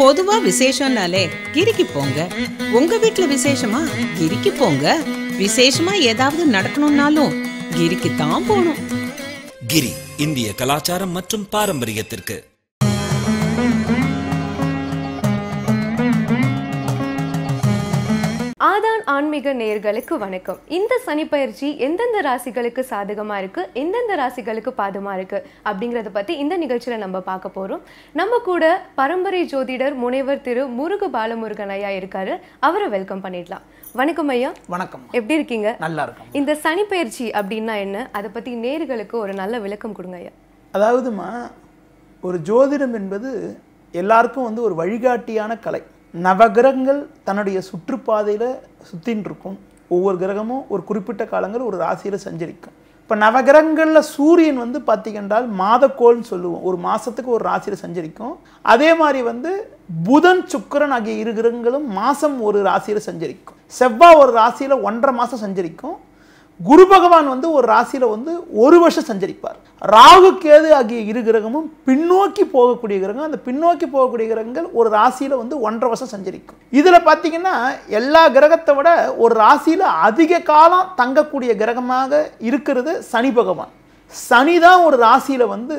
பொதுவா விசேஷம்னாலே கிரிக்கு போங்க உங்க வீட்டுல விசேஷமா கிரிக்கு போங்க விசேஷமா ஏதாவது நடக்கணும்னாலும் கிரிக்கு தான் போகணும் கிரி இந்திய கலாச்சாரம் மற்றும் பாரம்பரியத்திற்கு ஆதான் ஆன்மீக நேர்களுக்கு வணக்கம் இந்த சனி பயிற்சி எந்தெந்த ராசிகளுக்கு சாதகமாக இருக்கு எந்தெந்த ராசிகளுக்கு பாதமாக இருக்கு அப்படிங்கிறத பற்றி இந்த நிகழ்ச்சியில் நம்ம பார்க்க போகிறோம் நம்ம கூட பரம்பரை ஜோதிடர் முனைவர் திரு முருகு பாலமுருகன் ஐயா இருக்காரு அவரை வெல்கம் பண்ணிடலாம் வணக்கம் ஐயா வணக்கம் எப்படி இருக்கீங்க நல்லா இருக்கும் இந்த சனி பயிற்சி அப்படின்னா என்ன அதை பற்றி நேர்களுக்கு ஒரு நல்ல விளக்கம் கொடுங்க ஐயா அதாவதுமா ஒரு ஜோதிடம் என்பது எல்லாருக்கும் வந்து ஒரு வழிகாட்டியான கலை நவகிரகங்கள் தன்னுடைய சுற்றுப்பாதையில் சுற்றின்ருக்கும் இருக்கும் ஒவ்வொரு கிரகமும் ஒரு குறிப்பிட்ட காலங்கள் ஒரு ராசியில் சஞ்சரிக்கும் இப்போ நவகிரகங்களில் சூரியன் வந்து பார்த்திங்கன்றால் மாதக்கோள்னு சொல்லுவோம் ஒரு மாதத்துக்கு ஒரு ராசியில் சஞ்சரிக்கும் அதே மாதிரி வந்து புதன் சுக்கரன் ஆகிய இரு கிரகங்களும் மாதம் ஒரு ராசியில் சஞ்சரிக்கும் செவ்வாய் ஒரு ராசியில் ஒன்றரை மாதம் சஞ்சரிக்கும் குரு பகவான் வந்து ஒரு ராசியில் வந்து ஒரு வருஷம் சஞ்சரிப்பார் ராகு கேது ஆகிய இரு கிரகமும் பின்னோக்கி போகக்கூடிய கிரகம் அந்த பின்னோக்கி போகக்கூடிய கிரகங்கள் ஒரு ராசியில் வந்து ஒன்றரை வருஷம் சஞ்சரிக்கும் இதில் பார்த்தீங்கன்னா எல்லா கிரகத்தை விட ஒரு ராசியில் அதிக காலம் தங்கக்கூடிய கிரகமாக இருக்கிறது சனி பகவான் சனி தான் ஒரு ராசியில் வந்து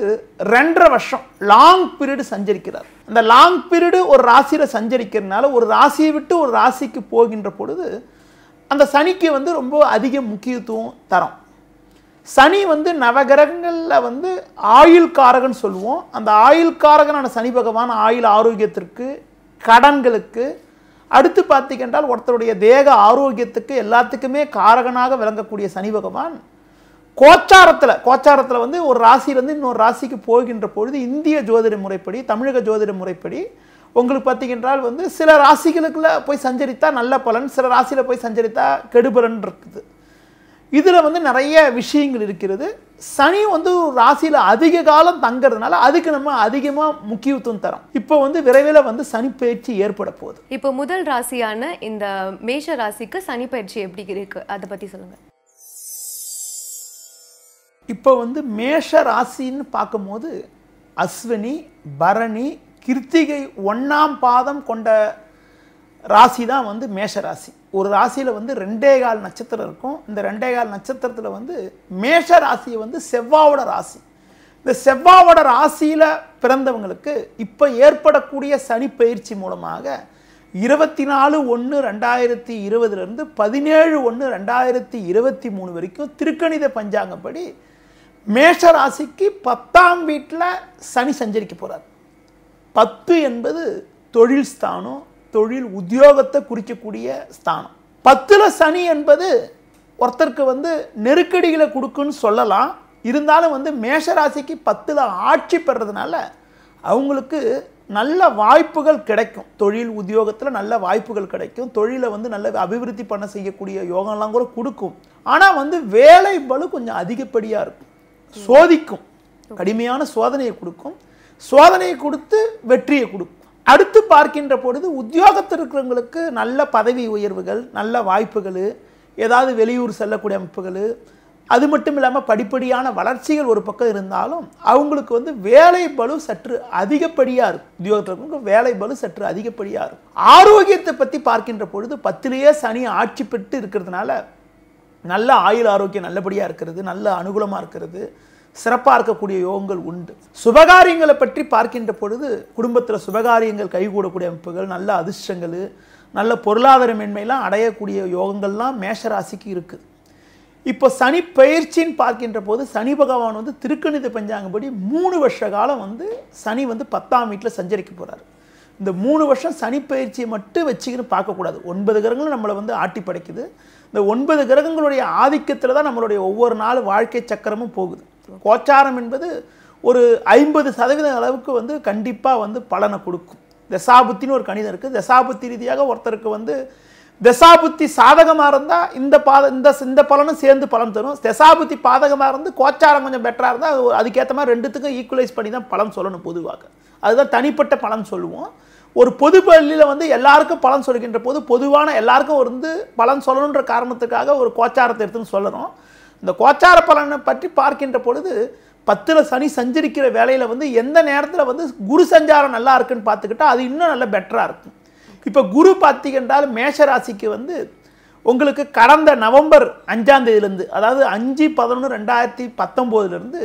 ரெண்டரை வருஷம் லாங் பீரியடு சஞ்சரிக்கிறார் அந்த லாங் பீரியடு ஒரு ராசியில் சஞ்சரிக்கிறதுனால ஒரு ராசியை விட்டு ஒரு ராசிக்கு போகின்ற பொழுது அந்த சனிக்கு வந்து ரொம்ப அதிக முக்கியத்துவம் தரும் சனி வந்து நவகிரகங்களில் வந்து ஆயுள் காரகன் சொல்லுவோம் அந்த ஆயுள் காரகனான சனி பகவான் ஆயுள் ஆரோக்கியத்திற்கு கடன்களுக்கு அடுத்து பார்த்திங்கன்றால் ஒருத்தருடைய தேக ஆரோக்கியத்துக்கு எல்லாத்துக்குமே காரகனாக விளங்கக்கூடிய சனி பகவான் கோச்சாரத்தில் கோச்சாரத்தில் வந்து ஒரு ராசியிலேருந்து இன்னொரு ராசிக்கு போகின்ற பொழுது இந்திய ஜோதிட முறைப்படி தமிழக ஜோதிட முறைப்படி உங்களுக்கு பார்த்தீங்கன்றால் வந்து சில ராசிகளுக்குள்ள போய் சஞ்சரித்தா நல்ல பலன் சில ராசியில் போய் சஞ்சரித்தா கெடுபலன் இருக்குது இதில் வந்து நிறைய விஷயங்கள் இருக்கிறது சனி வந்து ராசியில் அதிக காலம் தங்கிறதுனால அதுக்கு நம்ம அதிகமாக முக்கியத்துவம் தரோம் இப்போ வந்து விரைவில் வந்து சனி பயிற்சி ஏற்பட போகுது இப்போ முதல் ராசியான இந்த மேஷ ராசிக்கு சனி பயிற்சி எப்படி இருக்கு அதை பற்றி சொல்லுங்கள் இப்போ வந்து மேஷ ராசின்னு பார்க்கும்போது அஸ்வினி பரணி கிருத்திகை ஒன்றாம் பாதம் கொண்ட ராசி தான் வந்து மேஷ ராசி ஒரு ராசியில் வந்து ரெண்டே கால் நட்சத்திரம் இருக்கும் இந்த ரெண்டே கால் நட்சத்திரத்தில் வந்து மேஷ ராசி வந்து செவ்வாவோட ராசி இந்த செவ்வாவோட ராசியில் பிறந்தவங்களுக்கு இப்போ ஏற்படக்கூடிய சனி பயிற்சி மூலமாக இருபத்தி நாலு ஒன்று ரெண்டாயிரத்தி இருபதுலேருந்து பதினேழு ஒன்று ரெண்டாயிரத்தி இருபத்தி மூணு வரைக்கும் திருக்கணித பஞ்சாங்கப்படி மேஷ ராசிக்கு பத்தாம் வீட்டில் சனி சஞ்சரிக்க போகிறார் பத்து என்பது தொழில் ஸ்தானம் தொழில் உத்தியோகத்தை குறிக்கக்கூடிய ஸ்தானம் பத்தில் சனி என்பது ஒருத்தருக்கு வந்து நெருக்கடிகளை கொடுக்குன்னு சொல்லலாம் இருந்தாலும் வந்து மேஷராசிக்கு பத்தில் ஆட்சி பெறதுனால அவங்களுக்கு நல்ல வாய்ப்புகள் கிடைக்கும் தொழில் உத்தியோகத்தில் நல்ல வாய்ப்புகள் கிடைக்கும் தொழிலை வந்து நல்ல அபிவிருத்தி பண்ண செய்யக்கூடிய யோகம்லாம் கூட கொடுக்கும் ஆனால் வந்து வேலை பலு கொஞ்சம் அதிகப்படியாக இருக்கும் சோதிக்கும் கடுமையான சோதனையை கொடுக்கும் சோதனையை கொடுத்து வெற்றியை கொடுக்கும் அடுத்து பார்க்கின்ற பொழுது உத்தியோகத்தில் இருக்கிறவங்களுக்கு நல்ல பதவி உயர்வுகள் நல்ல வாய்ப்புகள் ஏதாவது வெளியூர் செல்லக்கூடிய அமைப்புகள் அது மட்டும் இல்லாமல் படிப்படியான வளர்ச்சிகள் ஒரு பக்கம் இருந்தாலும் அவங்களுக்கு வந்து வேலை பலு சற்று அதிகப்படியாக இருக்கும் உத்தியோகத்தில் வேலை பலு சற்று அதிகப்படியாக இருக்கும் ஆரோக்கியத்தை பற்றி பார்க்கின்ற பொழுது பத்திலேயே சனி ஆட்சி பெற்று இருக்கிறதுனால நல்ல ஆயுள் ஆரோக்கியம் நல்லபடியாக இருக்கிறது நல்ல அனுகூலமாக இருக்கிறது சிறப்பாக இருக்கக்கூடிய யோகங்கள் உண்டு சுபகாரியங்களை பற்றி பார்க்கின்ற பொழுது குடும்பத்தில் சுபகாரியங்கள் கைகூடக்கூடிய அமைப்புகள் நல்ல அதிர்ஷ்டங்கள் நல்ல பொருளாதார மேன்மையெல்லாம் அடையக்கூடிய யோகங்கள்லாம் மேஷராசிக்கு இருக்குது இப்போ சனி பயிற்சின்னு பார்க்கின்ற போது சனி பகவான் வந்து திருக்கணித பஞ்சாங்கப்படி மூணு வருஷ காலம் வந்து சனி வந்து பத்தாம் வீட்டில் சஞ்சரிக்க போகிறார் இந்த மூணு வருஷம் சனி பயிற்சியை மட்டும் வச்சுக்கிட்டு பார்க்கக்கூடாது ஒன்பது கிரகங்களும் நம்மளை வந்து ஆட்டி படைக்குது இந்த ஒன்பது கிரகங்களுடைய ஆதிக்கத்தில் தான் நம்மளுடைய ஒவ்வொரு நாள் வாழ்க்கை சக்கரமும் போகுது கோச்சாரம் என்பது ஒரு ஐம்பது சதவீதம் அளவுக்கு வந்து கண்டிப்பாக வந்து பலனை கொடுக்கும் தசாபுத்தின்னு ஒரு கணிதம் இருக்குது தசாபுத்தி ரீதியாக ஒருத்தருக்கு வந்து தசாபுத்தி சாதகமாக இருந்தால் இந்த பாத இந்த இந்த பலனும் சேர்ந்து பலன் தரும் தசாபுத்தி பாதகமாக இருந்து கோச்சாரம் கொஞ்சம் பெட்டராக இருந்தால் அதுக்கேற்ற மாதிரி ரெண்டுத்துக்கும் ஈக்குவலைஸ் பண்ணி தான் பலன் சொல்லணும் பொதுவாக அதுதான் தனிப்பட்ட பலன் சொல்லுவோம் ஒரு பொது பள்ளியில் வந்து எல்லாருக்கும் பலன் சொல்கின்ற போது பொதுவான எல்லாருக்கும் வந்து பலன் சொல்லணுன்ற காரணத்துக்காக ஒரு கோச்சாரத்தை எடுத்துன்னு சொல்லணும் இந்த கோச்சார பலனை பற்றி பார்க்கின்ற பொழுது பத்தில் சனி சஞ்சரிக்கிற வேலையில் வந்து எந்த நேரத்தில் வந்து குரு சஞ்சாரம் நல்லா இருக்குன்னு பார்த்துக்கிட்டா அது இன்னும் நல்லா பெட்டராக இருக்கும் இப்போ குரு பார்த்தீங்கன்றால் மேஷராசிக்கு வந்து உங்களுக்கு கடந்த நவம்பர் அஞ்சாம் தேதியிலேருந்து அதாவது அஞ்சு பதினொன்று ரெண்டாயிரத்தி பத்தொம்போதுலேருந்து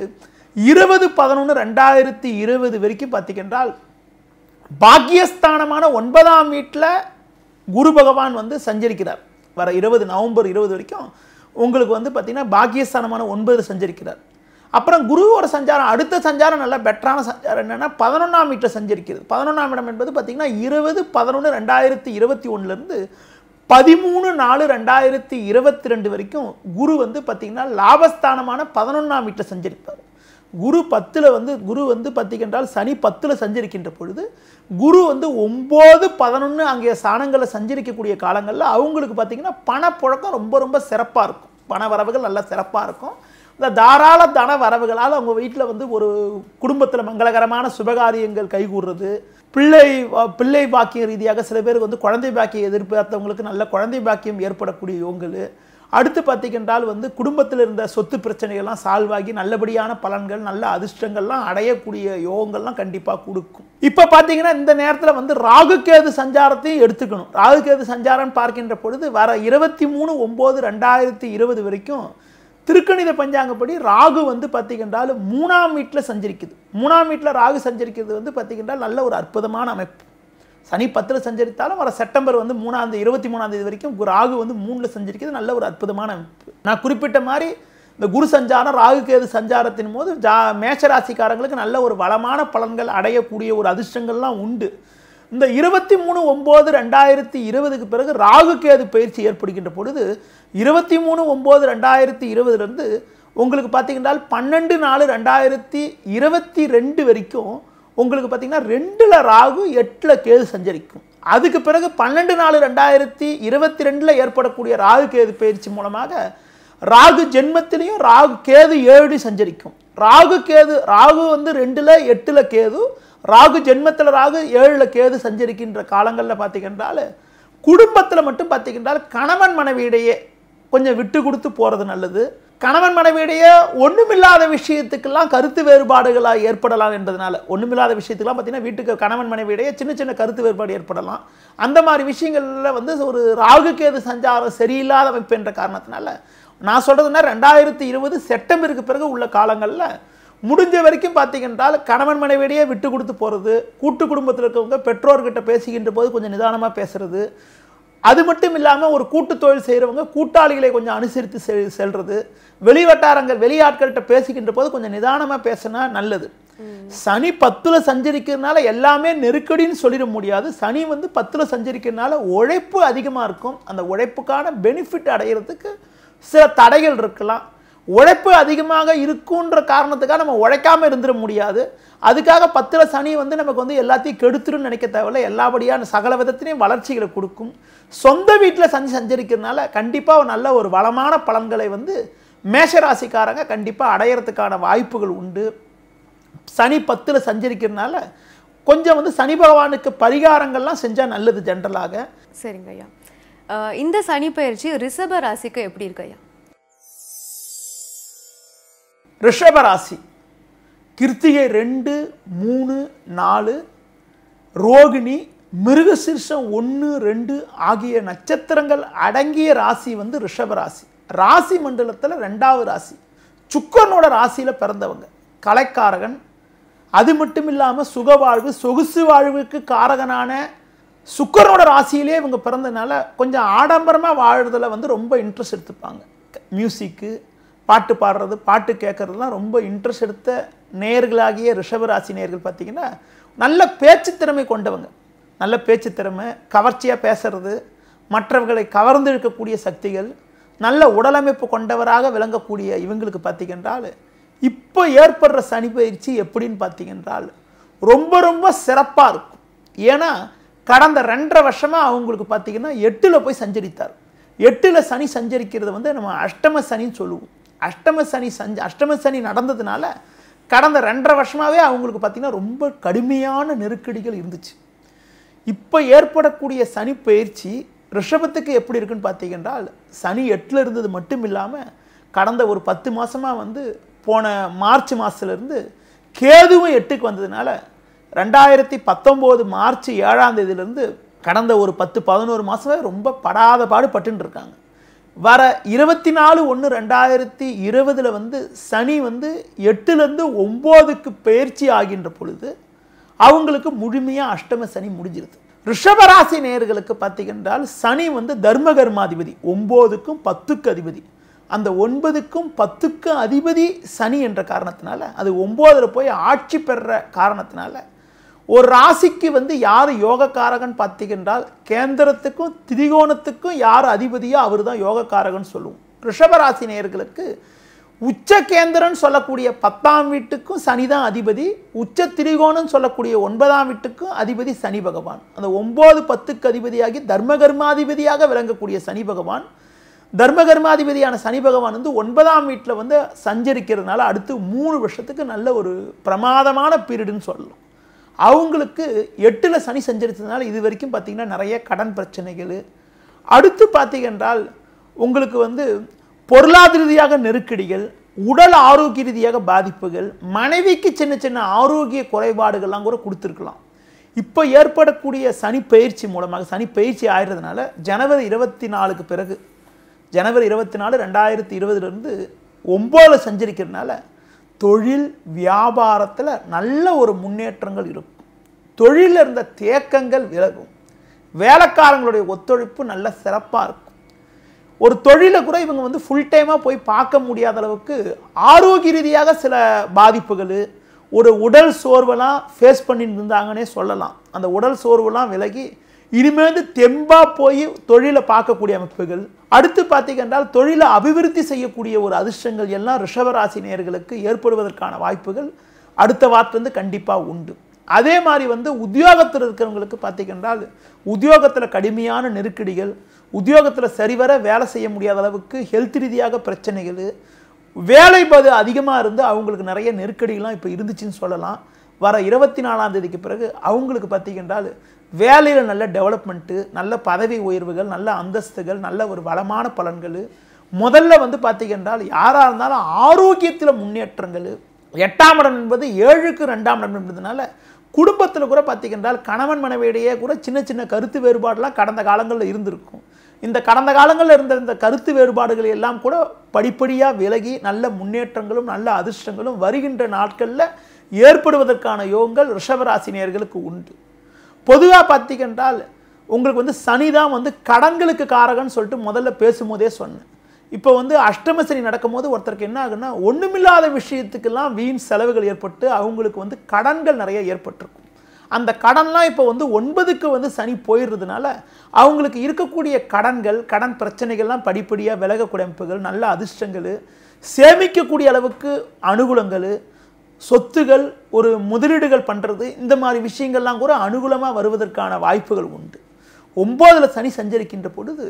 இருபது பதினொன்று ரெண்டாயிரத்தி இருபது வரைக்கும் பார்த்திங்கன்றால் பாக்கியஸ்தானமான ஒன்பதாம் வீட்டில் குரு பகவான் வந்து சஞ்சரிக்கிறார் வர இருபது நவம்பர் இருபது வரைக்கும் உங்களுக்கு வந்து பார்த்திங்கன்னா பாக்கியஸ்தானமான ஒன்பது சஞ்சரிக்கிறார் அப்புறம் குருவோட சஞ்சாரம் அடுத்த சஞ்சாரம் நல்லா பெட்டரான சஞ்சாரம் என்னென்னா பதினொன்றாம் மீட்டர் சஞ்சரிக்கிறது பதினொன்றாம் இடம் என்பது பார்த்திங்கன்னா இருபது பதினொன்று ரெண்டாயிரத்தி இருபத்தி ஒன்றுலேருந்து பதிமூணு நாலு ரெண்டாயிரத்தி இருபத்தி ரெண்டு வரைக்கும் குரு வந்து பார்த்திங்கன்னா லாபஸ்தானமான பதினொன்றாம் மீட்டர் சஞ்சரிப்பார் குரு பத்தில் வந்து குரு வந்து என்றால் சனி பத்தில் சஞ்சரிக்கின்ற பொழுது குரு வந்து ஒம்பது பதினொன்று அங்கே சாணங்களை சஞ்சரிக்கக்கூடிய காலங்களில் அவங்களுக்கு பார்த்திங்கன்னா பணப்புழக்கம் ரொம்ப ரொம்ப சிறப்பாக இருக்கும் பண வரவுகள் நல்லா சிறப்பாக இருக்கும் இந்த தாராள தன வரவுகளால் அவங்க வீட்டில் வந்து ஒரு குடும்பத்தில் மங்களகரமான சுபகாரியங்கள் கைகூடுறது பிள்ளை பிள்ளை பாக்கியம் ரீதியாக சில பேர் வந்து குழந்தை பாக்கியம் எதிர்பார்த்தவங்களுக்கு நல்ல குழந்தை பாக்கியம் ஏற்படக்கூடிய யோங்கள் அடுத்து பார்த்திங்கன்றால் வந்து குடும்பத்தில் இருந்த சொத்து பிரச்சனைகள்லாம் சால்வ் ஆகி நல்லபடியான பலன்கள் நல்ல அதிர்ஷ்டங்கள்லாம் அடையக்கூடிய யோகங்கள்லாம் கண்டிப்பாக கொடுக்கும் இப்போ பார்த்தீங்கன்னா இந்த நேரத்தில் வந்து ராகுகேது சஞ்சாரத்தையும் எடுத்துக்கணும் ராகுகேது சஞ்சாரம் பார்க்கின்ற பொழுது வர இருபத்தி மூணு ஒம்பது ரெண்டாயிரத்தி இருபது வரைக்கும் திருக்கணித பஞ்சாங்கப்படி ராகு வந்து பார்த்திங்கன்றால் மூணாம் வீட்டில் சஞ்சரிக்குது மூணாம் வீட்டில் ராகு சஞ்சரிக்கிறது வந்து பார்த்திங்கன்றால் நல்ல ஒரு அற்புதமான அமைப்பு சனி பத்தில் சஞ்சரித்தாலும் வர செப்டம்பர் வந்து மூணாம் தேதி இருபத்தி மூணாம் தேதி வரைக்கும் ராகு வந்து மூணில் சஞ்சரிக்கிறது நல்ல ஒரு அற்புதமான நான் குறிப்பிட்ட மாதிரி இந்த குரு சஞ்சாரம் ராகு கேது சஞ்சாரத்தின் போது ஜா மேஷராசிக்காரங்களுக்கு நல்ல ஒரு வளமான பலன்கள் அடையக்கூடிய ஒரு அதிர்ஷ்டங்கள்லாம் உண்டு இந்த இருபத்தி மூணு ஒம்பது ரெண்டாயிரத்தி இருபதுக்கு பிறகு ராகு கேது பயிற்சி ஏற்படுகின்ற பொழுது இருபத்தி மூணு ஒம்பது ரெண்டாயிரத்தி இருபதுலேருந்து உங்களுக்கு பார்த்தீங்கன்னா பன்னெண்டு நாலு ரெண்டாயிரத்தி இருபத்தி ரெண்டு வரைக்கும் உங்களுக்கு பார்த்திங்கன்னா ரெண்டில் ராகு எட்டில் கேது சஞ்சரிக்கும் அதுக்கு பிறகு பன்னெண்டு நாலு ரெண்டாயிரத்தி இருபத்தி ரெண்டில் ஏற்படக்கூடிய ராகு கேது பயிற்சி மூலமாக ராகு ஜென்மத்திலையும் ராகு கேது ஏழு சஞ்சரிக்கும் ராகு கேது ராகு வந்து ரெண்டில் எட்டில் கேது ராகு ஜென்மத்தில் ராகு ஏழில் கேது சஞ்சரிக்கின்ற காலங்களில் பார்த்திங்கன்றால் குடும்பத்தில் மட்டும் பார்த்திங்கன்றால் கணவன் மனைவியிடையே கொஞ்சம் விட்டு கொடுத்து போகிறது நல்லது கணவன் மனைவியிடையே ஒன்றுமில்லாத விஷயத்துக்கெல்லாம் கருத்து வேறுபாடுகளாக ஏற்படலாம் என்பதனால ஒன்றுமில்லாத விஷயத்துக்கெல்லாம் பார்த்தீங்கன்னா வீட்டுக்கு கணவன் மனைவியிடையே சின்ன சின்ன கருத்து வேறுபாடு ஏற்படலாம் அந்த மாதிரி விஷயங்களில் வந்து ஒரு கேது சஞ்சாரம் சரியில்லாத அமைப்பு என்ற காரணத்தினால நான் சொல்கிறதுனா ரெண்டாயிரத்தி இருபது செப்டம்பருக்கு பிறகு உள்ள காலங்களில் முடிஞ்ச வரைக்கும் பார்த்தீங்கன்றால் கணவன் மனைவியிடையே விட்டு கொடுத்து போகிறது கூட்டு குடும்பத்தில் இருக்கவங்க பெற்றோர்கிட்ட பேசுகின்ற போது கொஞ்சம் நிதானமாக பேசுகிறது அது மட்டும் இல்லாமல் ஒரு கூட்டு தொழில் செய்கிறவங்க கூட்டாளிகளை கொஞ்சம் அனுசரித்து செ செல்வது வெளிவட்டாரங்கள் வெளியாட்கள்கிட்ட பேசிக்கின்ற போது கொஞ்சம் நிதானமாக பேசினா நல்லது சனி பத்தில் சஞ்சரிக்கிறதுனால எல்லாமே நெருக்கடின்னு சொல்லிட முடியாது சனி வந்து பத்தில் சஞ்சரிக்கிறதுனால உழைப்பு அதிகமாக இருக்கும் அந்த உழைப்புக்கான பெனிஃபிட் அடைகிறதுக்கு சில தடைகள் இருக்கலாம் உழைப்பு அதிகமாக இருக்குன்ற காரணத்துக்காக நம்ம உழைக்காமல் இருந்துட முடியாது அதுக்காக பத்திர சனி வந்து நமக்கு வந்து எல்லாத்தையும் கெடுத்துருன்னு நினைக்க தேவையில்ல எல்லாபடியான சகல விதத்திலையும் வளர்ச்சிகளை கொடுக்கும் சொந்த வீட்டில் சஞ்சு சஞ்சரிக்கிறதுனால கண்டிப்பாக நல்ல ஒரு வளமான பலன்களை வந்து மேஷராசிக்காரங்க கண்டிப்பாக அடையிறதுக்கான வாய்ப்புகள் உண்டு சனி பத்தில் சஞ்சரிக்கிறதுனால கொஞ்சம் வந்து சனி பகவானுக்கு பரிகாரங்கள்லாம் செஞ்சால் நல்லது ஜென்ரலாக சரிங்கய்யா இந்த சனி பயிற்சி ரிஷப ராசிக்கு எப்படி இருக்கையா ரிஷபராசி கிருத்திகை ரெண்டு மூணு நாலு ரோகிணி மிருகசீர்ஷம் ஒன்று ரெண்டு ஆகிய நட்சத்திரங்கள் அடங்கிய ராசி வந்து ரிஷபராசி ராசி மண்டலத்தில் ரெண்டாவது ராசி சுக்கனோட ராசியில் பிறந்தவங்க கலைக்காரகன் அது மட்டும் இல்லாமல் சுகவாழ்வு சொகுசு வாழ்வுக்கு காரகனான சுக்கரனோட ராசியிலே இவங்க பிறந்ததுனால கொஞ்சம் ஆடம்பரமாக வாழ்கிறதுல வந்து ரொம்ப இன்ட்ரெஸ்ட் எடுத்துப்பாங்க மியூசிக்கு பாட்டு பாடுறது பாட்டு கேட்குறதுலாம் ரொம்ப இன்ட்ரெஸ்ட் எடுத்த நேர்களாகிய ரிஷபராசி நேர்கள் பார்த்திங்கன்னா நல்ல பேச்சு திறமை கொண்டவங்க நல்ல பேச்சு திறமை கவர்ச்சியாக பேசுறது மற்றவர்களை கவர்ந்து இருக்கக்கூடிய சக்திகள் நல்ல உடலமைப்பு கொண்டவராக விளங்கக்கூடிய இவங்களுக்கு பார்த்திங்கன்றால் இப்போ ஏற்படுற சனி பயிற்சி எப்படின்னு பார்த்திங்கன்றால் ரொம்ப ரொம்ப சிறப்பாக இருக்கும் ஏன்னா கடந்த ரெண்டரை வருஷமாக அவங்களுக்கு பார்த்திங்கன்னா எட்டில் போய் சஞ்சரித்தார் எட்டில் சனி சஞ்சரிக்கிறது வந்து நம்ம அஷ்டம சனின்னு சொல்லுவோம் அஷ்டம சனி சஞ்ச அஷ்டம சனி நடந்ததுனால கடந்த ரெண்டரை வருஷமாகவே அவங்களுக்கு பார்த்திங்கன்னா ரொம்ப கடுமையான நெருக்கடிகள் இருந்துச்சு இப்போ ஏற்படக்கூடிய சனி பயிற்சி ரிஷபத்துக்கு எப்படி இருக்குன்னு பார்த்தீங்கன்றால் சனி எட்டில் இருந்தது மட்டும் இல்லாமல் கடந்த ஒரு பத்து மாதமாக வந்து போன மார்ச் மாதத்துலேருந்து கேதுவும் எட்டுக்கு வந்ததுனால ரெண்டாயிரத்தி பத்தொம்போது மார்ச் ஏழாம் தேதியிலேருந்து கடந்த ஒரு பத்து பதினோரு மாதமே ரொம்ப படாத பாடு பட்டுருக்காங்க வர இருபத்தி நாலு ஒன்று ரெண்டாயிரத்தி இருபதில் வந்து சனி வந்து எட்டுலேருந்து ஒம்போதுக்கு பயிற்சி ஆகின்ற பொழுது அவங்களுக்கு முழுமையாக அஷ்டம சனி முடிஞ்சிருது ரிஷபராசி நேர்களுக்கு பார்த்திங்கன்றால் சனி வந்து தர்ம கர்மாதிபதி ஒம்போதுக்கும் பத்துக்கு அதிபதி அந்த ஒன்பதுக்கும் பத்துக்கும் அதிபதி சனி என்ற காரணத்தினால அது ஒம்போதில் போய் ஆட்சி பெற காரணத்தினால ஒரு ராசிக்கு வந்து யார் யோகக்காரகன் பார்த்தீங்கன்றால் கேந்திரத்துக்கும் திரிகோணத்துக்கும் யார் அதிபதியோ அவர் தான் யோகக்காரகன் சொல்லுவோம் ரிஷபராசி நேர்களுக்கு உச்ச கேந்திரன் சொல்லக்கூடிய பத்தாம் வீட்டுக்கும் சனி தான் அதிபதி உச்ச திரிகோணம் சொல்லக்கூடிய ஒன்பதாம் வீட்டுக்கும் அதிபதி சனி பகவான் அந்த ஒம்பது பத்துக்கு அதிபதியாகி தர்ம கர்மாதிபதியாக விளங்கக்கூடிய சனி பகவான் தர்ம கர்மாதிபதியான சனி பகவான் வந்து ஒன்பதாம் வீட்டில் வந்து சஞ்சரிக்கிறதுனால அடுத்து மூணு வருஷத்துக்கு நல்ல ஒரு பிரமாதமான பீரியடுன்னு சொல்லலாம் அவங்களுக்கு எட்டில் சனி சஞ்சரித்ததுனால இது வரைக்கும் பார்த்திங்கன்னா நிறைய கடன் பிரச்சனைகள் அடுத்து பார்த்தீங்கன்றால் உங்களுக்கு வந்து பொருளாதார ரீதியாக நெருக்கடிகள் உடல் ஆரோக்கிய ரீதியாக பாதிப்புகள் மனைவிக்கு சின்ன சின்ன ஆரோக்கிய குறைபாடுகள்லாம் கூட கொடுத்துருக்கலாம் இப்போ ஏற்படக்கூடிய சனி பயிற்சி மூலமாக சனி பயிற்சி ஆயிடுறதுனால ஜனவரி இருபத்தி நாலுக்கு பிறகு ஜனவரி இருபத்தி நாலு ரெண்டாயிரத்தி இருபதுலேருந்து ஒம்போதில் சஞ்சரிக்கிறதுனால தொழில் வியாபாரத்தில் நல்ல ஒரு முன்னேற்றங்கள் இருக்கும் தொழிலில் இருந்த தேக்கங்கள் விலகும் வேலைக்காரங்களுடைய ஒத்துழைப்பு நல்ல சிறப்பாக இருக்கும் ஒரு தொழிலை கூட இவங்க வந்து ஃபுல் டைமாக போய் பார்க்க முடியாத அளவுக்கு ஆரோக்கிய ரீதியாக சில பாதிப்புகள் ஒரு உடல் சோர்வெல்லாம் ஃபேஸ் பண்ணிட்டு இருந்தாங்கன்னே சொல்லலாம் அந்த உடல் சோர்வெல்லாம் விலகி இனிமேல் தெம்பாக போய் தொழிலை பார்க்கக்கூடிய அமைப்புகள் அடுத்து பார்த்தீங்கன்றால் தொழிலை அபிவிருத்தி செய்யக்கூடிய ஒரு அதிர்ஷ்டங்கள் எல்லாம் ரிஷபராசி நேர்களுக்கு ஏற்படுவதற்கான வாய்ப்புகள் அடுத்த வாரத்துலேருந்து கண்டிப்பாக உண்டு அதே மாதிரி வந்து உத்தியோகத்தில் இருக்கிறவங்களுக்கு பார்த்தீங்கன்றால் உத்தியோகத்தில் கடுமையான நெருக்கடிகள் உத்தியோகத்தில் சரிவர வேலை செய்ய முடியாத அளவுக்கு ஹெல்த் ரீதியாக பிரச்சனைகள் வேலை பது அதிகமாக இருந்து அவங்களுக்கு நிறைய நெருக்கடிகள்லாம் இப்போ இருந்துச்சுன்னு சொல்லலாம் வர இருபத்தி நாலாம் தேதிக்கு பிறகு அவங்களுக்கு பார்த்திங்கன்றால் வேலையில் நல்ல டெவலப்மெண்ட்டு நல்ல பதவி உயர்வுகள் நல்ல அந்தஸ்துகள் நல்ல ஒரு வளமான பலன்கள் முதல்ல வந்து பார்த்திங்கன்றால் யாராக இருந்தாலும் ஆரோக்கியத்தில் முன்னேற்றங்கள் எட்டாம் இடம் என்பது ஏழுக்கு ரெண்டாம் இடம் என்பதுனால குடும்பத்தில் கூட பார்த்திங்கன்றால் கணவன் மனைவியிடையே கூட சின்ன சின்ன கருத்து வேறுபாடெலாம் கடந்த காலங்களில் இருந்திருக்கும் இந்த கடந்த காலங்களில் இருந்த இந்த கருத்து வேறுபாடுகள் எல்லாம் கூட படிப்படியாக விலகி நல்ல முன்னேற்றங்களும் நல்ல அதிர்ஷ்டங்களும் வருகின்ற நாட்களில் ஏற்படுவதற்கான யோகங்கள் ரிஷபராசினியர்களுக்கு உண்டு பொதுவாக பார்த்திங்கன்றால் உங்களுக்கு வந்து சனி தான் வந்து கடன்களுக்கு காரகன்னு சொல்லிட்டு முதல்ல பேசும்போதே சொன்னேன் இப்போ வந்து அஷ்டம சனி நடக்கும்போது ஒருத்தருக்கு என்ன ஆகுன்னா ஒன்றுமில்லாத விஷயத்துக்கெல்லாம் வீண் செலவுகள் ஏற்பட்டு அவங்களுக்கு வந்து கடன்கள் நிறைய ஏற்பட்டிருக்கும் அந்த கடன்லாம் இப்போ வந்து ஒன்பதுக்கு வந்து சனி போயிடுறதுனால அவங்களுக்கு இருக்கக்கூடிய கடன்கள் கடன் பிரச்சனைகள்லாம் படிப்படியாக விலகக்கூடிய அமைப்புகள் நல்ல அதிர்ஷ்டங்கள் சேமிக்கக்கூடிய அளவுக்கு அனுகூலங்கள் சொத்துகள் ஒரு முதலீடுகள் பண்ணுறது இந்த மாதிரி விஷயங்கள்லாம் கூட அனுகூலமாக வருவதற்கான வாய்ப்புகள் உண்டு ஒம்போதில் சனி சஞ்சரிக்கின்ற பொழுது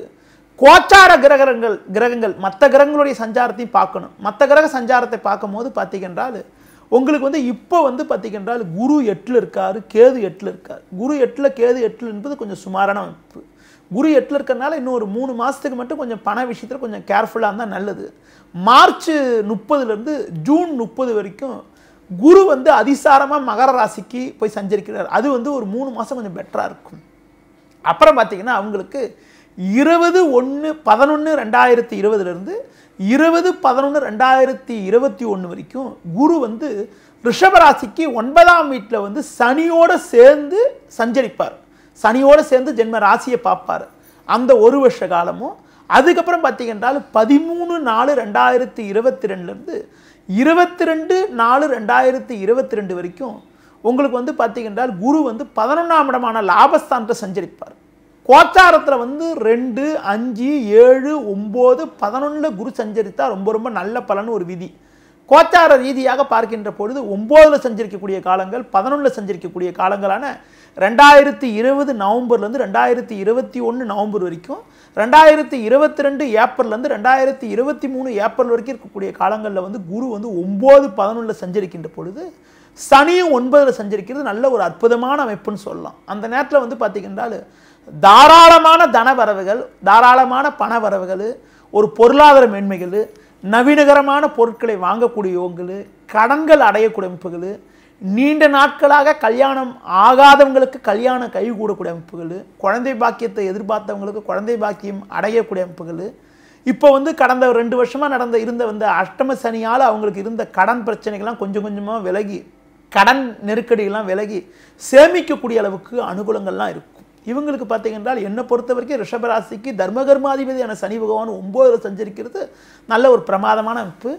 கோச்சார கிரகங்கள் கிரகங்கள் மற்ற கிரகங்களுடைய சஞ்சாரத்தையும் பார்க்கணும் மற்ற கிரக சஞ்சாரத்தை பார்க்கும்போது பார்த்தீங்கன்றால் உங்களுக்கு வந்து இப்போ வந்து பார்த்திங்கன்றால் குரு எட்டில் இருக்கார் கேது எட்டில் இருக்கார் குரு எட்டில் கேது எட்டில் என்பது கொஞ்சம் சுமாரான வாய்ப்பு குரு எட்டில் இருக்கிறனால இன்னும் ஒரு மூணு மாதத்துக்கு மட்டும் கொஞ்சம் பண விஷயத்தில் கொஞ்சம் கேர்ஃபுல்லாக இருந்தால் நல்லது மார்ச் முப்பதுலேருந்து ஜூன் முப்பது வரைக்கும் குரு வந்து அதிசாரமாக மகர ராசிக்கு போய் சஞ்சரிக்கிறார் அது வந்து ஒரு மூணு மாதம் கொஞ்சம் பெட்டராக இருக்கும் அப்புறம் பார்த்திங்கன்னா அவங்களுக்கு இருபது ஒன்று பதினொன்று ரெண்டாயிரத்தி இருபதுலேருந்து இருபது பதினொன்று ரெண்டாயிரத்தி இருபத்தி ஒன்று வரைக்கும் குரு வந்து ரிஷபராசிக்கு ஒன்பதாம் வீட்டில் வந்து சனியோடு சேர்ந்து சஞ்சரிப்பார் சனியோடு சேர்ந்து ஜென்ம ராசியை பார்ப்பார் அந்த ஒரு வருஷ காலமும் அதுக்கப்புறம் பார்த்தீங்கன்றால் பதிமூணு நாலு ரெண்டாயிரத்தி இருபத்தி ரெண்டுலேருந்து இருபத்தி ரெண்டு நாலு ரெண்டாயிரத்தி இருபத்தி ரெண்டு வரைக்கும் உங்களுக்கு வந்து பார்த்தீங்கன்றால் குரு வந்து பதினொன்றாம் இடமான லாபஸ்தானத்தை சஞ்சரிப்பார் கோச்சாரத்தில் வந்து ரெண்டு அஞ்சு ஏழு ஒம்பது பதினொன்றில் குரு சஞ்சரித்தால் ரொம்ப ரொம்ப நல்ல பலன் ஒரு விதி கோச்சார ரீதியாக பார்க்கின்ற பொழுது ஒம்போதில் சஞ்சரிக்கக்கூடிய காலங்கள் பதினொன்றில் சஞ்சரிக்கக்கூடிய காலங்களான ரெண்டாயிரத்தி இருபது நவம்பர்லேருந்து ரெண்டாயிரத்தி இருபத்தி ஒன்று நவம்பர் வரைக்கும் ரெண்டாயிரத்தி இருபத்தி ரெண்டு ஏப்ரல்லேருந்து ரெண்டாயிரத்தி இருபத்தி மூணு ஏப்ரல் வரைக்கும் இருக்கக்கூடிய காலங்களில் வந்து குரு வந்து ஒம்பது பதினொன்றில் சஞ்சரிக்கின்ற பொழுது சனியும் ஒன்பதில் சஞ்சரிக்கிறது நல்ல ஒரு அற்புதமான அமைப்புன்னு சொல்லலாம் அந்த நேரத்தில் வந்து பார்த்திங்கன்றால் தாராளமான தன வரவுகள் தாராளமான பண வரவுகள் ஒரு பொருளாதார மேன்மைகள் நவீனகரமான பொருட்களை வாங்கக்கூடியவங்கள் கடன்கள் அடையக்கூடிய அமைப்புகள் நீண்ட நாட்களாக கல்யாணம் ஆகாதவங்களுக்கு கல்யாணம் கைகூடக்கூடிய அமைப்புகள் குழந்தை பாக்கியத்தை எதிர்பார்த்தவங்களுக்கு குழந்தை பாக்கியம் அடையக்கூடிய அமைப்புகள் இப்போ வந்து கடந்த ரெண்டு வருஷமாக நடந்த இருந்த வந்த அஷ்டம சனியால் அவங்களுக்கு இருந்த கடன் பிரச்சனைகள்லாம் கொஞ்சம் கொஞ்சமாக விலகி கடன் நெருக்கடிகள்லாம் விலகி சேமிக்கக்கூடிய அளவுக்கு அனுகூலங்கள்லாம் இருக்கும் இவங்களுக்கு பார்த்தீங்கன்றால் என்னை பொறுத்த வரைக்கும் ரிஷபராசிக்கு தர்மகர்மாதிபதியான சனி பகவான் ஒம்போதில் சஞ்சரிக்கிறது நல்ல ஒரு பிரமாதமான அமைப்பு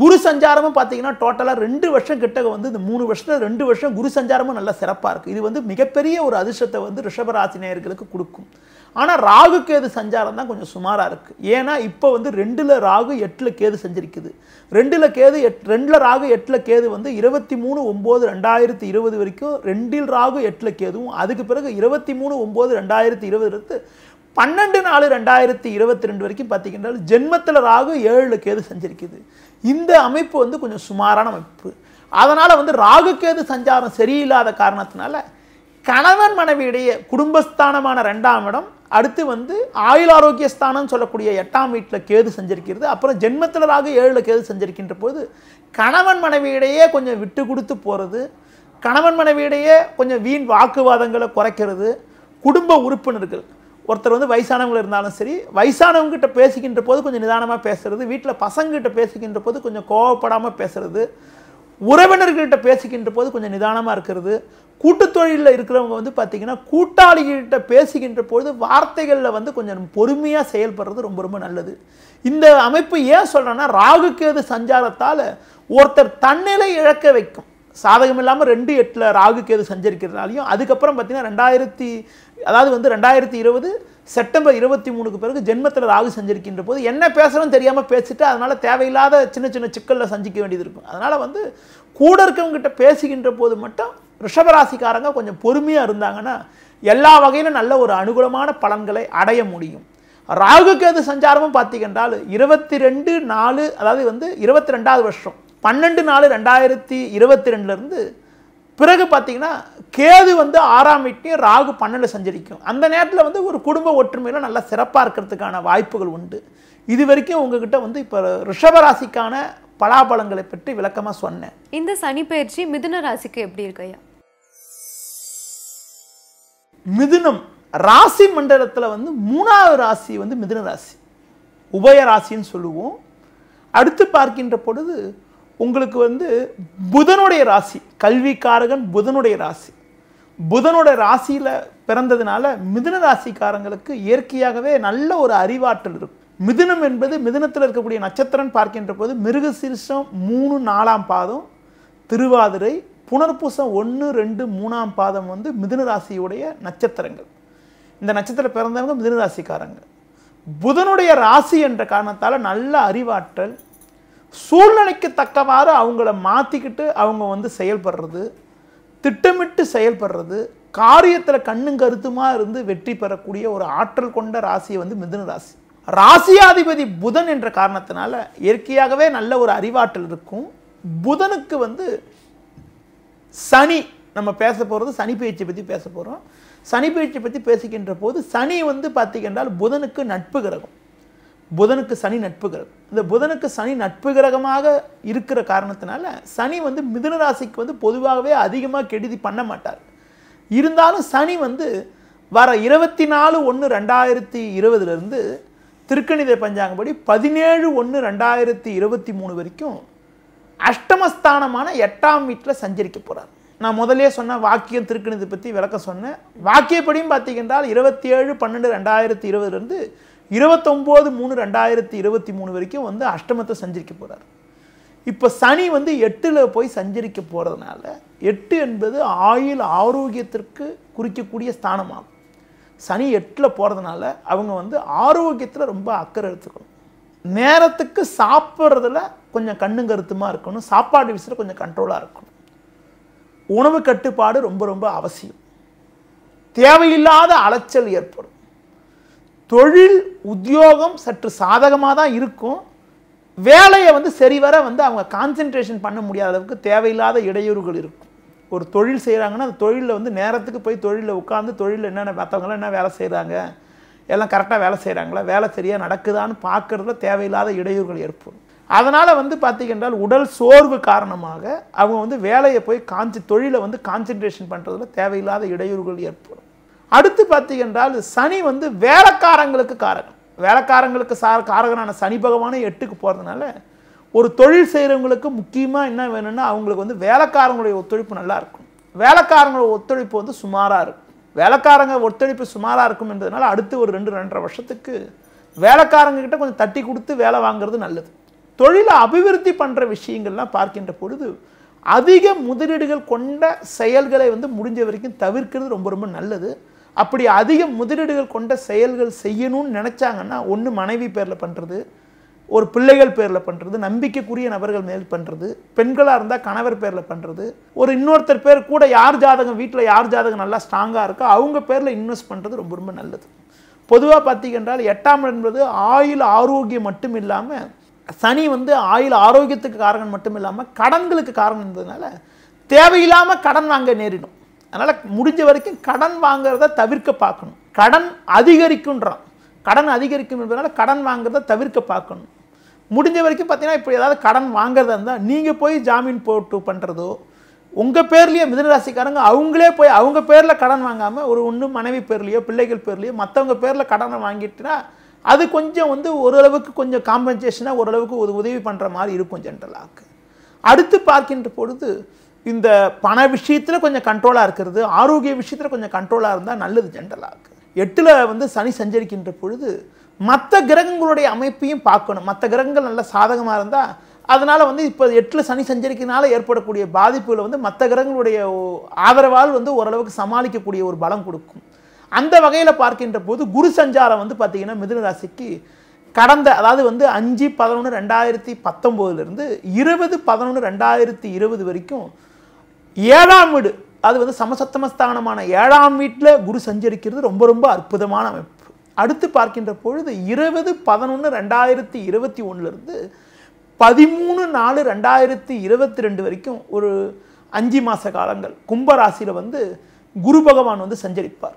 குரு சஞ்சாரமும் பார்த்தீங்கன்னா டோட்டலாக ரெண்டு வருஷம் கிட்ட வந்து இந்த மூணு வருஷத்தில் ரெண்டு வருஷம் குரு சஞ்சாரமும் நல்லா சிறப்பாக இருக்குது இது வந்து மிகப்பெரிய ஒரு அதிர்ஷ்டத்தை வந்து ரிஷபராசி நேயர்களுக்கு கொடுக்கும் ஆனால் ராகு கேது சஞ்சாரம் தான் கொஞ்சம் சுமாராக இருக்குது ஏன்னா இப்போ வந்து ரெண்டில் ராகு எட்டில் கேது செஞ்சிருக்குது ரெண்டில் கேது எட் ரெண்டில் ராகு எட்டில் கேது வந்து இருபத்தி மூணு ஒம்பது ரெண்டாயிரத்தி இருபது வரைக்கும் ரெண்டில் ராகு எட்டில் கேதுவும் அதுக்கு பிறகு இருபத்தி மூணு ஒம்பது ரெண்டாயிரத்தி இருபது பன்னெண்டு நாலு ரெண்டாயிரத்தி இருபத்தி ரெண்டு வரைக்கும் பார்த்தீங்கன்னா ஜென்மத்தில் ராகு ஏழில் கேது செஞ்சிருக்குது இந்த அமைப்பு வந்து கொஞ்சம் சுமாரான அமைப்பு அதனால் வந்து ராகுக்கேது சஞ்சாரம் சரியில்லாத காரணத்தினால கணவன் மனைவியுடைய குடும்பஸ்தானமான ரெண்டாம் இடம் அடுத்து வந்து ஆயுள் ஆரோக்கிய ஸ்தானம் சொல்லக்கூடிய எட்டாம் வீட்டில் கேது செஞ்சிருக்கிறது அப்புறம் ஜென்மத்தில் ராகு ஏழில் கேது செஞ்சிருக்கின்ற போது கணவன் மனைவியிடையே கொஞ்சம் விட்டு கொடுத்து போகிறது கணவன் மனைவியிடையே கொஞ்சம் வீண் வாக்குவாதங்களை குறைக்கிறது குடும்ப உறுப்பினர்கள் ஒருத்தர் வந்து வயசானவங்க இருந்தாலும் சரி வயசானவங்ககிட்ட பேசிக்கின்ற போது கொஞ்சம் நிதானமாக பேசுறது வீட்டில் பசங்ககிட்ட பேசிக்கின்ற போது கொஞ்சம் கோவப்படாமல் பேசுகிறது உறவினர்கள்கிட்ட பேசிக்கின்ற போது கொஞ்சம் நிதானமாக இருக்கிறது கூட்டு தொழிலில் இருக்கிறவங்க வந்து பார்த்திங்கன்னா கூட்டாளிகிட்ட பேசுகின்ற பொழுது வார்த்தைகளில் வந்து கொஞ்சம் பொறுமையாக செயல்படுறது ரொம்ப ரொம்ப நல்லது இந்த அமைப்பு ஏன் சொல்கிறேன்னா ராகுக்கேது சஞ்சாரத்தால் ஒருத்தர் தன்னிலை இழக்க வைக்கும் சாதகம் இல்லாமல் ரெண்டு எட்டில் ராகு கேது சஞ்சரிக்கிறதுனாலையும் அதுக்கப்புறம் பார்த்திங்கன்னா ரெண்டாயிரத்தி அதாவது வந்து ரெண்டாயிரத்தி இருபது செப்டம்பர் இருபத்தி மூணுக்கு பிறகு ஜென்மத்தில் ராகு சஞ்சரிக்கின்ற போது என்ன பேசுகிறோம் தெரியாமல் பேசிட்டு அதனால் தேவையில்லாத சின்ன சின்ன சிக்கலில் சஞ்சிக்க வேண்டியது இருக்கும் அதனால் வந்து கூட இருக்கவங்ககிட்ட பேசுகின்ற போது மட்டும் ரிஷபராசிக்காரங்க கொஞ்சம் பொறுமையாக இருந்தாங்கன்னா எல்லா வகையிலும் நல்ல ஒரு அனுகூலமான பலன்களை அடைய முடியும் ராகு கேது சஞ்சாரமும் பார்த்திங்கன்றால் இருபத்தி ரெண்டு நாலு அதாவது வந்து இருபத்தி ரெண்டாவது வருஷம் பன்னெண்டு நாலு ரெண்டாயிரத்தி இருபத்தி ரெண்டுலேருந்து பிறகு பார்த்தீங்கன்னா கேது வந்து ஆறாம் வீட்டையும் ராகு பன்னெண்டு சஞ்சரிக்கும் அந்த நேரத்தில் வந்து ஒரு குடும்ப ஒற்றுமையில் நல்லா சிறப்பாக இருக்கிறதுக்கான வாய்ப்புகள் உண்டு இது வரைக்கும் உங்ககிட்ட வந்து இப்போ ரிஷபராசிக்கான பலாபலங்களை பற்றி விளக்கமாக சொன்னேன் இந்த சனி பயிற்சி மிதுன ராசிக்கு எப்படி இருக்கு ஐயா மிதுனம் ராசி மண்டலத்தில் வந்து மூணாவது ராசி வந்து மிதுன ராசி உபய ராசின்னு சொல்லுவோம் அடுத்து பார்க்கின்ற பொழுது உங்களுக்கு வந்து புதனுடைய ராசி கல்விக்காரகன் புதனுடைய ராசி புதனோட ராசியில் பிறந்ததுனால மிதுன ராசிக்காரங்களுக்கு இயற்கையாகவே நல்ல ஒரு அறிவாற்றல் இருக்கும் மிதுனம் என்பது மிதுனத்தில் இருக்கக்கூடிய நட்சத்திரம் பார்க்கின்ற போது மிருக சீர்ஷம் மூணு நாலாம் பாதம் திருவாதிரை புனர்பூசம் ஒன்று ரெண்டு மூணாம் பாதம் வந்து மிதுன ராசியுடைய நட்சத்திரங்கள் இந்த நட்சத்திரம் பிறந்தவங்க மிதுன ராசிக்காரங்க புதனுடைய ராசி என்ற காரணத்தால் நல்ல அறிவாற்றல் சூழ்நிலைக்கு தக்கவாறு அவங்கள மாற்றிக்கிட்டு அவங்க வந்து செயல்படுறது திட்டமிட்டு செயல்படுறது காரியத்தில் கண்ணும் கருத்துமாக இருந்து வெற்றி பெறக்கூடிய ஒரு ஆற்றல் கொண்ட ராசியை வந்து மிதுன ராசி ராசியாதிபதி புதன் என்ற காரணத்தினால இயற்கையாகவே நல்ல ஒரு அறிவாற்றல் இருக்கும் புதனுக்கு வந்து சனி நம்ம பேச போகிறது சனி பயிற்சி பற்றி பேச போகிறோம் சனி பயிற்சி பற்றி பேசிக்கின்ற போது சனி வந்து பார்த்திங்கன்றால் புதனுக்கு நட்பு கிரகம் புதனுக்கு சனி நட்பு கிரகம் இந்த புதனுக்கு சனி நட்பு கிரகமாக இருக்கிற காரணத்தினால சனி வந்து மிதுன ராசிக்கு வந்து பொதுவாகவே அதிகமாக கெடுதி பண்ண மாட்டார் இருந்தாலும் சனி வந்து வர இருபத்தி நாலு ஒன்று ரெண்டாயிரத்தி இருபதுலேருந்து திருக்கணித பஞ்சாங்கப்படி பதினேழு ஒன்று ரெண்டாயிரத்தி இருபத்தி மூணு வரைக்கும் அஷ்டமஸ்தானமான எட்டாம் வீட்டில் சஞ்சரிக்க போகிறார் நான் முதலே சொன்ன வாக்கியம் திருக்கணிதை பற்றி விளக்கம் சொன்னேன் வாக்கியப்படியும் பார்த்தீங்கன்றால் இருபத்தி ஏழு பன்னெண்டு ரெண்டாயிரத்தி இருபதுலேருந்து இருபத்தொம்போது மூணு ரெண்டாயிரத்தி இருபத்தி மூணு வரைக்கும் வந்து அஷ்டமத்தை சஞ்சரிக்க போகிறார் இப்போ சனி வந்து எட்டில் போய் சஞ்சரிக்க போகிறதுனால எட்டு என்பது ஆயுள் ஆரோக்கியத்திற்கு குறிக்கக்கூடிய ஸ்தானமாகும் சனி எட்டில் போகிறதுனால அவங்க வந்து ஆரோக்கியத்தில் ரொம்ப அக்கறை எடுத்துக்கணும் நேரத்துக்கு சாப்பிட்றதுல கொஞ்சம் கண்ணு கருத்துமாக இருக்கணும் சாப்பாடு விஷயத்தில் கொஞ்சம் கண்ட்ரோலாக இருக்கணும் உணவு கட்டுப்பாடு ரொம்ப ரொம்ப அவசியம் தேவையில்லாத அலைச்சல் ஏற்படும் தொழில் உத்தியோகம் சற்று சாதகமாக தான் இருக்கும் வேலையை வந்து சரிவர வந்து அவங்க கான்சென்ட்ரேஷன் பண்ண முடியாத அளவுக்கு தேவையில்லாத இடையூறுகள் இருக்கும் ஒரு தொழில் செய்கிறாங்கன்னா அந்த தொழிலில் வந்து நேரத்துக்கு போய் தொழிலில் உட்காந்து தொழிலில் என்னென்ன மற்றவங்களாம் என்ன வேலை செய்கிறாங்க எல்லாம் கரெக்டாக வேலை செய்கிறாங்களா வேலை சரியாக நடக்குதான்னு பார்க்குறதுல தேவையில்லாத இடையூறுகள் ஏற்படும் அதனால் வந்து பார்த்திங்கன்றால் உடல் சோர்வு காரணமாக அவங்க வந்து வேலையை போய் காஞ்சி தொழிலை வந்து கான்சென்ட்ரேஷன் பண்ணுறதுல தேவையில்லாத இடையூறுகள் ஏற்படும் அடுத்து பார்த்தீங்கன்றால் சனி வந்து வேலைக்காரங்களுக்கு காரகம் வேலைக்காரங்களுக்கு சா காரகனான சனி பகவானே எட்டுக்கு போகிறதுனால ஒரு தொழில் செய்கிறவங்களுக்கு முக்கியமாக என்ன வேணும்னா அவங்களுக்கு வந்து வேலைக்காரங்களுடைய ஒத்துழைப்பு நல்லா இருக்கும் வேலைக்காரங்களோட ஒத்துழைப்பு வந்து சுமாராக இருக்கும் வேலைக்காரங்க ஒத்துழைப்பு சுமாராக இருக்கும் என்றதுனால அடுத்து ஒரு ரெண்டு ரெண்டரை வருஷத்துக்கு வேலைக்காரங்கக்கிட்ட கொஞ்சம் தட்டி கொடுத்து வேலை வாங்குறது நல்லது தொழிலை அபிவிருத்தி பண்ணுற விஷயங்கள்லாம் பார்க்கின்ற பொழுது அதிக முதலீடுகள் கொண்ட செயல்களை வந்து முடிஞ்ச வரைக்கும் தவிர்க்கிறது ரொம்ப ரொம்ப நல்லது அப்படி அதிக முதலீடுகள் கொண்ட செயல்கள் செய்யணும்னு நினச்சாங்கன்னா ஒன்று மனைவி பேரில் பண்ணுறது ஒரு பிள்ளைகள் பேரில் பண்ணுறது நம்பிக்கைக்குரிய நபர்கள் மேல் பண்ணுறது பெண்களாக இருந்தால் கணவர் பேரில் பண்ணுறது ஒரு இன்னொருத்தர் பேர் கூட யார் ஜாதகம் வீட்டில் யார் ஜாதகம் நல்லா ஸ்ட்ராங்காக இருக்கோ அவங்க பேரில் இன்வெஸ்ட் பண்ணுறது ரொம்ப ரொம்ப நல்லது பொதுவாக பார்த்திங்கன்றால் எட்டாம் என்பது ஆயுள் ஆரோக்கியம் மட்டும் இல்லாமல் சனி வந்து ஆயுள் ஆரோக்கியத்துக்கு காரணம் மட்டும் இல்லாமல் கடன்களுக்கு காரணம் என்பதனால தேவையில்லாமல் கடன் வாங்க நேரிடும் அதனால் முடிஞ்ச வரைக்கும் கடன் வாங்கிறத தவிர்க்க பார்க்கணும் கடன் அதிகரிக்குன்றான் கடன் அதிகரிக்கும் என்பதனால கடன் வாங்குறத தவிர்க்க பார்க்கணும் முடிஞ்ச வரைக்கும் பார்த்தீங்கன்னா இப்போ ஏதாவது கடன் வாங்குறதா இருந்தால் நீங்கள் போய் ஜாமீன் போட்டு பண்ணுறதோ உங்கள் பேர்லேயே மிதனராசிக்காரங்க அவங்களே போய் அவங்க பேரில் கடன் வாங்காமல் ஒரு ஒன்று மனைவி பேர்லேயோ பிள்ளைகள் பேர்லேயோ மற்றவங்க பேரில் கடனை வாங்கிட்டுனா அது கொஞ்சம் வந்து ஓரளவுக்கு கொஞ்சம் காம்பன்சேஷனாக ஓரளவுக்கு ஒரு உதவி பண்ணுற மாதிரி இருக்கும் ஜென்ரலாக அடுத்து பார்க்கின்ற பொழுது இந்த பண விஷயத்தில் கொஞ்சம் கண்ட்ரோலாக இருக்கிறது ஆரோக்கிய விஷயத்தில் கொஞ்சம் கண்ட்ரோலாக இருந்தால் நல்லது ஜென்ரலாக இருக்குது எட்டில் வந்து சனி சஞ்சரிக்கின்ற பொழுது மற்ற கிரகங்களுடைய அமைப்பையும் பார்க்கணும் மற்ற கிரகங்கள் நல்ல சாதகமாக இருந்தால் அதனால் வந்து இப்போ எட்டில் சனி சஞ்சரிக்கிறனால ஏற்படக்கூடிய பாதிப்புகளை வந்து மற்ற கிரகங்களுடைய ஆதரவால் வந்து ஓரளவுக்கு சமாளிக்கக்கூடிய ஒரு பலம் கொடுக்கும் அந்த வகையில் பார்க்கின்ற போது குரு சஞ்சாரம் வந்து பார்த்திங்கன்னா மிதுன ராசிக்கு கடந்த அதாவது வந்து அஞ்சு பதினொன்று ரெண்டாயிரத்தி பத்தொம்போதுலேருந்து இருபது பதினொன்று ரெண்டாயிரத்தி இருபது வரைக்கும் ஏழாம் வீடு அது வந்து சமசத்தமஸ்தானமான ஏழாம் வீட்டில் குரு சஞ்சரிக்கிறது ரொம்ப ரொம்ப அற்புதமான அமைப்பு அடுத்து பார்க்கின்ற பொழுது இருபது பதினொன்று ரெண்டாயிரத்தி இருபத்தி ஒன்றுலேருந்து பதிமூணு நாலு ரெண்டாயிரத்தி இருபத்தி ரெண்டு வரைக்கும் ஒரு அஞ்சு மாத காலங்கள் கும்பராசியில் வந்து குரு பகவான் வந்து சஞ்சரிப்பார்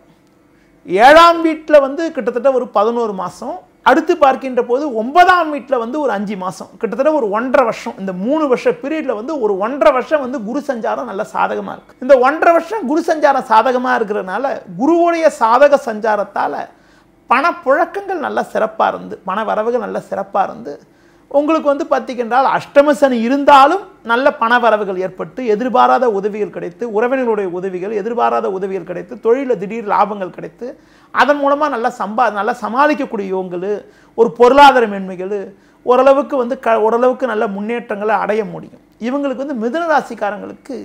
ஏழாம் வீட்டில் வந்து கிட்டத்தட்ட ஒரு பதினோரு மாதம் அடுத்து பார்க்கின்ற போது ஒன்பதாம் வீட்டில் வந்து ஒரு அஞ்சு மாதம் கிட்டத்தட்ட ஒரு ஒன்றரை வருஷம் இந்த மூணு வருஷ பீரியடில் வந்து ஒரு ஒன்றரை வருஷம் வந்து குரு சஞ்சாரம் நல்ல சாதகமாக இருக்குது இந்த ஒன்றரை வருஷம் குரு சஞ்சாரம் சாதகமாக இருக்கிறதுனால குருவுடைய சாதக சஞ்சாரத்தால் பணப்புழக்கங்கள் நல்லா சிறப்பாக இருந்து பண வரவுகள் நல்லா சிறப்பாக இருந்து உங்களுக்கு வந்து பார்த்திங்கன்றால் அஷ்டம சனி இருந்தாலும் நல்ல பண வரவுகள் ஏற்பட்டு எதிர்பாராத உதவிகள் கிடைத்து உறவினர்களுடைய உதவிகள் எதிர்பாராத உதவிகள் கிடைத்து தொழிலில் திடீர் லாபங்கள் கிடைத்து அதன் மூலமாக நல்லா சம்பா நல்லா சமாளிக்கக்கூடிய இவங்கள் ஒரு பொருளாதார மென்மைகள் ஓரளவுக்கு வந்து க ஓரளவுக்கு நல்ல முன்னேற்றங்களை அடைய முடியும் இவங்களுக்கு வந்து மிதனராசிக்காரங்களுக்கு ராசிக்காரங்களுக்கு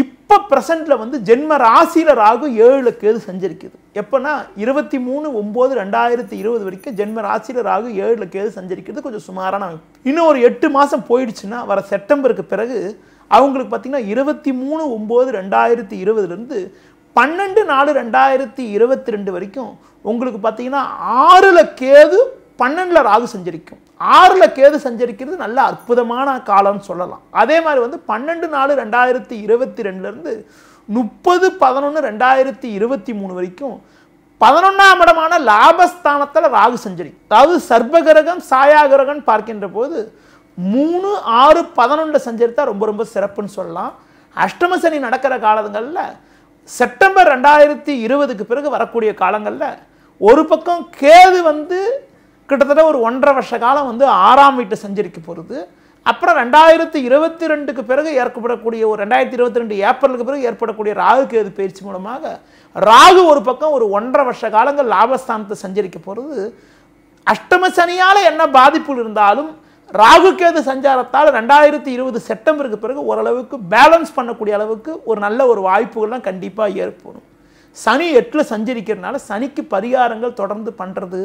இப்போ ப்ரெசண்டில் வந்து ஜென்ம ராசியில் ராகு ஏழு கேது சஞ்சரிக்குது எப்போனா இருபத்தி மூணு ஒம்பது ரெண்டாயிரத்தி இருபது வரைக்கும் ஜென்ம ராசியில் ராகு ஏழு கேது சஞ்சரிக்கிறது கொஞ்சம் சுமாரான அமைப்பு இன்னும் ஒரு எட்டு மாதம் போயிடுச்சுன்னா வர செப்டம்பருக்கு பிறகு அவங்களுக்கு பார்த்திங்கன்னா இருபத்தி மூணு ஒம்பது ரெண்டாயிரத்தி இருபதுலேருந்து பன்னெண்டு நாலு ரெண்டாயிரத்தி இருபத்தி ரெண்டு வரைக்கும் உங்களுக்கு பார்த்திங்கன்னா ஆறில் கேது பன்னெண்டில் ராகு சஞ்சரிக்கும் ஆறில் கேது சஞ்சரிக்கிறது நல்ல அற்புதமான காலம்னு சொல்லலாம் அதே மாதிரி வந்து பன்னெண்டு நாலு ரெண்டாயிரத்தி இருபத்தி ரெண்டுலேருந்து முப்பது பதினொன்று ரெண்டாயிரத்தி இருபத்தி மூணு வரைக்கும் பதினொன்றாம் இடமான லாபஸ்தானத்தில் ராகு சஞ்சரி அதாவது சர்வகிரகம் சாயா கிரகம் பார்க்கின்ற போது மூணு ஆறு பதினொன்று சஞ்சரித்தால் ரொம்ப ரொம்ப சிறப்புன்னு சொல்லலாம் அஷ்டம சனி நடக்கிற காலங்களில் செப்டம்பர் ரெண்டாயிரத்தி இருபதுக்கு பிறகு வரக்கூடிய காலங்களில் ஒரு பக்கம் கேது வந்து கிட்டத்தட்ட ஒரு ஒன்றரை வருஷ காலம் வந்து ஆறாம் வீட்டு சஞ்சரிக்க போகிறது அப்புறம் ரெண்டாயிரத்தி இருபத்தி ரெண்டுக்கு பிறகு ஏற்கப்படக்கூடிய ஒரு ரெண்டாயிரத்தி இருபத்தி ரெண்டு ஏப்ரலுக்கு பிறகு ஏற்படக்கூடிய ராகு கேது பயிற்சி மூலமாக ராகு ஒரு பக்கம் ஒரு ஒன்றரை வருஷ காலங்கள் லாபஸ்தானத்தை சஞ்சரிக்க போகிறது அஷ்டம சனியால் என்ன பாதிப்புகள் இருந்தாலும் ராகு கேது சஞ்சாரத்தால் ரெண்டாயிரத்தி இருபது செப்டம்பருக்கு பிறகு ஓரளவுக்கு பேலன்ஸ் பண்ணக்கூடிய அளவுக்கு ஒரு நல்ல ஒரு வாய்ப்புகள்லாம் கண்டிப்பாக ஏற்படும் சனி எட்டில் சஞ்சரிக்கிறதுனால சனிக்கு பரிகாரங்கள் தொடர்ந்து பண்ணுறது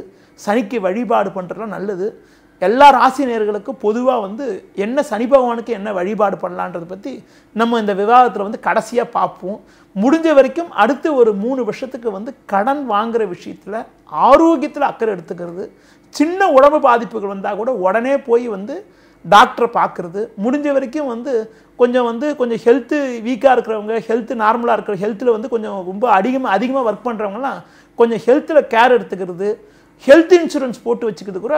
சனிக்கு வழிபாடு பண்ணுறதுலாம் நல்லது எல்லா ராசி நேர்களுக்கும் பொதுவாக வந்து என்ன சனி பகவானுக்கு என்ன வழிபாடு பண்ணலான்றதை பற்றி நம்ம இந்த விவாதத்தில் வந்து கடைசியாக பார்ப்போம் முடிஞ்ச வரைக்கும் அடுத்து ஒரு மூணு வருஷத்துக்கு வந்து கடன் வாங்குகிற விஷயத்தில் ஆரோக்கியத்தில் அக்கறை எடுத்துக்கிறது சின்ன உடம்பு பாதிப்புகள் வந்தால் கூட உடனே போய் வந்து டாக்டரை பார்க்குறது முடிஞ்ச வரைக்கும் வந்து கொஞ்சம் வந்து கொஞ்சம் ஹெல்த்து வீக்காக இருக்கிறவங்க ஹெல்த்து நார்மலாக இருக்கிற ஹெல்த்தில் வந்து கொஞ்சம் ரொம்ப அதிகமாக அதிகமாக ஒர்க் பண்ணுறவங்கலாம் கொஞ்சம் ஹெல்த்தில் கேர் எடுத்துக்கிறது ஹெல்த் இன்சூரன்ஸ் போட்டு வச்சுக்கிறது கூட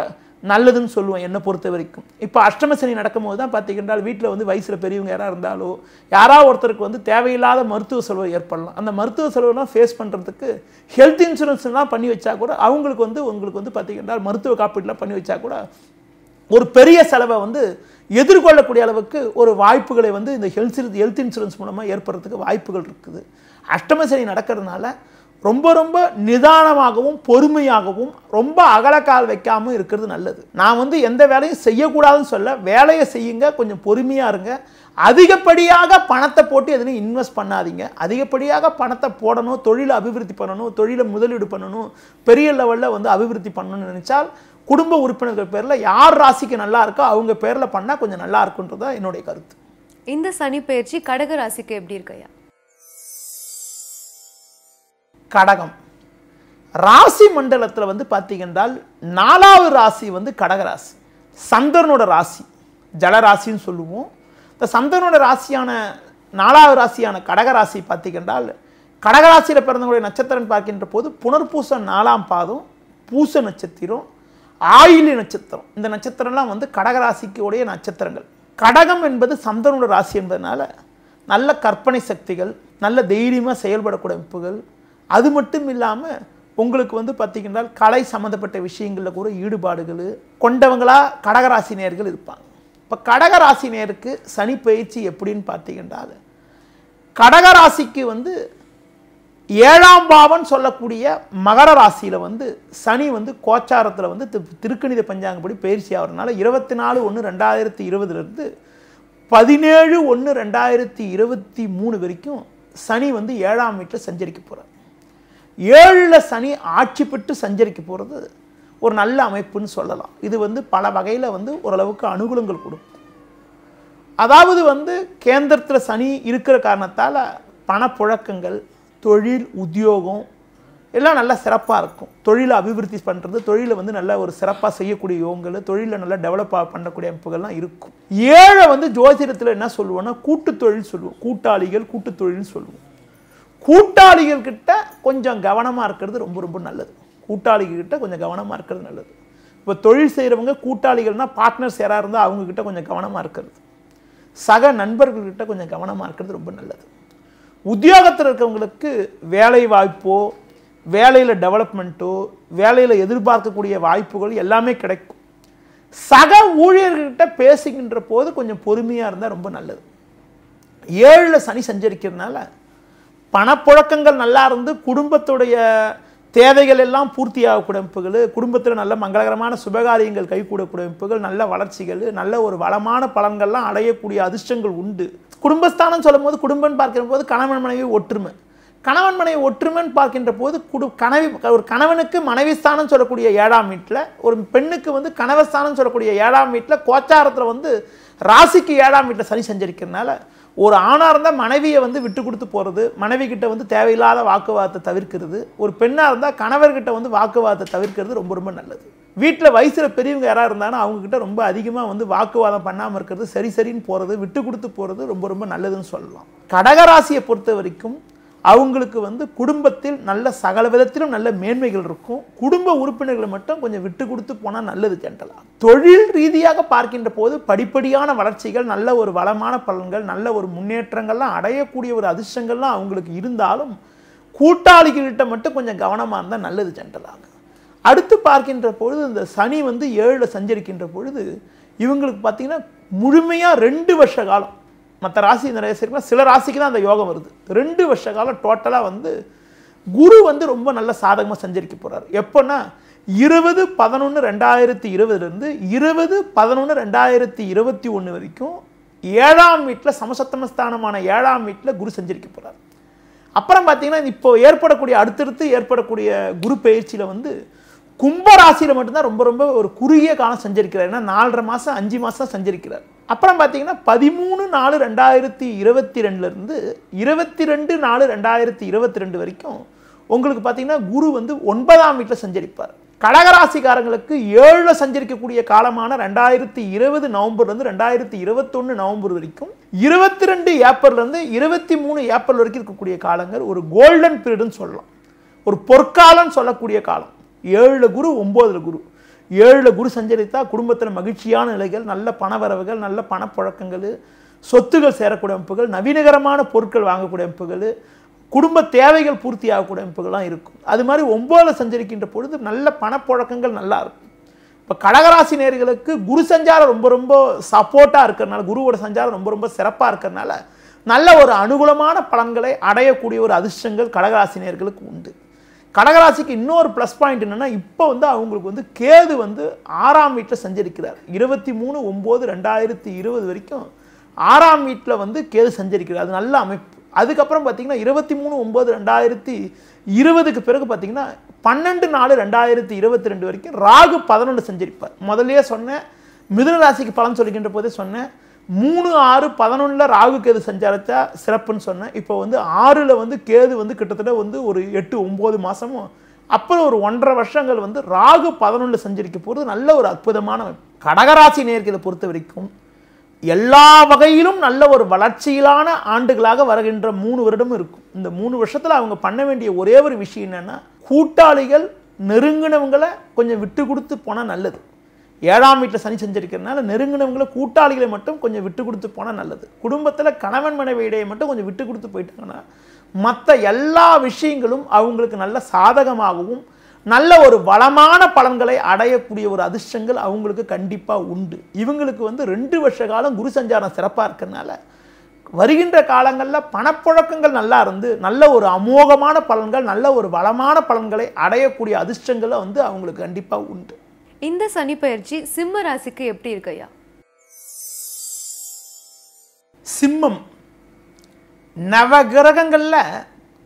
நல்லதுன்னு சொல்லுவேன் என்னை பொறுத்த வரைக்கும் இப்போ அஷ்டம சனி நடக்கும்போது தான் பார்த்தீங்கன்னா வீட்டில் வந்து வயசில் பெரியவங்க யாராக இருந்தாலோ யாராவது ஒருத்தருக்கு வந்து தேவையில்லாத மருத்துவ செலவு ஏற்படலாம் அந்த மருத்துவ செலவுலாம் ஃபேஸ் பண்ணுறதுக்கு ஹெல்த் இன்சூரன்ஸ்லாம் பண்ணி வச்சா கூட அவங்களுக்கு வந்து உங்களுக்கு வந்து பார்த்தீங்கன்றால் மருத்துவ காப்பீடுலாம் பண்ணி வச்சா கூட ஒரு பெரிய செலவை வந்து எதிர்கொள்ளக்கூடிய அளவுக்கு ஒரு வாய்ப்புகளை வந்து இந்த ஹெல்த் ஹெல்த் இன்சூரன்ஸ் மூலமாக ஏற்படுறதுக்கு வாய்ப்புகள் இருக்குது அஷ்டம நடக்கிறதுனால ரொம்ப ரொம்ப நிதானமாகவும் பொறுமையாகவும் ரொம்ப அகலக்கால் வைக்காமல் இருக்கிறது நல்லது நான் வந்து எந்த வேலையும் செய்யக்கூடாதுன்னு சொல்ல வேலையை செய்யுங்க கொஞ்சம் பொறுமையாக இருங்க அதிகப்படியாக பணத்தை போட்டு எதுலையும் இன்வெஸ்ட் பண்ணாதீங்க அதிகப்படியாக பணத்தை போடணும் தொழிலை அபிவிருத்தி பண்ணணும் தொழிலை முதலீடு பண்ணணும் பெரிய லெவலில் வந்து அபிவிருத்தி பண்ணணும்னு நினச்சால் குடும்ப உறுப்பினர்கள் பேரில் யார் ராசிக்கு நல்லா இருக்கோ அவங்க பேரில் பண்ணால் கொஞ்சம் நல்லா இருக்குன்றது தான் என்னுடைய கருத்து இந்த சனி பயிற்சி கடக ராசிக்கு எப்படி இருக்கையா கடகம் ராசி மண்டலத்தில் வந்து பார்த்தீங்கன்றால் நாலாவது ராசி வந்து கடகராசி சந்திரனோட ராசி ஜலராசின்னு சொல்லுவோம் இந்த சந்திரனோட ராசியான நாலாவது ராசியான கடகராசி பார்த்தீங்கன்றால் கடகராசியில் பிறந்தவங்களுடைய நட்சத்திரம் பார்க்கின்ற போது புனர்பூச நாலாம் பாதம் பூச நட்சத்திரம் ஆயிலி நட்சத்திரம் இந்த நட்சத்திரம்லாம் வந்து கடகராசிக்கு உடைய நட்சத்திரங்கள் கடகம் என்பது சந்தனோட ராசி என்பதனால நல்ல கற்பனை சக்திகள் நல்ல தைரியமாக செயல்படக்கூடிய அமைப்புகள் அது மட்டும் இல்லாமல் உங்களுக்கு வந்து பார்த்திங்கனால் கலை சம்மந்தப்பட்ட விஷயங்களில் கூட ஈடுபாடுகள் கொண்டவங்களாக கடகராசி நேர்கள் இருப்பாங்க இப்போ கடகராசி நேருக்கு சனி பயிற்சி எப்படின்னு பார்த்திங்கன்றால் கடகராசிக்கு வந்து ஏழாம் பாவன் சொல்லக்கூடிய மகர ராசியில் வந்து சனி வந்து கோச்சாரத்தில் வந்து திருக்கணித பஞ்சாங்கப்படி பயிற்சி ஆகிறதுனால இருபத்தி நாலு ஒன்று ரெண்டாயிரத்தி இருபதுலேருந்து பதினேழு ஒன்று ரெண்டாயிரத்தி இருபத்தி மூணு வரைக்கும் சனி வந்து ஏழாம் வீட்டில் சஞ்சரிக்க போகிறார் ஏழில் சனி ஆட்சி பெற்று சஞ்சரிக்க போகிறது ஒரு நல்ல அமைப்புன்னு சொல்லலாம் இது வந்து பல வகையில் வந்து ஓரளவுக்கு அனுகூலங்கள் கொடுக்கும் அதாவது வந்து கேந்திரத்தில் சனி இருக்கிற காரணத்தால் பணப்புழக்கங்கள் தொழில் உத்தியோகம் எல்லாம் நல்லா சிறப்பாக இருக்கும் தொழிலை அபிவிருத்தி பண்ணுறது தொழிலை வந்து நல்லா ஒரு சிறப்பாக செய்யக்கூடிய யோகங்கள் தொழிலில் நல்லா டெவலப் பண்ணக்கூடிய அமைப்புகள்லாம் இருக்கும் ஏழை வந்து ஜோதிடத்தில் என்ன சொல்லுவோம்னா கூட்டு தொழில் சொல்லுவோம் கூட்டாளிகள் கூட்டு தொழில்னு சொல்லுவோம் கூட்டாளிகள் கிட்ட கொஞ்சம் கவனமாக இருக்கிறது ரொம்ப ரொம்ப நல்லது கூட்டாளிகள் கிட்ட கொஞ்சம் கவனமாக இருக்கிறது நல்லது இப்போ தொழில் செய்கிறவங்க கூட்டாளிகள்னால் பார்ட்னர்ஸ் யாராக இருந்தால் அவங்கக்கிட்ட கொஞ்சம் கவனமாக இருக்கிறது சக நண்பர்கள்கிட்ட கொஞ்சம் கவனமாக இருக்கிறது ரொம்ப நல்லது உத்தியோகத்தில் இருக்கிறவங்களுக்கு வேலை வாய்ப்போ வேலையில் டெவலப்மெண்ட்டோ வேலையில் எதிர்பார்க்கக்கூடிய வாய்ப்புகள் எல்லாமே கிடைக்கும் சக ஊழியர்கிட்ட பேசுகின்ற போது கொஞ்சம் பொறுமையாக இருந்தால் ரொம்ப நல்லது ஏழில் சனி சஞ்சரிக்கிறதுனால பணப்புழக்கங்கள் நல்லா இருந்து குடும்பத்துடைய தேவைகள் எல்லாம் பூர்த்தியாக குடமைப்புகள் குடும்பத்தில் நல்ல மங்களகரமான சுபகாரியங்கள் கைகூட குடமைப்புகள் நல்ல வளர்ச்சிகள் நல்ல ஒரு வளமான பலன்கள்லாம் அடையக்கூடிய அதிர்ஷ்டங்கள் உண்டு குடும்பஸ்தானம் சொல்லும் போது குடும்பம்னு பார்க்கிற போது கணவன் மனைவி ஒற்றுமை கணவன் மனைவி ஒற்றுமைன்னு பார்க்கின்ற போது குடு கனவி ஒரு கணவனுக்கு மனைவி ஸ்தானம் சொல்லக்கூடிய ஏழாம் வீட்டில் ஒரு பெண்ணுக்கு வந்து கணவஸ்தானம் சொல்லக்கூடிய ஏழாம் வீட்டில் கோச்சாரத்தில் வந்து ராசிக்கு ஏழாம் வீட்டில் சனி செஞ்சிருக்கிறதுனால ஒரு ஆணாக இருந்தால் மனைவியை வந்து விட்டு கொடுத்து போகிறது மனைவிக்கிட்ட வந்து தேவையில்லாத வாக்குவாதத்தை தவிர்க்கிறது ஒரு பெண்ணாக இருந்தால் கணவர்கிட்ட வந்து வாக்குவாதத்தை தவிர்க்கிறது ரொம்ப ரொம்ப நல்லது வீட்டில் வயசில் பெரியவங்க யாராக இருந்தாலும் அவங்கக்கிட்ட ரொம்ப அதிகமாக வந்து வாக்குவாதம் பண்ணாமல் இருக்கிறது சரி சரின்னு போகிறது விட்டு கொடுத்து போகிறது ரொம்ப ரொம்ப நல்லதுன்னு சொல்லலாம் கடகராசியை பொறுத்த வரைக்கும் அவங்களுக்கு வந்து குடும்பத்தில் நல்ல சகல விதத்திலும் நல்ல மேன்மைகள் இருக்கும் குடும்ப உறுப்பினர்களை மட்டும் கொஞ்சம் விட்டு கொடுத்து போனால் நல்லது கேட்டலாம் தொழில் ரீதியாக பார்க்கின்ற போது படிப்படியான வளர்ச்சிகள் நல்ல ஒரு வளமான பலன்கள் நல்ல ஒரு முன்னேற்றங்கள்லாம் அடையக்கூடிய ஒரு அதிர்ஷ்டங்கள்லாம் அவங்களுக்கு இருந்தாலும் கூட்டாளிகள்கிட்ட மட்டும் கொஞ்சம் கவனமாக இருந்தால் நல்லது ஜென்ரலாக அடுத்து பார்க்கின்ற பொழுது இந்த சனி வந்து ஏழில் சஞ்சரிக்கின்ற பொழுது இவங்களுக்கு பார்த்திங்கன்னா முழுமையாக ரெண்டு வருஷ காலம் மற்ற ராசி நிறைய ராசிக்குலாம் சில ராசிக்கு தான் அந்த யோகம் வருது ரெண்டு வருஷ காலம் டோட்டலாக வந்து குரு வந்து ரொம்ப நல்ல சாதகமாக சஞ்சரிக்க போகிறார் எப்போன்னா இருபது பதினொன்று ரெண்டாயிரத்தி இருபதுலேருந்து இருபது பதினொன்று ரெண்டாயிரத்தி இருபத்தி ஒன்று வரைக்கும் ஏழாம் வீட்டில் சமசத்தமஸ்தானமான ஏழாம் வீட்டில் குரு சஞ்சரிக்க போகிறார் அப்புறம் பார்த்தீங்கன்னா இப்போ ஏற்படக்கூடிய அடுத்தடுத்து ஏற்படக்கூடிய குரு பயிற்சியில் வந்து கும்பராசியில் மட்டும்தான் ரொம்ப ரொம்ப ஒரு குறுகிய காலம் சஞ்சரிக்கிறார் ஏன்னா நாலரை மாதம் அஞ்சு மாதம் சஞ்சரிக்கிறார் அப்புறம் பார்த்தீங்கன்னா பதிமூணு நாலு ரெண்டாயிரத்தி இருபத்தி ரெண்டுலேருந்து இருபத்தி ரெண்டு நாலு ரெண்டாயிரத்தி இருபத்தி ரெண்டு வரைக்கும் உங்களுக்கு பார்த்தீங்கன்னா குரு வந்து ஒன்பதாம் வீட்டில் சஞ்சரிப்பார் கடகராசிக்காரங்களுக்கு ஏழில் சஞ்சரிக்கக்கூடிய காலமான ரெண்டாயிரத்தி இருபது நவம்பர்லேருந்து ரெண்டாயிரத்தி இருபத்தொன்று நவம்பர் வரைக்கும் இருபத்தி ரெண்டு ஏப்ரல்லேருந்து இருபத்தி மூணு ஏப்ரல் வரைக்கும் இருக்கக்கூடிய காலங்கள் ஒரு கோல்டன் பீரியடுன்னு சொல்லலாம் ஒரு பொற்காலம்னு சொல்லக்கூடிய காலம் ஏழில் குரு ஒம்போதில் குரு ஏழில் குரு சஞ்சரித்தா குடும்பத்தில் மகிழ்ச்சியான நிலைகள் நல்ல பணவரவுகள் நல்ல பணப்பழக்கங்கள் சொத்துகள் சேரக்கூடிய அமைப்புகள் நவீனகரமான பொருட்கள் வாங்கக்கூடிய அமைப்புகள் குடும்ப தேவைகள் பூர்த்தி ஆகக்கூடிய அமைப்புகள்லாம் இருக்கும் அது மாதிரி ஒம்போதில் சஞ்சரிக்கின்ற பொழுது நல்ல பணப்பழக்கங்கள் நல்லா இருக்கும் இப்போ கடகராசி நேர்களுக்கு குரு சஞ்சாரம் ரொம்ப ரொம்ப சப்போர்ட்டாக இருக்கிறனால குருவோட சஞ்சாரம் ரொம்ப ரொம்ப சிறப்பாக இருக்கிறனால நல்ல ஒரு அனுகூலமான பலன்களை அடையக்கூடிய ஒரு அதிர்ஷ்டங்கள் கடகராசி நேர்களுக்கு உண்டு கடகராசிக்கு இன்னொரு ப்ளஸ் பாயிண்ட் என்னென்னா இப்போ வந்து அவங்களுக்கு வந்து கேது வந்து ஆறாம் வீட்டில் செஞ்சிருக்கிறார் இருபத்தி மூணு ஒம்பது ரெண்டாயிரத்தி இருபது வரைக்கும் ஆறாம் வீட்டில் வந்து கேது செஞ்சிருக்கிறார் அது நல்ல அமைப்பு அதுக்கப்புறம் பார்த்திங்கன்னா இருபத்தி மூணு ஒம்பது ரெண்டாயிரத்தி இருபதுக்கு பிறகு பார்த்திங்கன்னா பன்னெண்டு நாலு ரெண்டாயிரத்தி இருபத்தி ரெண்டு வரைக்கும் ராகு பதினொன்று செஞ்சிருப்பார் முதலே சொன்னேன் மிதுன ராசிக்கு பலன் சொல்லிக்கின்ற போதே சொன்னேன் மூணு ஆறு பதினொன்றில் ராகு கேது சஞ்சாரத்தை சிறப்புன்னு சொன்னேன் இப்போ வந்து ஆறில் வந்து கேது வந்து கிட்டத்தட்ட வந்து ஒரு எட்டு ஒம்பது மாதமும் அப்புறம் ஒரு ஒன்றரை வருஷங்கள் வந்து ராகு பதினொன்றில் சஞ்சரிக்க போகிறது நல்ல ஒரு அற்புதமான கடகராசி நேர்களை பொறுத்த வரைக்கும் எல்லா வகையிலும் நல்ல ஒரு வளர்ச்சியிலான ஆண்டுகளாக வருகின்ற மூணு வருடமும் இருக்கும் இந்த மூணு வருஷத்தில் அவங்க பண்ண வேண்டிய ஒரே ஒரு விஷயம் என்னென்னா கூட்டாளிகள் நெருங்கினவங்களை கொஞ்சம் விட்டு கொடுத்து போனால் நல்லது ஏழாம் வீட்டில் சனி செஞ்சிருக்கிறதுனால நெருங்கினவங்களை கூட்டாளிகளை மட்டும் கொஞ்சம் விட்டு கொடுத்து போனால் நல்லது குடும்பத்தில் கணவன் மனைவி இடையே மட்டும் கொஞ்சம் விட்டு கொடுத்து போயிட்டாங்கன்னா மற்ற எல்லா விஷயங்களும் அவங்களுக்கு நல்ல சாதகமாகவும் நல்ல ஒரு வளமான பலன்களை அடையக்கூடிய ஒரு அதிர்ஷ்டங்கள் அவங்களுக்கு கண்டிப்பாக உண்டு இவங்களுக்கு வந்து ரெண்டு வருஷ காலம் குரு சஞ்சாரம் சிறப்பாக இருக்கிறனால வருகின்ற காலங்களில் பணப்புழக்கங்கள் நல்லா இருந்து நல்ல ஒரு அமோகமான பலன்கள் நல்ல ஒரு வளமான பலன்களை அடையக்கூடிய அதிர்ஷ்டங்களை வந்து அவங்களுக்கு கண்டிப்பாக உண்டு இந்த சனி பயிற்சி சிம்ம ராசிக்கு எப்படி இருக்கு ஐயா சிம்மம் நவ கிரகங்களில்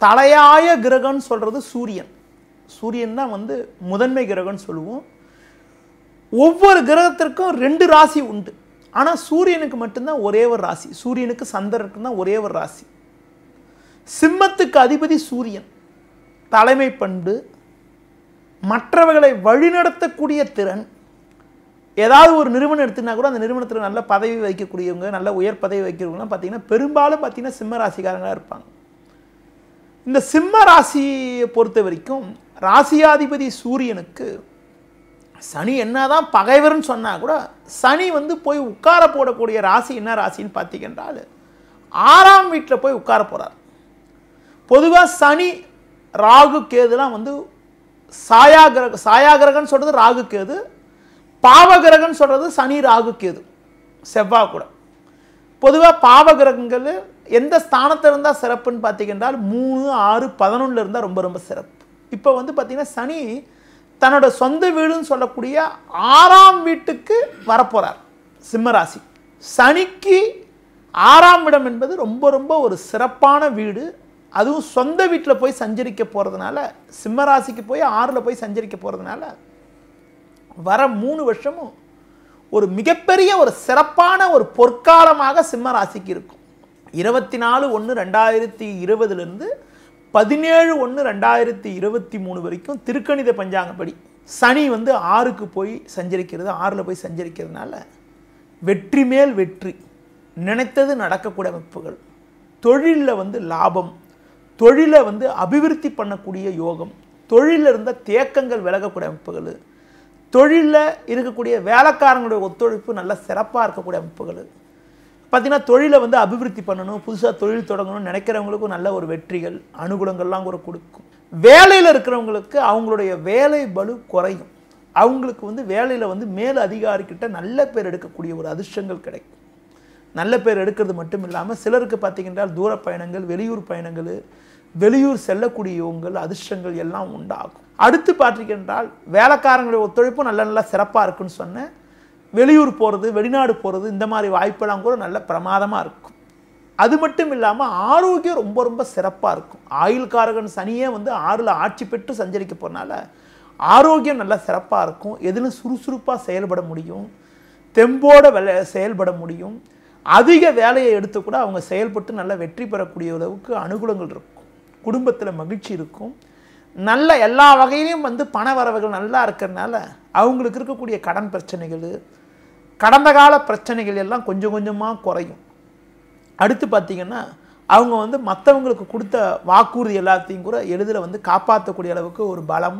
தலையாய கிரகம்னு சொல்கிறது சூரியன் சூரியன் தான் வந்து முதன்மை கிரகம்னு சொல்லுவோம் ஒவ்வொரு கிரகத்திற்கும் ரெண்டு ராசி உண்டு ஆனால் சூரியனுக்கு மட்டும்தான் ஒரே ஒரு ராசி சூரியனுக்கு சந்திரனுக்கு தான் ஒரே ஒரு ராசி சிம்மத்துக்கு அதிபதி சூரியன் தலைமை பண்பு மற்றவர்களை வழிநடத்தக்கூடிய திறன் ஏதாவது ஒரு நிறுவனம் எடுத்துனா கூட அந்த நிறுவனத்தில் நல்ல பதவி வைக்கக்கூடியவங்க நல்ல உயர் பதவி வைக்கிறவங்கலாம் பார்த்திங்கன்னா பெரும்பாலும் பார்த்திங்கன்னா சிம்ம ராசிக்காரங்களாக இருப்பாங்க இந்த சிம்ம ராசியை பொறுத்த வரைக்கும் ராசியாதிபதி சூரியனுக்கு சனி என்னதான் பகைவர்னு சொன்னால் கூட சனி வந்து போய் உட்கார போடக்கூடிய ராசி என்ன ராசின்னு பார்த்தீங்கன்றால் ஆறாம் வீட்டில் போய் உட்கார போகிறார் பொதுவாக சனி ராகு கேதுலாம் வந்து சாயா கிரக சாயா கிரகம்னு சொல்கிறது ராகு கேது பாவ கிரகம்னு சொல்கிறது சனி ராகு கேது செவ்வாய் கூட பொதுவாக பாவ கிரகங்கள் எந்த ஸ்தானத்தில் இருந்தால் சிறப்புன்னு பார்த்தீங்கன்றால் மூணு ஆறு பதினொன்றில் இருந்தால் ரொம்ப ரொம்ப சிறப்பு இப்போ வந்து பார்த்திங்கன்னா சனி தன்னோட சொந்த வீடுன்னு சொல்லக்கூடிய ஆறாம் வீட்டுக்கு வரப்போகிறார் சிம்மராசி சனிக்கு ஆறாம் இடம் என்பது ரொம்ப ரொம்ப ஒரு சிறப்பான வீடு அதுவும் சொந்த வீட்டில் போய் சஞ்சரிக்க போகிறதுனால சிம்மராசிக்கு போய் ஆறில் போய் சஞ்சரிக்க போகிறதுனால வர மூணு வருஷமும் ஒரு மிகப்பெரிய ஒரு சிறப்பான ஒரு பொற்காலமாக சிம்மராசிக்கு இருக்கும் இருபத்தி நாலு ஒன்று ரெண்டாயிரத்தி இருபதுலேருந்து பதினேழு ஒன்று ரெண்டாயிரத்தி இருபத்தி மூணு வரைக்கும் திருக்கணித பஞ்சாங்கப்படி சனி வந்து ஆறுக்கு போய் சஞ்சரிக்கிறது ஆறில் போய் சஞ்சரிக்கிறதுனால வெற்றி மேல் வெற்றி நினைத்தது நடக்கக்கூடிய அமைப்புகள் தொழிலில் வந்து லாபம் தொழிலை வந்து அபிவிருத்தி பண்ணக்கூடிய யோகம் தொழிலில் இருந்த தேக்கங்கள் விலகக்கூடிய அமைப்புகள் தொழிலில் இருக்கக்கூடிய வேலைக்காரங்களுடைய ஒத்துழைப்பு நல்ல சிறப்பாக இருக்கக்கூடிய அமைப்புகள் பார்த்திங்கன்னா தொழிலை வந்து அபிவிருத்தி பண்ணணும் புதுசாக தொழில் தொடங்கணும்னு நினைக்கிறவங்களுக்கும் நல்ல ஒரு வெற்றிகள் அனுகூலங்கள்லாம் கூட கொடுக்கும் வேலையில் இருக்கிறவங்களுக்கு அவங்களுடைய வேலை பலு குறையும் அவங்களுக்கு வந்து வேலையில் வந்து மேல் அதிகாரிக்கிட்ட நல்ல பேர் எடுக்கக்கூடிய ஒரு அதிர்ஷ்டங்கள் கிடைக்கும் நல்ல பேர் எடுக்கிறது மட்டும் இல்லாமல் சிலருக்கு பார்த்திங்கன்றால் தூர பயணங்கள் வெளியூர் பயணங்கள் வெளியூர் செல்லக்கூடிய அதிர்ஷ்டங்கள் எல்லாம் உண்டாகும் அடுத்து பார்த்திருக்கின்றால் வேலைக்காரங்களுடைய ஒத்துழைப்பும் நல்ல நல்லா சிறப்பாக இருக்குன்னு சொன்னேன் வெளியூர் போகிறது வெளிநாடு போகிறது இந்த மாதிரி வாய்ப்பெல்லாம் கூட நல்ல பிரமாதமாக இருக்கும் அது மட்டும் இல்லாமல் ஆரோக்கியம் ரொம்ப ரொம்ப சிறப்பாக இருக்கும் ஆயுள்காரகன் சனியே வந்து ஆறில் ஆட்சி பெற்று சஞ்சரிக்க போனால ஆரோக்கியம் நல்லா சிறப்பாக இருக்கும் எதிலும் சுறுசுறுப்பாக செயல்பட முடியும் தெம்போடு வேலை செயல்பட முடியும் அதிக வேலையை எடுத்து கூட அவங்க செயல்பட்டு நல்லா வெற்றி பெறக்கூடிய அளவுக்கு அனுகூலங்கள் இருக்கும் குடும்பத்தில் மகிழ்ச்சி இருக்கும் நல்ல எல்லா வகையிலையும் வந்து பண வரவுகள் நல்லா இருக்கிறதுனால அவங்களுக்கு இருக்கக்கூடிய கடன் பிரச்சனைகள் கடந்த கால பிரச்சனைகள் எல்லாம் கொஞ்சம் கொஞ்சமாக குறையும் அடுத்து பார்த்திங்கன்னா அவங்க வந்து மற்றவங்களுக்கு கொடுத்த வாக்குறுதி எல்லாத்தையும் கூட எளிதில் வந்து காப்பாற்றக்கூடிய அளவுக்கு ஒரு பலம்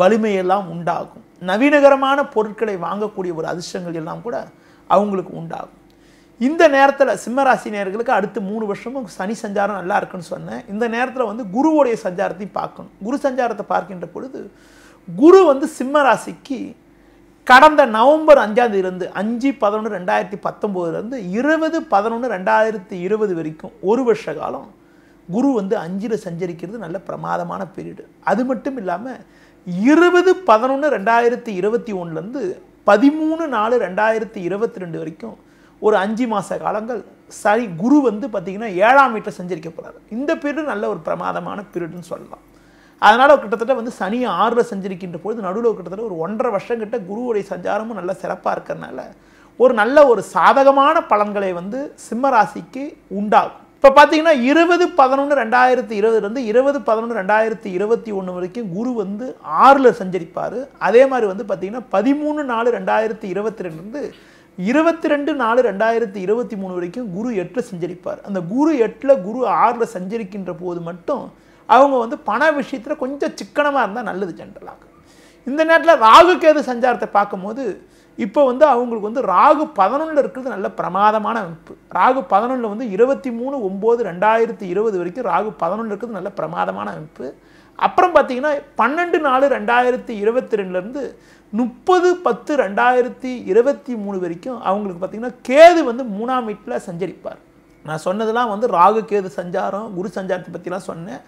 வலிமையெல்லாம் உண்டாகும் நவீனகரமான பொருட்களை வாங்கக்கூடிய ஒரு அதிர்ஷ்டங்கள் எல்லாம் கூட அவங்களுக்கு உண்டாகும் இந்த நேரத்தில் சிம்மராசி நேர்களுக்கு அடுத்து மூணு வருஷமும் சனி சஞ்சாரம் நல்லா இருக்குன்னு சொன்னேன் இந்த நேரத்தில் வந்து குருவோடைய சஞ்சாரத்தையும் பார்க்கணும் குரு சஞ்சாரத்தை பார்க்கின்ற பொழுது குரு வந்து சிம்ம ராசிக்கு கடந்த நவம்பர் அஞ்சாந்தேதியிலேருந்து அஞ்சு பதினொன்று ரெண்டாயிரத்தி பத்தொம்போதுலேருந்து இருபது பதினொன்று ரெண்டாயிரத்தி இருபது வரைக்கும் ஒரு வருஷ காலம் குரு வந்து அஞ்சில் சஞ்சரிக்கிறது நல்ல பிரமாதமான பீரியடு அது மட்டும் இல்லாமல் இருபது பதினொன்று ரெண்டாயிரத்தி இருபத்தி ஒன்றுலேருந்து பதிமூணு நாலு ரெண்டாயிரத்தி இருபத்தி ரெண்டு வரைக்கும் ஒரு அஞ்சு மாத காலங்கள் சரி குரு வந்து பார்த்திங்கன்னா ஏழாம் வீட்டில் செஞ்சிருக்க போகிறார் இந்த பீரியடு நல்ல ஒரு பிரமாதமான பீரியடுன்னு சொல்லலாம் அதனால் கிட்டத்தட்ட வந்து சனி ஆறில் செஞ்சிருக்கின்ற பொழுது நடுவில் கிட்டத்தட்ட ஒரு ஒன்றரை வருஷம் கிட்ட குருவுடைய சஞ்சாரமும் நல்ல சிறப்பாக இருக்கிறனால ஒரு நல்ல ஒரு சாதகமான பலன்களை வந்து சிம்மராசிக்கு உண்டாகும் இப்போ பார்த்தீங்கன்னா இருபது பதினொன்று ரெண்டாயிரத்தி இருபதுலேருந்து இருபது பதினொன்று ரெண்டாயிரத்தி இருபத்தி ஒன்று வரைக்கும் குரு வந்து ஆறில் சஞ்சரிப்பார் அதே மாதிரி வந்து பார்த்திங்கன்னா பதிமூணு நாலு ரெண்டாயிரத்தி இருபத்தி ரெண்டுலேருந்து இருபத்தி ரெண்டு நாலு ரெண்டாயிரத்தி இருபத்தி மூணு வரைக்கும் குரு எட்டில் சஞ்சரிப்பார் அந்த குரு எட்டில் குரு ஆறில் சஞ்சரிக்கின்ற போது மட்டும் அவங்க வந்து பண விஷயத்தில் கொஞ்சம் சிக்கனமாக இருந்தால் நல்லது ஜென்ரலாக இந்த நேரத்தில் ராகு கேது சஞ்சாரத்தை பார்க்கும்போது இப்போ வந்து அவங்களுக்கு வந்து ராகு பதினொன்றில் இருக்கிறது நல்ல பிரமாதமான அமைப்பு ராகு பதினொன்றில் வந்து இருபத்தி மூணு ஒம்பது ரெண்டாயிரத்தி இருபது வரைக்கும் ராகு பதினொன்றில் இருக்கிறது நல்ல பிரமாதமான அமைப்பு அப்புறம் பார்த்தீங்கன்னா பன்னெண்டு நாலு ரெண்டாயிரத்தி இருபத்தி ரெண்டுலேருந்து முப்பது பத்து ரெண்டாயிரத்தி இருபத்தி மூணு வரைக்கும் அவங்களுக்கு பார்த்திங்கன்னா கேது வந்து மூணாம் வீட்டில் சஞ்சரிப்பார் நான் சொன்னதெல்லாம் வந்து ராகு கேது சஞ்சாரம் குரு சஞ்சாரத்தை பற்றிலாம் சொன்னேன்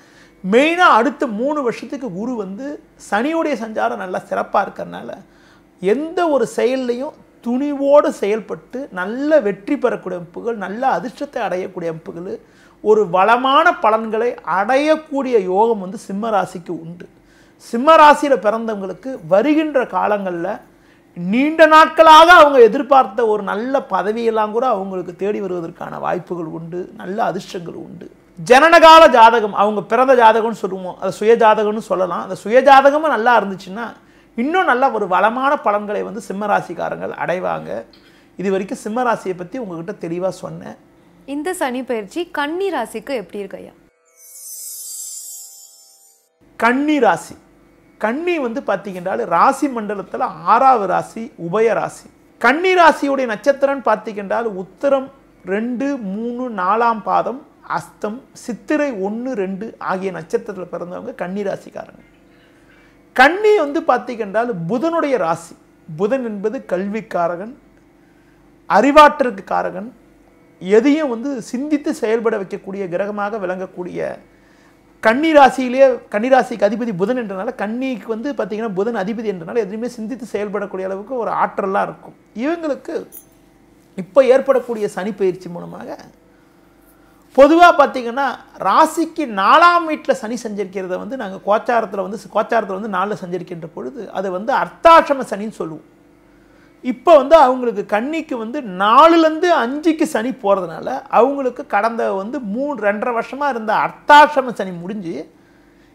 மெயினாக அடுத்த மூணு வருஷத்துக்கு குரு வந்து சனியுடைய சஞ்சாரம் நல்லா சிறப்பாக இருக்கிறனால எந்த ஒரு செயல்லையும் துணிவோடு செயல்பட்டு நல்ல வெற்றி பெறக்கூடிய அமைப்புகள் நல்ல அதிர்ஷ்டத்தை அடையக்கூடிய அமைப்புகள் ஒரு வளமான பலன்களை அடையக்கூடிய யோகம் வந்து சிம்ம ராசிக்கு உண்டு சிம்ம ராசியில் பிறந்தவங்களுக்கு வருகின்ற காலங்களில் நீண்ட நாட்களாக அவங்க எதிர்பார்த்த ஒரு நல்ல பதவியெல்லாம் கூட அவங்களுக்கு தேடி வருவதற்கான வாய்ப்புகள் உண்டு நல்ல அதிர்ஷ்டங்கள் உண்டு ஜனனகால ஜாதகம் அவங்க பிறந்த ஜாதகம்னு சொல்லுவோம் அது சுய ஜாதகம்னு சொல்லலாம் அந்த சுய ஜாதகமும் நல்லா இருந்துச்சுன்னா இன்னும் நல்ல ஒரு வளமான பலன்களை வந்து சிம்மராசிக்காரங்கள் அடைவாங்க இது வரைக்கும் சிம்மராசியை பற்றி உங்ககிட்ட தெளிவாக சொன்னேன் இந்த சனி பயிற்சி கன்னி ராசிக்கு எப்படி இருக்கு ஐயா கன்னி ராசி கன்னி வந்து பார்த்தீங்கன்றாலே ராசி மண்டலத்தில் ஆறாவது ராசி உபய ராசி கன்னி ராசியுடைய நட்சத்திரம் பார்த்தீங்கன்றால் உத்தரம் ரெண்டு மூணு நாலாம் பாதம் அஸ்தம் சித்திரை ஒன்று ரெண்டு ஆகிய நட்சத்திரத்தில் பிறந்தவங்க கன்னி ராசிக்காரங்க கன்னி வந்து பார்த்தீங்கன்றால் புதனுடைய ராசி புதன் என்பது கல்விக்காரகன் அறிவாற்றலுக்கு காரகன் எதையும் வந்து சிந்தித்து செயல்பட வைக்கக்கூடிய கிரகமாக விளங்கக்கூடிய கன்னி ராசியிலேயே கன்னி ராசிக்கு அதிபதி புதன் என்றனால கன்னிக்கு வந்து பார்த்திங்கன்னா புதன் அதிபதி என்றனால எதுவுமே சிந்தித்து செயல்படக்கூடிய அளவுக்கு ஒரு ஆற்றலாக இருக்கும் இவங்களுக்கு இப்போ ஏற்படக்கூடிய சனி பயிற்சி மூலமாக பொதுவாக பார்த்திங்கன்னா ராசிக்கு நாலாம் வீட்டில் சனி சஞ்சரிக்கிறத வந்து நாங்கள் கோச்சாரத்தில் வந்து கோச்சாரத்தில் வந்து நாளில் சஞ்சரிக்கின்ற பொழுது அதை வந்து அர்த்தாசிரம சனின்னு சொல்லுவோம் இப்போ வந்து அவங்களுக்கு கன்னிக்கு வந்து நாலுலேருந்து அஞ்சுக்கு சனி போகிறதுனால அவங்களுக்கு கடந்த வந்து மூணு ரெண்டரை வருஷமாக இருந்த அர்த்தாசிரம சனி முடிஞ்சு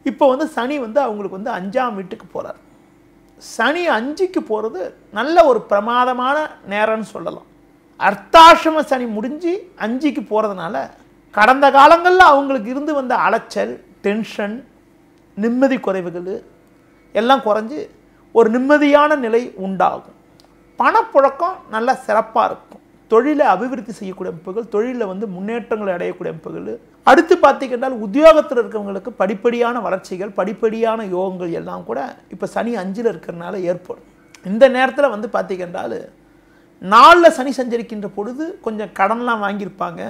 இப்போ வந்து சனி வந்து அவங்களுக்கு வந்து அஞ்சாம் வீட்டுக்கு போகிறார் சனி அஞ்சுக்கு போகிறது நல்ல ஒரு பிரமாதமான நேரம்னு சொல்லலாம் அர்த்தாசிரம சனி முடிஞ்சு அஞ்சுக்கு போகிறதுனால கடந்த காலங்களில் அவங்களுக்கு இருந்து வந்த அலைச்சல் டென்ஷன் நிம்மதி குறைவுகள் எல்லாம் குறைஞ்சி ஒரு நிம்மதியான நிலை உண்டாகும் பணப்புழக்கம் நல்லா சிறப்பாக இருக்கும் தொழிலை அபிவிருத்தி செய்யக்கூடிய அமைப்புகள் தொழிலில் வந்து முன்னேற்றங்களை அடையக்கூடிய அமைப்புகள் அடுத்து பார்த்திங்கன்னா உத்தியோகத்தில் இருக்கிறவங்களுக்கு படிப்படியான வளர்ச்சிகள் படிப்படியான யோகங்கள் எல்லாம் கூட இப்போ சனி அஞ்சில் இருக்கிறனால ஏற்படும் இந்த நேரத்தில் வந்து பார்த்திங்கன்றால் நாளில் சனி சஞ்சரிக்கின்ற பொழுது கொஞ்சம் கடன்லாம் வாங்கியிருப்பாங்க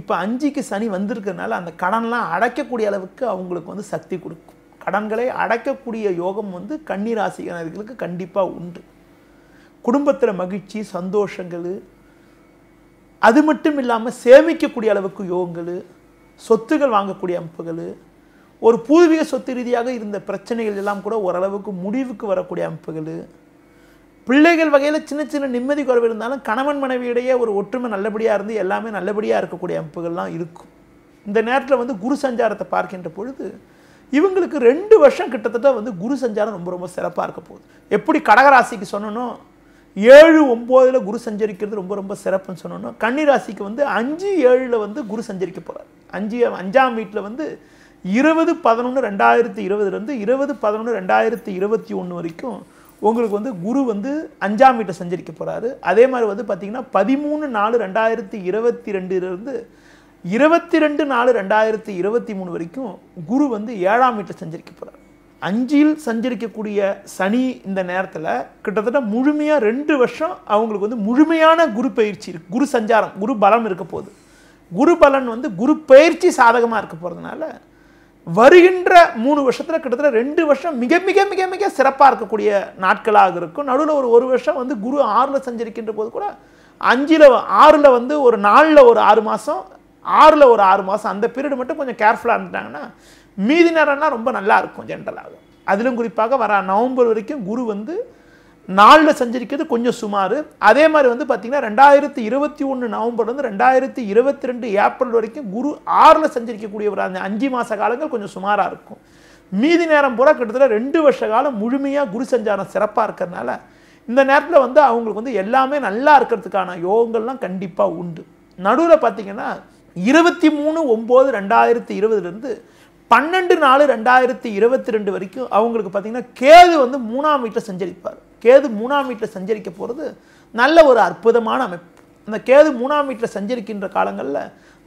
இப்போ அஞ்சுக்கு சனி வந்திருக்கிறதுனால அந்த கடன்லாம் அடைக்கக்கூடிய அளவுக்கு அவங்களுக்கு வந்து சக்தி கொடுக்கும் கடன்களை அடைக்கக்கூடிய யோகம் வந்து கன்னிராசிகர்களுக்கு கண்டிப்பாக உண்டு குடும்பத்தில் மகிழ்ச்சி சந்தோஷங்கள் அது மட்டும் இல்லாமல் சேமிக்கக்கூடிய அளவுக்கு யோகங்கள் சொத்துகள் வாங்கக்கூடிய அமைப்புகள் ஒரு பூர்வீக சொத்து ரீதியாக இருந்த பிரச்சனைகள் எல்லாம் கூட ஓரளவுக்கு முடிவுக்கு வரக்கூடிய அமைப்புகள் பிள்ளைகள் வகையில் சின்ன சின்ன நிம்மதி குறைவு இருந்தாலும் கணவன் மனைவியிடையே ஒரு ஒற்றுமை நல்லபடியாக இருந்து எல்லாமே நல்லபடியாக இருக்கக்கூடிய அமைப்புகள்லாம் இருக்கும் இந்த நேரத்தில் வந்து குரு சஞ்சாரத்தை பார்க்கின்ற பொழுது இவங்களுக்கு ரெண்டு வருஷம் கிட்டத்தட்ட வந்து குரு சஞ்சாரம் ரொம்ப ரொம்ப சிறப்பாக இருக்க போகுது எப்படி கடகராசிக்கு சொன்னனோ ஏழு ஒம்போதில் குரு சஞ்சரிக்கிறது ரொம்ப ரொம்ப சிறப்புன்னு சொன்னோன்னா கன்னிராசிக்கு வந்து அஞ்சு ஏழில் வந்து குரு சஞ்சரிக்க போகிறார் அஞ்சு அஞ்சாம் வீட்டில் வந்து இருபது பதினொன்று ரெண்டாயிரத்தி இருபதுலேருந்து இருபது பதினொன்று ரெண்டாயிரத்தி இருபத்தி ஒன்று வரைக்கும் உங்களுக்கு வந்து குரு வந்து அஞ்சாம் வீட்டை சஞ்சரிக்க போகிறாரு அதே மாதிரி வந்து பார்த்திங்கன்னா பதிமூணு நாலு ரெண்டாயிரத்தி இருபத்தி ரெண்டுலேருந்து இருபத்தி ரெண்டு நாலு ரெண்டாயிரத்தி இருபத்தி மூணு வரைக்கும் குரு வந்து ஏழாம் வீட்டை சஞ்சரிக்க போகிறார் அஞ்சில் சஞ்சரிக்கக்கூடிய சனி இந்த நேரத்தில் கிட்டத்தட்ட முழுமையாக ரெண்டு வருஷம் அவங்களுக்கு வந்து முழுமையான குரு பயிற்சி இருக்கு குரு சஞ்சாரம் குரு பலம் இருக்க போகுது குரு பலன் வந்து குரு பயிற்சி சாதகமாக இருக்க போகிறதுனால வருகின்ற மூணு வருஷத்தில் கிட்டத்தட்ட ரெண்டு வருஷம் மிக மிக மிக மிக சிறப்பாக இருக்கக்கூடிய நாட்களாக இருக்கும் நடுவில் ஒரு ஒரு வருஷம் வந்து குரு ஆறில் சஞ்சரிக்கின்ற போது கூட அஞ்சில் ஆறில் வந்து ஒரு நாளில் ஒரு ஆறு மாதம் ஆறில் ஒரு ஆறு மாதம் அந்த பீரியட் மட்டும் கொஞ்சம் கேர்ஃபுல்லாக இருந்துட்டாங்கன்னா மீதி நேரம்லாம் ரொம்ப நல்லா இருக்கும் ஜென்ரலாக அதிலும் குறிப்பாக வர நவம்பர் வரைக்கும் குரு வந்து நாளில் சஞ்சரிக்கிறது கொஞ்சம் சுமார் அதே மாதிரி வந்து பார்த்திங்கன்னா ரெண்டாயிரத்தி இருபத்தி ஒன்று நவம்பர் வந்து ரெண்டாயிரத்தி இருபத்தி ரெண்டு ஏப்ரல் வரைக்கும் குரு ஆறில் சஞ்சரிக்கக்கூடிய ஒரு அந்த அஞ்சு மாத காலங்கள் கொஞ்சம் சுமாராக இருக்கும் மீதி நேரம் பூரா கிட்டத்தட்ட ரெண்டு வருஷ காலம் முழுமையாக குரு சஞ்சாரம் சிறப்பாக இருக்கிறதுனால இந்த நேரத்தில் வந்து அவங்களுக்கு வந்து எல்லாமே நல்லா இருக்கிறதுக்கான யோகங்கள்லாம் கண்டிப்பாக உண்டு நடுவில் பார்த்திங்கன்னா இருபத்தி மூணு ஒம்பது ரெண்டாயிரத்தி இருபதுலேருந்து பன்னெண்டு நாலு ரெண்டாயிரத்தி இருபத்தி ரெண்டு வரைக்கும் அவங்களுக்கு பார்த்தீங்கன்னா கேது வந்து மூணாம் வீட்டில் சஞ்சரிப்பார் கேது மூணாம் வீட்டில் சஞ்சரிக்க போகிறது நல்ல ஒரு அற்புதமான அமைப்பு அந்த கேது மூணாம் வீட்டில் சஞ்சரிக்கின்ற காலங்களில்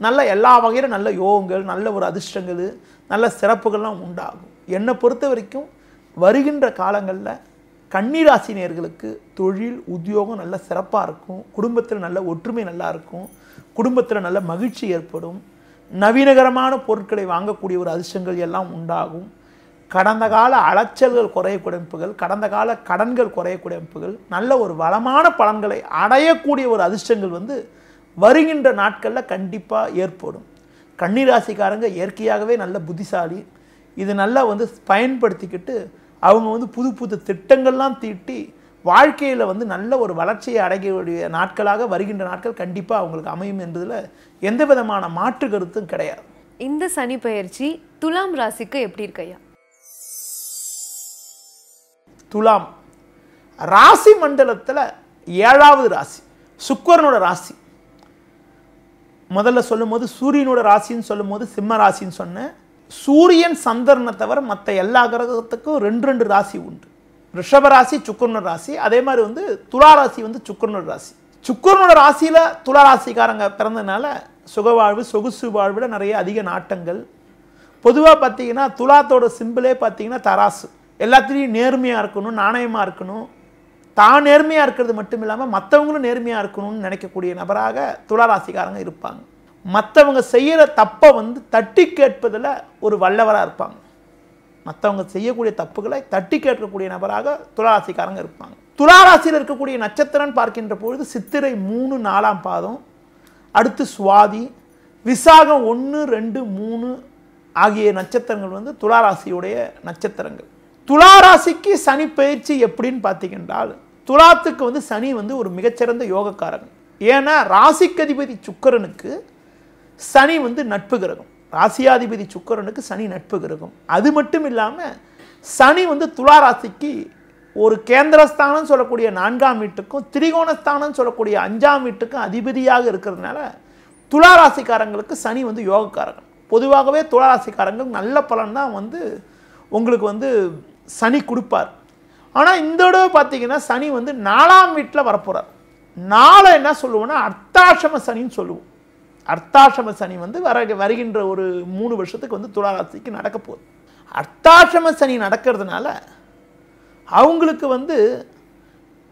நல்ல எல்லா வகையிலும் நல்ல யோகங்கள் நல்ல ஒரு அதிர்ஷ்டங்கள் நல்ல சிறப்புகள்லாம் உண்டாகும் என்னை பொறுத்த வரைக்கும் வருகின்ற காலங்களில் கன்னிராசினியர்களுக்கு தொழில் உத்தியோகம் நல்ல சிறப்பாக இருக்கும் குடும்பத்தில் நல்ல ஒற்றுமை நல்லா இருக்கும் குடும்பத்தில் நல்ல மகிழ்ச்சி ஏற்படும் நவீனகரமான பொருட்களை வாங்கக்கூடிய ஒரு அதிர்ஷ்டங்கள் எல்லாம் உண்டாகும் கடந்த கால அலைச்சல்கள் குறையக்கூடிய அமைப்புகள் கடந்த கால கடன்கள் குறையக்கூடிய அமைப்புகள் நல்ல ஒரு வளமான பலன்களை அடையக்கூடிய ஒரு அதிர்ஷ்டங்கள் வந்து வருகின்ற நாட்களில் கண்டிப்பாக ஏற்படும் கன்னிராசிக்காரங்க இயற்கையாகவே நல்ல புத்திசாலி இது நல்லா வந்து பயன்படுத்திக்கிட்டு அவங்க வந்து புது புது திட்டங்கள்லாம் தீட்டி வாழ்க்கையில் வந்து நல்ல ஒரு வளர்ச்சியை அடையக்கூடிய நாட்களாக வருகின்ற நாட்கள் கண்டிப்பாக அவங்களுக்கு அமையும் என்பதில் எந்த விதமான மாற்று கருத்தும் கிடையாது இந்த சனி பயிற்சி துலாம் ராசிக்கு எப்படி இருக்கையா துலாம் ராசி மண்டலத்தில் ஏழாவது ராசி சுக்கரனோட ராசி முதல்ல சொல்லும் போது சூரியனோட ராசின்னு சொல்லும் போது சிம்ம ராசின்னு சொன்னேன் சூரியன் சந்திரனை தவிர மற்ற எல்லா கிரகத்துக்கும் ரெண்டு ரெண்டு ராசி உண்டு ரிஷபராசி சுக்கரனோட ராசி அதே மாதிரி வந்து துளாராசி ராசி வந்து சுக்கரனோட ராசி சுக்கரனோட ராசியில் துளாராசிக்காரங்க ராசிக்காரங்க சுக சுகவாழ்வு சொகுசு வாழ்வில் நிறைய அதிக நாட்டங்கள் பொதுவாக பார்த்தீங்கன்னா துலாத்தோட சிம்பிளே பார்த்தீங்கன்னா தராசு எல்லாத்துலேயும் நேர்மையாக இருக்கணும் நாணயமாக இருக்கணும் தான் நேர்மையாக இருக்கிறது மட்டும் இல்லாமல் மற்றவங்களும் நேர்மையாக இருக்கணும்னு நினைக்கக்கூடிய நபராக துளாராசிக்காரங்க இருப்பாங்க மற்றவங்க செய்கிற தப்பை வந்து தட்டி கேட்பதில் ஒரு வல்லவராக இருப்பாங்க மற்றவங்க செய்யக்கூடிய தப்புகளை தட்டி கேட்கக்கூடிய நபராக துளாராசிக்காரங்க இருப்பாங்க துளாராசியில் இருக்கக்கூடிய நட்சத்திரம் பார்க்கின்ற பொழுது சித்திரை மூணு நாலாம் பாதம் அடுத்து சுவாதி விசாகம் ஒன்று ரெண்டு மூணு ஆகிய நட்சத்திரங்கள் வந்து துளாராசியுடைய நட்சத்திரங்கள் துளாராசிக்கு சனி பயிற்சி எப்படின்னு பார்த்தீங்கன்றால் துலாத்துக்கு வந்து சனி வந்து ஒரு மிகச்சிறந்த யோகக்காரன் ஏன்னா ராசிக்கதிபதி சுக்கரனுக்கு சனி வந்து நட்பு கிரகம் ராசியாதிபதி சுக்கரனுக்கு சனி நட்பு இருக்கும் அது மட்டும் இல்லாமல் சனி வந்து துலா ராசிக்கு ஒரு கேந்திரஸ்தானம் சொல்லக்கூடிய நான்காம் வீட்டுக்கும் திரிகோணஸ்தானம் சொல்லக்கூடிய அஞ்சாம் வீட்டுக்கும் அதிபதியாக இருக்கிறதுனால துலா ராசிக்காரங்களுக்கு சனி வந்து யோகக்காரகம் பொதுவாகவே துலா ராசிக்காரங்களுக்கு நல்ல பலன் தான் வந்து உங்களுக்கு வந்து சனி கொடுப்பார் ஆனால் இந்த தடவை பார்த்தீங்கன்னா சனி வந்து நாலாம் வீட்டில் வரப்போகிறார் நாளை என்ன சொல்லுவோம்னா அர்த்தாசிரம சனின்னு சொல்லுவோம் அர்த்தாசம சனி வந்து வர வருகின்ற ஒரு மூணு வருஷத்துக்கு வந்து துளாராசிக்கு நடக்க போகுது அர்த்தாசம சனி நடக்கிறதுனால அவங்களுக்கு வந்து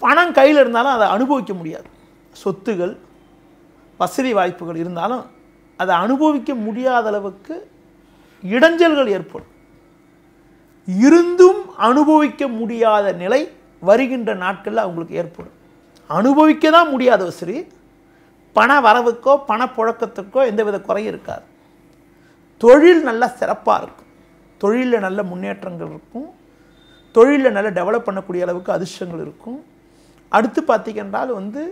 பணம் கையில் இருந்தாலும் அதை அனுபவிக்க முடியாது சொத்துகள் வசதி வாய்ப்புகள் இருந்தாலும் அதை அனுபவிக்க முடியாத அளவுக்கு இடைஞ்சல்கள் ஏற்படும் இருந்தும் அனுபவிக்க முடியாத நிலை வருகின்ற நாட்களில் அவங்களுக்கு ஏற்படும் அனுபவிக்க தான் முடியாத சரி பண வரவுக்கோ பணப்புழக்கத்துக்கோ எந்தவித குறையும் இருக்காது தொழில் நல்லா சிறப்பாக இருக்கும் தொழிலில் நல்ல முன்னேற்றங்கள் இருக்கும் தொழிலில் நல்ல டெவலப் பண்ணக்கூடிய அளவுக்கு அதிர்ஷ்டங்கள் இருக்கும் அடுத்து பார்த்திங்கன்றால் வந்து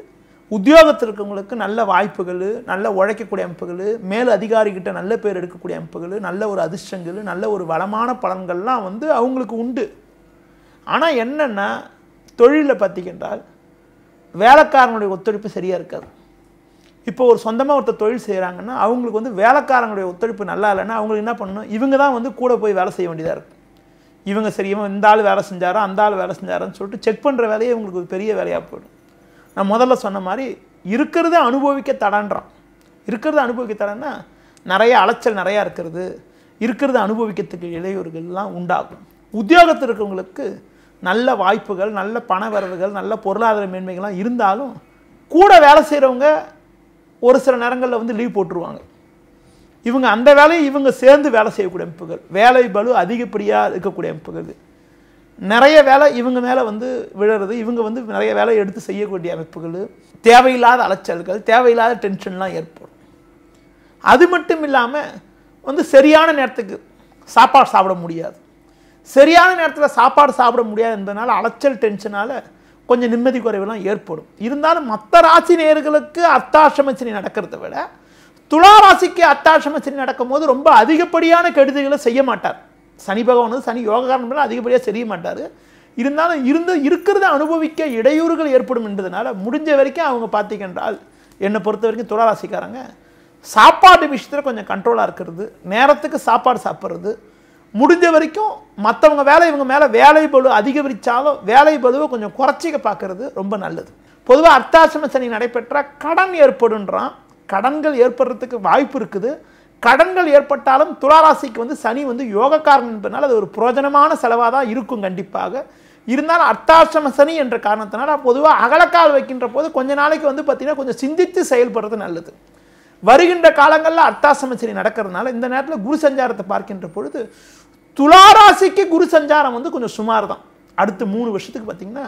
உத்தியோகத்தில் இருக்கவங்களுக்கு நல்ல வாய்ப்புகள் நல்ல உழைக்கக்கூடிய அமைப்புகள் மேல் அதிகாரிக்கிட்ட நல்ல பேர் எடுக்கக்கூடிய அமைப்புகள் நல்ல ஒரு அதிர்ஷ்டங்கள் நல்ல ஒரு வளமான பலன்கள்லாம் வந்து அவங்களுக்கு உண்டு ஆனால் என்னென்னா தொழிலில் பார்த்திங்கன்றால் வேலைக்காரனுடைய ஒத்துழைப்பு சரியாக இருக்காது இப்போ ஒரு சொந்தமாக ஒருத்தர் தொழில் செய்கிறாங்கன்னா அவங்களுக்கு வந்து வேலைக்காரங்களுடைய ஒத்துழைப்பு நல்லா இல்லைன்னா அவங்களுக்கு என்ன பண்ணணும் இவங்க தான் வந்து கூட போய் வேலை செய்ய வேண்டியதாக இருக்குது இவங்க சரியாக இந்த ஆள் வேலை செஞ்சாரா அந்த ஆள் வேலை செஞ்சாரோன்னு சொல்லிட்டு செக் பண்ணுற வேலையே இவங்களுக்கு ஒரு பெரிய வேலையாக போயிடும் நான் முதல்ல சொன்ன மாதிரி இருக்கிறத அனுபவிக்க தடன்றான் இருக்கிறத அனுபவிக்க தடன்னா நிறைய அலைச்சல் நிறையா இருக்கிறது இருக்கிறத அனுபவிக்கிறதுக்கு இளையோர்கள்லாம் உண்டாகும் உத்தியோகத்தில் இருக்கிறவங்களுக்கு நல்ல வாய்ப்புகள் நல்ல பண வரவுகள் நல்ல பொருளாதார மேன்மைகள்லாம் இருந்தாலும் கூட வேலை செய்கிறவங்க ஒரு சில நேரங்களில் வந்து லீவ் போட்டுருவாங்க இவங்க அந்த வேலையை இவங்க சேர்ந்து வேலை செய்யக்கூடிய அமைப்புகள் வேலை பலு அதிகப்படியாக இருக்கக்கூடிய அமைப்புகள் நிறைய வேலை இவங்க மேலே வந்து விழுறது இவங்க வந்து நிறைய வேலை எடுத்து செய்யக்கூடிய அமைப்புகள் தேவையில்லாத அலைச்சல்கள் தேவையில்லாத டென்ஷன்லாம் ஏற்படும் அது மட்டும் இல்லாமல் வந்து சரியான நேரத்துக்கு சாப்பாடு சாப்பிட முடியாது சரியான நேரத்தில் சாப்பாடு சாப்பிட முடியாது என்பதனால் அலைச்சல் டென்ஷனால் கொஞ்சம் நிம்மதி குறைவெல்லாம் ஏற்படும் இருந்தாலும் மற்ற ராசி நேர்களுக்கு அத்தாசிரம சனி நடக்கிறத விட துலா ராசிக்கு அத்தாசிரம சனி நடக்கும்போது ரொம்ப அதிகப்படியான கெடுதிகளை செய்ய மாட்டார் சனி பகவான் சனி யோகாரணம் அதிகப்படியாக செய்ய மாட்டார் இருந்தாலும் இருந்து இருக்கிறத அனுபவிக்க இடையூறுகள் ஏற்படும் என்றதுனால முடிஞ்ச வரைக்கும் அவங்க பார்த்தீங்கன்றால் என்னை பொறுத்த வரைக்கும் துளா ராசிக்காரங்க சாப்பாடு விஷயத்தில் கொஞ்சம் கண்ட்ரோலாக இருக்கிறது நேரத்துக்கு சாப்பாடு சாப்பிட்றது முடிஞ்ச வரைக்கும் மற்றவங்க வேலை இவங்க மேலே வேலை பலு அதிகரித்தாலும் வேலை பழுவை கொஞ்சம் குறைச்சிக்க பார்க்குறது ரொம்ப நல்லது பொதுவாக அர்த்தாசிரம சனி நடைபெற்றால் கடன் ஏற்படுன்றான் கடன்கள் ஏற்படுறதுக்கு வாய்ப்பு இருக்குது கடன்கள் ஏற்பட்டாலும் துளாராசிக்கு வந்து சனி வந்து யோகக்காரன் என்பதனால் அது ஒரு புரோஜனமான செலவாக தான் இருக்கும் கண்டிப்பாக இருந்தாலும் அர்த்தாசிரம சனி என்ற காரணத்தினால பொதுவாக அகலக்கால் வைக்கின்ற போது கொஞ்ச நாளைக்கு வந்து பார்த்திங்கன்னா கொஞ்சம் சிந்தித்து செயல்படுறது நல்லது வருகின்ற காலங்களில் அர்த்தாசிரம சனி நடக்கிறதுனால இந்த நேரத்தில் குரு சஞ்சாரத்தை பார்க்கின்ற பொழுது துளாராசிக்கு குரு சஞ்சாரம் வந்து கொஞ்சம் சுமார் தான் அடுத்த மூணு வருஷத்துக்கு பார்த்தீங்கன்னா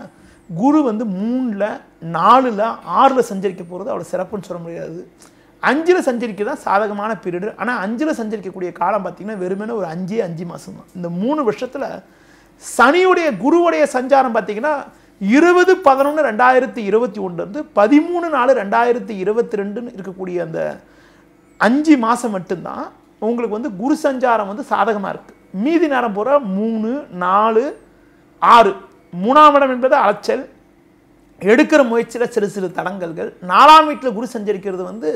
குரு வந்து மூணில் நாலில் ஆறில் சஞ்சரிக்க போகிறது அவ்வளோ சிறப்புன்னு சொல்ல முடியாது அஞ்சில் சஞ்சரிக்க தான் சாதகமான பீரியடு ஆனால் அஞ்சில் சஞ்சரிக்கக்கூடிய காலம் பார்த்திங்கன்னா வெறுமனே ஒரு அஞ்சே அஞ்சு மாதம் தான் இந்த மூணு வருஷத்தில் சனியுடைய குருவுடைய சஞ்சாரம் பார்த்திங்கன்னா இருபது பதினொன்று ரெண்டாயிரத்தி இருபத்தி ஒன்றுலேருந்து பதிமூணு நாலு ரெண்டாயிரத்தி இருபத்தி ரெண்டுன்னு இருக்கக்கூடிய அந்த அஞ்சு மாதம் மட்டும்தான் உங்களுக்கு வந்து குரு சஞ்சாரம் வந்து சாதகமாக இருக்குது மீதி நேரம் போகிற மூணு நாலு ஆறு மூணாம் இடம் என்பது அலைச்சல் எடுக்கிற முயற்சியில் சிறு சிறு தடங்கல்கள் நாலாம் வீட்டில் குரு சஞ்சரிக்கிறது வந்து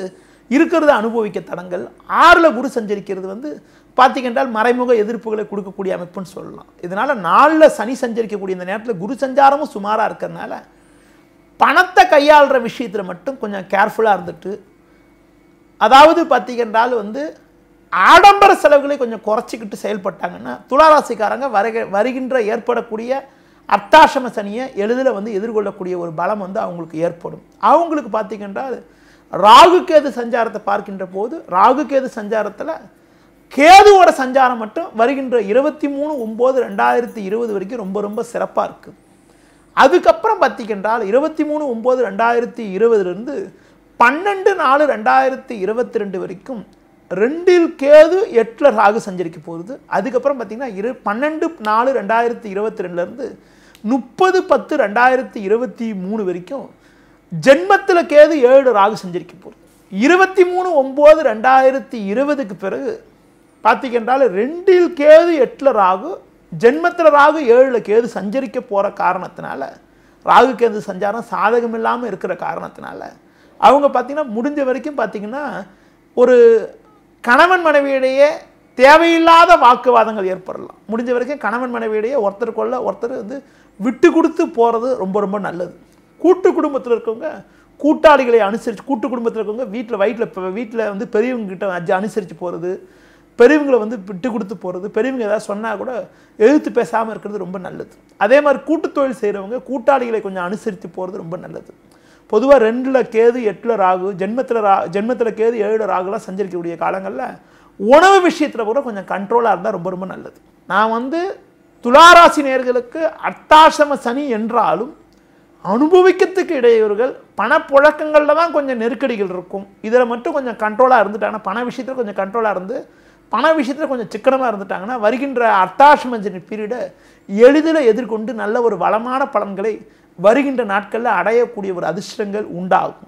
இருக்கிறத அனுபவிக்க தடங்கள் ஆறில் குரு சஞ்சரிக்கிறது வந்து பார்த்திங்கன்றால் மறைமுக எதிர்ப்புகளை கொடுக்கக்கூடிய அமைப்புன்னு சொல்லலாம் இதனால் நாளில் சனி சஞ்சரிக்கக்கூடிய இந்த நேரத்தில் குரு சஞ்சாரமும் சுமாராக இருக்கிறதுனால பணத்தை கையாளுற விஷயத்தில் மட்டும் கொஞ்சம் கேர்ஃபுல்லாக இருந்துட்டு அதாவது பார்த்திங்கன்றால் வந்து ஆடம்பர செலவுகளை கொஞ்சம் குறைச்சிக்கிட்டு செயல்பட்டாங்கன்னா துளாராசிக்காரங்க வருக வருகின்ற ஏற்படக்கூடிய அர்த்தாசம சனியை எளிதில் வந்து எதிர்கொள்ளக்கூடிய ஒரு பலம் வந்து அவங்களுக்கு ஏற்படும் அவங்களுக்கு பார்த்திங்கன்றால் ராகு கேது சஞ்சாரத்தை பார்க்கின்ற போது ராகு கேது சஞ்சாரத்தில் கேதுவோட சஞ்சாரம் மட்டும் வருகின்ற இருபத்தி மூணு ஒம்பது ரெண்டாயிரத்தி இருபது வரைக்கும் ரொம்ப ரொம்ப சிறப்பாக இருக்குது அதுக்கப்புறம் பார்த்திங்கன்றால் இருபத்தி மூணு ஒம்பது ரெண்டாயிரத்தி இருபதுலேருந்து பன்னெண்டு நாலு ரெண்டாயிரத்தி இருபத்தி ரெண்டு வரைக்கும் ரெண்டில் கேது எட்டில் ராகு சஞ்சரிக்க போகுது அதுக்கப்புறம் பார்த்திங்கன்னா இரு பன்னெண்டு நாலு ரெண்டாயிரத்தி இருபத்தி ரெண்டுலேருந்து முப்பது பத்து ரெண்டாயிரத்தி இருபத்தி மூணு வரைக்கும் ஜென்மத்தில் கேது ஏழு ராகு சஞ்சரிக்க போகுது இருபத்தி மூணு ஒம்பது ரெண்டாயிரத்தி இருபதுக்கு பிறகு பார்த்திங்கன்றால் ரெண்டில் கேது எட்டில் ராகு ஜென்மத்தில் ராகு ஏழில் கேது சஞ்சரிக்க போகிற காரணத்தினால ராகு கேது சஞ்சாரம் சாதகம் இல்லாமல் இருக்கிற காரணத்தினால அவங்க பார்த்திங்கன்னா முடிஞ்ச வரைக்கும் பார்த்திங்கன்னா ஒரு கணவன் மனைவியிடையே தேவையில்லாத வாக்குவாதங்கள் ஏற்படலாம் முடிஞ்ச வரைக்கும் கணவன் மனைவியிடையே ஒருத்தருக்குள்ள ஒருத்தர் வந்து விட்டு கொடுத்து போகிறது ரொம்ப ரொம்ப நல்லது கூட்டு குடும்பத்தில் இருக்கவங்க கூட்டாளிகளை அனுசரித்து கூட்டு குடும்பத்தில் இருக்கவங்க வீட்டில் வயிற்றில் இப்போ வீட்டில் வந்து பெரியவங்ககிட்ட அஜ் அனுசரித்து போகிறது பெரியவங்களை வந்து விட்டு கொடுத்து போகிறது பெரியவங்க ஏதாவது சொன்னால் கூட எழுத்து பேசாமல் இருக்கிறது ரொம்ப நல்லது அதே மாதிரி கூட்டுத்தொழில் செய்கிறவங்க கூட்டாளிகளை கொஞ்சம் அனுசரித்து போகிறது ரொம்ப நல்லது பொதுவாக ரெண்டில் கேது எட்டில் ராகு ஜென்மத்தில் ரா ஜென்மத்தில் கேது ஏழில் ராகுலாம் சஞ்சரிக்கக்கூடிய காலங்களில் உணவு விஷயத்தில் கூட கொஞ்சம் கண்ட்ரோலாக இருந்தால் ரொம்ப ரொம்ப நல்லது நான் வந்து துளாராசி நேர்களுக்கு அட்டாசம சனி என்றாலும் அனுபவிக்கிறதுக்கு இடையூறுகள் பணப்புழக்கங்களில் தான் கொஞ்சம் நெருக்கடிகள் இருக்கும் இதில் மட்டும் கொஞ்சம் கண்ட்ரோலாக இருந்துட்டாங்கன்னா பண விஷயத்தில் கொஞ்சம் கண்ட்ரோலாக இருந்து பண விஷயத்தில் கொஞ்சம் சிக்கனமாக இருந்துட்டாங்கன்னா வருகின்ற அட்டாஷ்மெண்ட் பீரியடை எளிதில் எதிர்கொண்டு நல்ல ஒரு வளமான பலன்களை வருகின்ற நாட்களில் அடையக்கூடிய ஒரு அதிர்ஷ்டங்கள் உண்டாகும்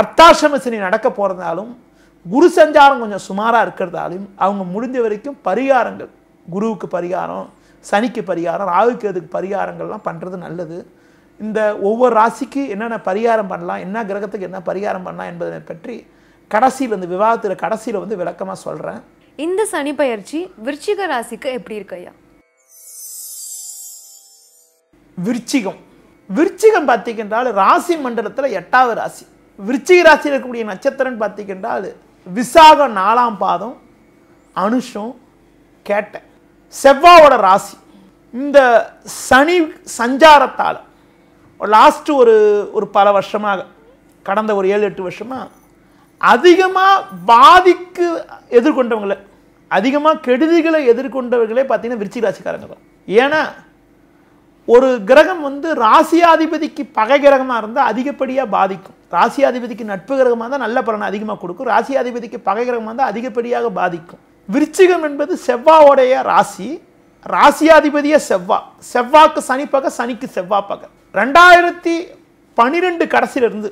அர்த்தாசிரம சனி நடக்க போகிறதாலும் குரு சஞ்சாரம் கொஞ்சம் சுமாராக இருக்கிறதாலும் அவங்க முடிஞ்ச வரைக்கும் பரிகாரங்கள் குருவுக்கு பரிகாரம் சனிக்கு பரிகாரம் ராகுக்கு அதுக்கு பரிகாரங்கள்லாம் பண்ணுறது நல்லது இந்த ஒவ்வொரு ராசிக்கு என்னென்ன பரிகாரம் பண்ணலாம் என்ன கிரகத்துக்கு என்ன பரிகாரம் பண்ணலாம் என்பதை பற்றி கடைசியில் வந்து விவாதத்தில் கடைசியில் வந்து விளக்கமாக சொல்கிறேன் இந்த சனி பயிற்சி விருச்சிக ராசிக்கு எப்படி இருக்கையா விருச்சிகம் விருச்சிகம் பார்த்திக்கின்றால் ராசி மண்டலத்தில் எட்டாவது ராசி விருச்சிக ராசியில் இருக்கக்கூடிய நட்சத்திரம் பார்த்திக்கின்றால் விசாக நாலாம் பாதம் அனுஷம் கேட்ட செவ்வாவோட ராசி இந்த சனி சஞ்சாரத்தால் லாஸ்ட்டு ஒரு ஒரு பல வருஷமாக கடந்த ஒரு ஏழு எட்டு வருஷமாக அதிகமாக பாதிக்கு எதிர்கொண்டவங்களை அதிகமாக கெடுதிகளை எதிர்கொண்டவர்களே பார்த்திங்கன்னா விருச்சிக ராசிக்காரங்க தான் ஏன்னா ஒரு கிரகம் வந்து ராசியாதிபதிக்கு பகை கிரகமாக இருந்தால் அதிகப்படியாக பாதிக்கும் ராசியாதிபதிக்கு நட்பு கிரகமாக இருந்தால் நல்ல பலனை அதிகமாக கொடுக்கும் ராசியாதிபதிக்கு பகை கிரகமாக இருந்தால் அதிகப்படியாக பாதிக்கும் விருச்சிகம் என்பது செவ்வாவோடைய ராசி ராசியாதிபதியே செவ்வா செவ்வாக்கு சனி பகை சனிக்கு செவ்வா பகை ரெண்டாயிரத்தி பன்னிரெண்டு கடைசியிலிருந்து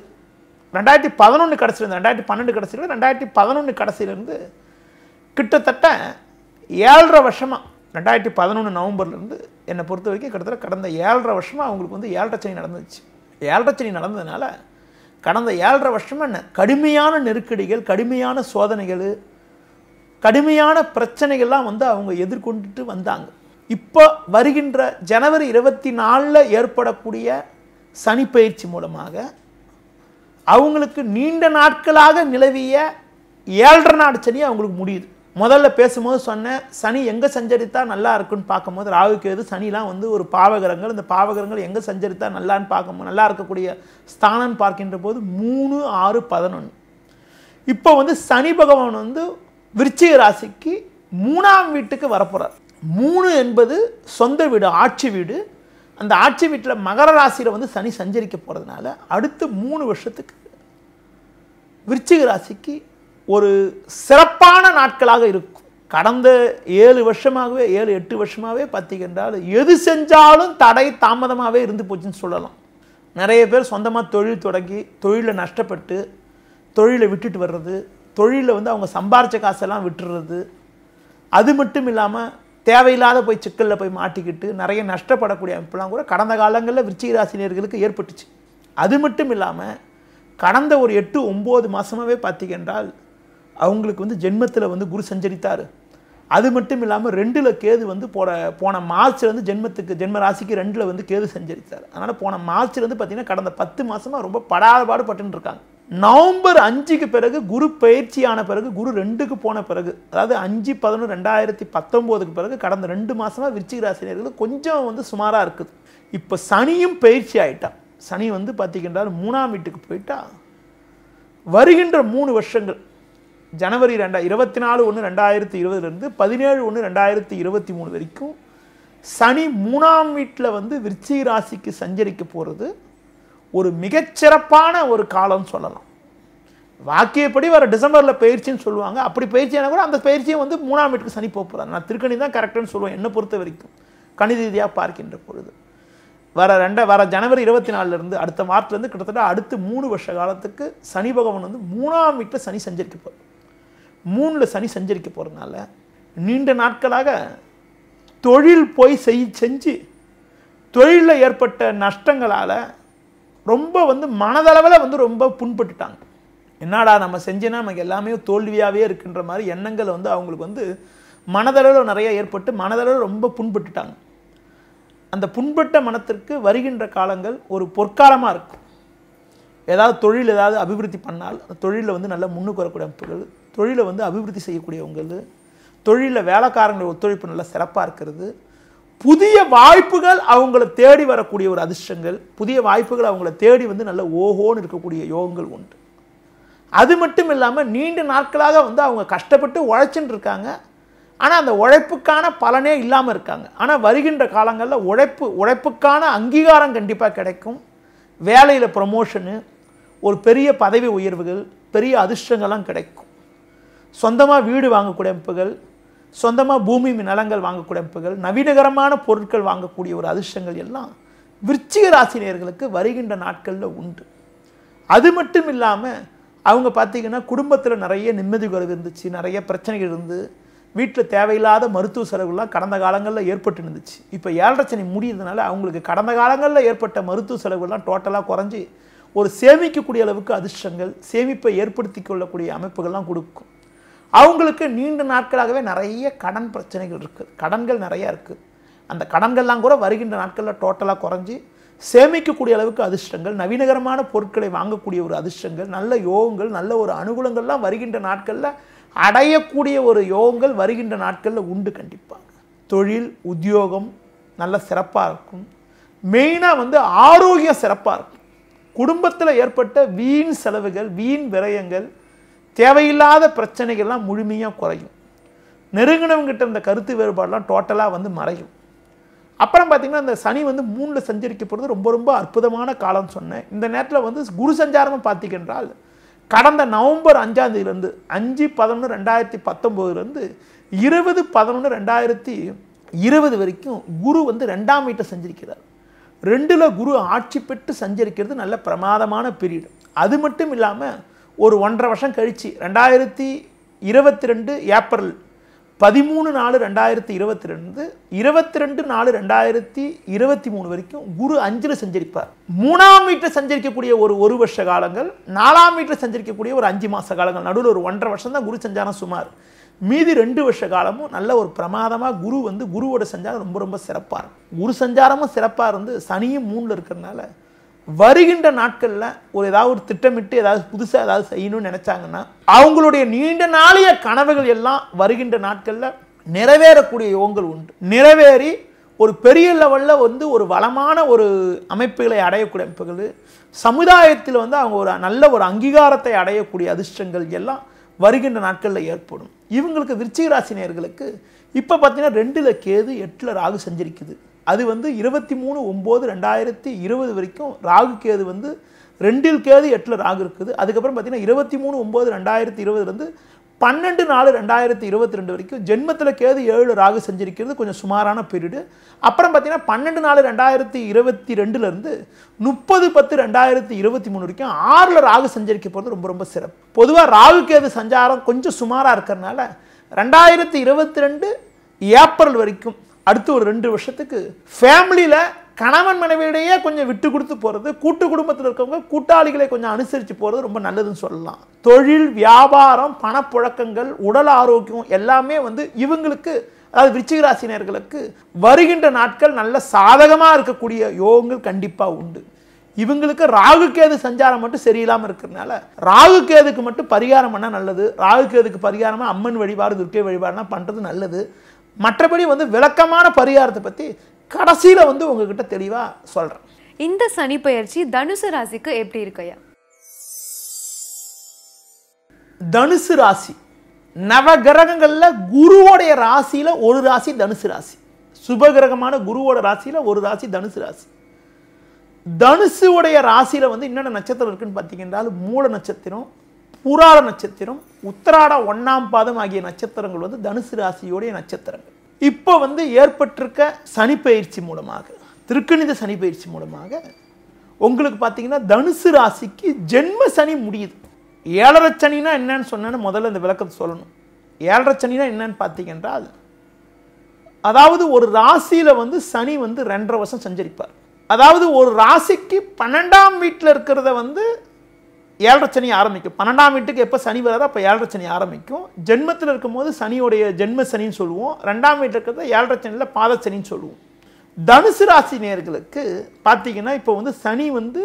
ரெண்டாயிரத்தி பதினொன்று கடைசியிலிருந்து ரெண்டாயிரத்தி பன்னெண்டு கடைசியிலிருந்து ரெண்டாயிரத்தி பதினொன்று கடைசியிலிருந்து கிட்டத்தட்ட ஏழரை வருஷமாக ரெண்டாயிரத்தி பதினொன்று நவம்பர்லேருந்து என்னை பொறுத்த வரைக்கும் கிட்டத்தட்ட கடந்த ஏழரை வருஷமாக அவங்களுக்கு வந்து ஏழரை சனி நடந்துச்சு ஏழரை சனி நடந்ததுனால கடந்த ஏழரை வருஷமாக என்ன கடுமையான நெருக்கடிகள் கடுமையான சோதனைகள் கடுமையான பிரச்சனைகள்லாம் வந்து அவங்க எதிர்கொண்டுட்டு வந்தாங்க இப்போ வருகின்ற ஜனவரி இருபத்தி நாலில் ஏற்படக்கூடிய சனி பயிற்சி மூலமாக அவங்களுக்கு நீண்ட நாட்களாக நிலவிய ஏழரை நாடு சனி அவங்களுக்கு முடியுது முதல்ல பேசும்போது சொன்னேன் சனி எங்கே சஞ்சரித்தா நல்லா இருக்குன்னு பார்க்கும்போது ராகுக்கு எது சனிலாம் வந்து ஒரு பாவகிரகங்கள் இந்த பாவகிரகங்கள் எங்கே சஞ்சரித்தா நல்லான்னு பார்க்கும்போது நல்லா இருக்கக்கூடிய ஸ்தானம் பார்க்கின்ற போது மூணு ஆறு பதினொன்று இப்போ வந்து சனி பகவான் வந்து விருச்சிக ராசிக்கு மூணாம் வீட்டுக்கு வரப்போகிறார் மூணு என்பது சொந்த வீடு ஆட்சி வீடு அந்த ஆட்சி வீட்டில் மகர ராசியில் வந்து சனி சஞ்சரிக்க போகிறதுனால அடுத்து மூணு வருஷத்துக்கு விருச்சிக ராசிக்கு ஒரு சிறப்பான நாட்களாக இருக்கும் கடந்த ஏழு வருஷமாகவே ஏழு எட்டு வருஷமாகவே பார்த்திங்கன்றால் எது செஞ்சாலும் தடை தாமதமாகவே இருந்து போச்சுன்னு சொல்லலாம் நிறைய பேர் சொந்தமாக தொழில் தொடங்கி தொழிலை நஷ்டப்பட்டு தொழிலை விட்டுட்டு வர்றது தொழிலில் வந்து அவங்க சம்பாரித்த காசெல்லாம் விட்டுறது அது மட்டும் இல்லாமல் தேவையில்லாத போய் சிக்கலில் போய் மாட்டிக்கிட்டு நிறைய நஷ்டப்படக்கூடிய அமைப்புலாம் கூட கடந்த காலங்களில் விருச்சிக ராசினியர்களுக்கு ஏற்பட்டுச்சு அது மட்டும் இல்லாமல் கடந்த ஒரு எட்டு ஒம்பது மாதமாகவே பார்த்திங்கன்றால் அவங்களுக்கு வந்து ஜென்மத்தில் வந்து குரு சஞ்சரித்தார் அது மட்டும் இல்லாமல் ரெண்டில் கேது வந்து போட போன மார்ச்லேருந்து வந்து ஜென்மத்துக்கு ஜென்ம ராசிக்கு ரெண்டில் வந்து கேது சஞ்சரித்தார் அதனால் போன மார்ச்லேருந்து வந்து பார்த்திங்கன்னா கடந்த பத்து மாதமாக ரொம்ப படாதபாடு பட்டுன்னு இருக்காங்க நவம்பர் அஞ்சுக்கு பிறகு குரு பயிற்சியான பிறகு குரு ரெண்டுக்கு போன பிறகு அதாவது அஞ்சு பதினொன்று ரெண்டாயிரத்தி பத்தொம்போதுக்கு பிறகு கடந்த ரெண்டு மாதமாக விருச்சிக ராசினியர்கள் கொஞ்சம் வந்து சுமாராக இருக்குது இப்போ சனியும் பயிற்சி ஆகிட்டான் சனி வந்து பார்த்திங்கன்றால் மூணாம் வீட்டுக்கு போயிட்டா வருகின்ற மூணு வருஷங்கள் ஜனவரி ரெண்டா இருபத்தி நாலு ஒன்று ரெண்டாயிரத்தி இருபதுலேருந்து பதினேழு ஒன்று ரெண்டாயிரத்தி இருபத்தி மூணு வரைக்கும் சனி மூணாம் வீட்டில் வந்து விருச்சிக ராசிக்கு சஞ்சரிக்க போகிறது ஒரு மிகச்சிறப்பான ஒரு காலம்னு சொல்லலாம் வாக்கியப்படி வர டிசம்பரில் பயிற்சின்னு சொல்லுவாங்க அப்படி பயிற்சியான கூட அந்த பயிற்சியும் வந்து மூணாம் வீட்டுக்கு சனி போகிறாங்க நான் திருக்கணி தான் கரெக்டுன்னு சொல்லுவேன் என்னை பொறுத்த வரைக்கும் கணித ரீதியாக பார்க்கின்ற பொழுது வர ரெண்ட வர ஜனவரி இருபத்தி நாலுலேருந்து அடுத்த மார்ச்லேருந்து கிட்டத்தட்ட அடுத்து மூணு வருஷ காலத்துக்கு சனி பகவான் வந்து மூணாம் வீட்டில் சனி சஞ்சரிக்க போகிறது மூணில் சனி சஞ்சரிக்க போகிறதுனால நீண்ட நாட்களாக தொழில் போய் செய் செஞ்சு தொழிலில் ஏற்பட்ட நஷ்டங்களால் ரொம்ப வந்து மனதளவில் வந்து ரொம்ப புண்பட்டுட்டாங்க என்னடா நம்ம செஞ்சேன்னா நமக்கு எல்லாமே தோல்வியாகவே இருக்குன்ற மாதிரி எண்ணங்கள் வந்து அவங்களுக்கு வந்து மனதளவில் நிறைய ஏற்பட்டு மனதளவில் ரொம்ப புண்பட்டுட்டாங்க அந்த புண்பட்ட மனத்திற்கு வருகின்ற காலங்கள் ஒரு பொற்காலமாக இருக்கும் ஏதாவது தொழில் ஏதாவது அபிவிருத்தி பண்ணால் அந்த தொழிலில் வந்து நல்ல முன்னுக்கு வரக்கூடிய தொழில் தொழிலை வந்து அபிவிருத்தி செய்யக்கூடியவங்க தொழிலில் வேலைக்காரங்களோட ஒத்துழைப்பு நல்லா சிறப்பாக இருக்கிறது புதிய வாய்ப்புகள் அவங்கள தேடி வரக்கூடிய ஒரு அதிர்ஷ்டங்கள் புதிய வாய்ப்புகள் அவங்கள தேடி வந்து நல்ல ஓஹோன்னு இருக்கக்கூடிய யோகங்கள் உண்டு அது மட்டும் இல்லாமல் நீண்ட நாட்களாக வந்து அவங்க கஷ்டப்பட்டு உழைச்சின்னு இருக்காங்க ஆனால் அந்த உழைப்புக்கான பலனே இல்லாமல் இருக்காங்க ஆனால் வருகின்ற காலங்களில் உழைப்பு உழைப்புக்கான அங்கீகாரம் கண்டிப்பாக கிடைக்கும் வேலையில் ப்ரமோஷனு ஒரு பெரிய பதவி உயர்வுகள் பெரிய அதிர்ஷ்டங்கள்லாம் கிடைக்கும் சொந்தமாக வீடு வாங்கக்கூடிய அமைப்புகள் சொந்தமாக பூமி நிலங்கள் வாங்கக்கூடிய அமைப்புகள் நவீனகரமான பொருட்கள் வாங்கக்கூடிய ஒரு அதிர்ஷ்டங்கள் எல்லாம் விருச்சிக ராசினியர்களுக்கு வருகின்ற நாட்களில் உண்டு அது மட்டும் இல்லாமல் அவங்க பார்த்திங்கன்னா குடும்பத்தில் நிறைய நிம்மதி குறைவு இருந்துச்சு நிறைய பிரச்சனைகள் இருந்து வீட்டில் தேவையில்லாத மருத்துவ செலவுகள்லாம் கடந்த காலங்களில் ஏற்பட்டு இருந்துச்சு இப்போ ஏழரைச்சனை சனி அவங்களுக்கு கடந்த காலங்களில் ஏற்பட்ட மருத்துவ செலவுகள்லாம் டோட்டலாக குறைஞ்சி ஒரு சேமிக்கக்கூடிய அளவுக்கு அதிர்ஷ்டங்கள் சேமிப்பை ஏற்படுத்தி கொள்ளக்கூடிய அமைப்புகள்லாம் கொடுக்கும் அவங்களுக்கு நீண்ட நாட்களாகவே நிறைய கடன் பிரச்சனைகள் இருக்குது கடன்கள் நிறையா இருக்குது அந்த கடன்கள்லாம் கூட வருகின்ற நாட்களில் டோட்டலாக குறைஞ்சி சேமிக்கக்கூடிய அளவுக்கு அதிர்ஷ்டங்கள் நவீனகரமான பொருட்களை வாங்கக்கூடிய ஒரு அதிர்ஷ்டங்கள் நல்ல யோகங்கள் நல்ல ஒரு அனுகூலங்கள்லாம் வருகின்ற நாட்களில் அடையக்கூடிய ஒரு யோகங்கள் வருகின்ற நாட்களில் உண்டு கண்டிப்பாக தொழில் உத்தியோகம் நல்ல சிறப்பாக இருக்கும் மெயினாக வந்து ஆரோக்கியம் சிறப்பாக இருக்கும் குடும்பத்தில் ஏற்பட்ட வீண் செலவுகள் வீண் விரயங்கள் தேவையில்லாத பிரச்சனைகள்லாம் முழுமையாக குறையும் நெருங்கினவங்கிட்ட இருந்த கருத்து வேறுபாடெலாம் டோட்டலாக வந்து மறையும் அப்புறம் பார்த்திங்கன்னா இந்த சனி வந்து மூணில் சஞ்சரிக்க போகிறது ரொம்ப ரொம்ப அற்புதமான காலம்னு சொன்னேன் இந்த நேரத்தில் வந்து குரு சஞ்சாரமும் பார்த்திக்கின்றால் கடந்த நவம்பர் அஞ்சாந்தேதியிலேருந்து அஞ்சு பதினொன்று ரெண்டாயிரத்தி பத்தொம்போதுலேருந்து இருபது பதினொன்று ரெண்டாயிரத்தி இருபது வரைக்கும் குரு வந்து ரெண்டாம் வீட்டை சஞ்சரிக்கிறார் ரெண்டில் குரு ஆட்சி பெற்று சஞ்சரிக்கிறது நல்ல பிரமாதமான பீரியடு அது மட்டும் இல்லாமல் ஒரு ஒன்றரை வருஷம் கழித்து ரெண்டாயிரத்தி இருபத்தி ரெண்டு ஏப்ரல் பதிமூணு நாலு ரெண்டாயிரத்தி இருபத்தி ரெண்டு இருபத்தி ரெண்டு நாலு ரெண்டாயிரத்தி இருபத்தி மூணு வரைக்கும் குரு அஞ்சில் சஞ்சரிப்பார் மூணாம் வீட்டில் சஞ்சரிக்கக்கூடிய ஒரு ஒரு வருஷ காலங்கள் நாலாம் வீட்டில் சஞ்சரிக்கக்கூடிய ஒரு அஞ்சு மாத காலங்கள் நடுவில் ஒரு ஒன்றரை வருஷம் தான் குரு சஞ்சாரம் சுமார் மீதி ரெண்டு வருஷ காலமும் நல்ல ஒரு பிரமாதமாக குரு வந்து குருவோட செஞ்சாலும் ரொம்ப ரொம்ப சிறப்பாக இருக்கும் குரு சஞ்சாரமும் சிறப்பாக இருந்து சனியும் மூணில் இருக்கிறதுனால வருகின்ற நாட்களில் ஒரு ஏதாவது ஒரு திட்டமிட்டு ஏதாவது புதுசாக ஏதாவது செய்யணும்னு நினச்சாங்கன்னா அவங்களுடைய நீண்ட நாளைய கனவுகள் எல்லாம் வருகின்ற நாட்களில் நிறைவேறக்கூடிய யோகங்கள் உண்டு நிறைவேறி ஒரு பெரிய லெவலில் வந்து ஒரு வளமான ஒரு அமைப்புகளை அடையக்கூடிய அமைப்புகள் சமுதாயத்தில் வந்து அவங்க ஒரு நல்ல ஒரு அங்கீகாரத்தை அடையக்கூடிய அதிர்ஷ்டங்கள் எல்லாம் வருகின்ற நாட்களில் ஏற்படும் இவங்களுக்கு விருச்சிக ராசினியர்களுக்கு இப்போ பார்த்தீங்கன்னா ரெண்டில் கேது எட்டில் ராகு செஞ்சிருக்குது அது வந்து இருபத்தி மூணு ஒம்பது ரெண்டாயிரத்தி இருபது வரைக்கும் ராகு கேது வந்து ரெண்டில் கேது எட்டில் ராகு இருக்குது அதுக்கப்புறம் பார்த்திங்கன்னா இருபத்தி மூணு ஒம்பது ரெண்டாயிரத்தி இருபதுலேருந்து பன்னெண்டு நாலு ரெண்டாயிரத்தி இருபத்தி ரெண்டு வரைக்கும் ஜென்மத்தில் கேது ஏழு ராகு செஞ்சிருக்கிறது கொஞ்சம் சுமாரான பீரியடு அப்புறம் பார்த்திங்கன்னா பன்னெண்டு நாலு ரெண்டாயிரத்தி இருபத்தி ரெண்டுலேருந்து முப்பது பத்து ரெண்டாயிரத்தி இருபத்தி மூணு வரைக்கும் ஆறில் ராகு செஞ்சரிக்க போகிறது ரொம்ப ரொம்ப சிறப்பு பொதுவாக ராகு கேது சஞ்சாரம் கொஞ்சம் சுமாராக இருக்கிறனால ரெண்டாயிரத்தி இருபத்தி ரெண்டு ஏப்ரல் வரைக்கும் அடுத்து ஒரு ரெண்டு வருஷத்துக்கு ஃபேமிலியில் கணவன் மனைவியிடையே கொஞ்சம் விட்டு கொடுத்து போகிறது கூட்டு குடும்பத்தில் இருக்கவங்க கூட்டாளிகளை கொஞ்சம் அனுசரித்து போகிறது ரொம்ப நல்லதுன்னு சொல்லலாம் தொழில் வியாபாரம் பணப்புழக்கங்கள் உடல் ஆரோக்கியம் எல்லாமே வந்து இவங்களுக்கு அதாவது விருச்சிகராசினியர்களுக்கு வருகின்ற நாட்கள் நல்ல சாதகமாக இருக்கக்கூடிய யோகங்கள் கண்டிப்பாக உண்டு இவங்களுக்கு ராகு கேது சஞ்சாரம் மட்டும் சரியில்லாமல் இருக்கிறதுனால ராகு கேதுக்கு மட்டும் பரிகாரம் பண்ணால் நல்லது ராகு கேதுக்கு பரிகாரமாக அம்மன் வழிபாடு துர்க்கை வழிபாடுனா பண்ணுறது நல்லது மற்றபடி வந்து விளக்கமான பரிகாரத்தை பற்றி கடைசியில் வந்து உங்ககிட்ட தெளிவாக சொல்கிறேன் இந்த சனி பயிற்சி தனுசு ராசிக்கு எப்படி இருக்கையா தனுசு ராசி நவ கிரகங்களில் குருவோடைய ராசியில் ஒரு ராசி தனுசு ராசி சுபகிரகமான குருவோட ராசியில் ஒரு ராசி தனுசு ராசி தனுசுடைய ராசியில் வந்து என்னென்ன நட்சத்திரம் இருக்குன்னு பார்த்தீங்கன்னா மூல நட்சத்திரம் பூரார நட்சத்திரம் உத்தராட ஒன்றாம் பாதம் ஆகிய நட்சத்திரங்கள் வந்து தனுசு ராசியோடைய நட்சத்திரங்கள் இப்போ வந்து ஏற்பட்டிருக்க சனி பயிற்சி மூலமாக திருக்கணித சனி பயிற்சி மூலமாக உங்களுக்கு பார்த்தீங்கன்னா தனுசு ராசிக்கு ஜென்ம சனி முடியுது ஏழரை சனினா என்னன்னு சொன்னேன்னு முதல்ல இந்த விளக்கத்தை சொல்லணும் ஏழரை சனினா என்னன்னு பார்த்தீங்கன்றால் அதாவது ஒரு ராசியில் வந்து சனி வந்து ரெண்டரை வருஷம் சஞ்சரிப்பார் அதாவது ஒரு ராசிக்கு பன்னெண்டாம் வீட்டில் இருக்கிறத வந்து ஏழரை சனி ஆரம்பிக்கும் பன்னெண்டாம் வீட்டுக்கு எப்போ சனி வராதோ அப்போ ஏழரை சனி ஆரம்பிக்கும் ஜென்மத்தில் இருக்கும்போது சனியுடைய ஜென்ம சனின்னு சொல்லுவோம் ரெண்டாம் வீட்டில் இருக்கிறத ஏழரை சனியில் பாத சனின்னு சொல்லுவோம் தனுசு ராசி நேர்களுக்கு பார்த்தீங்கன்னா இப்போ வந்து சனி வந்து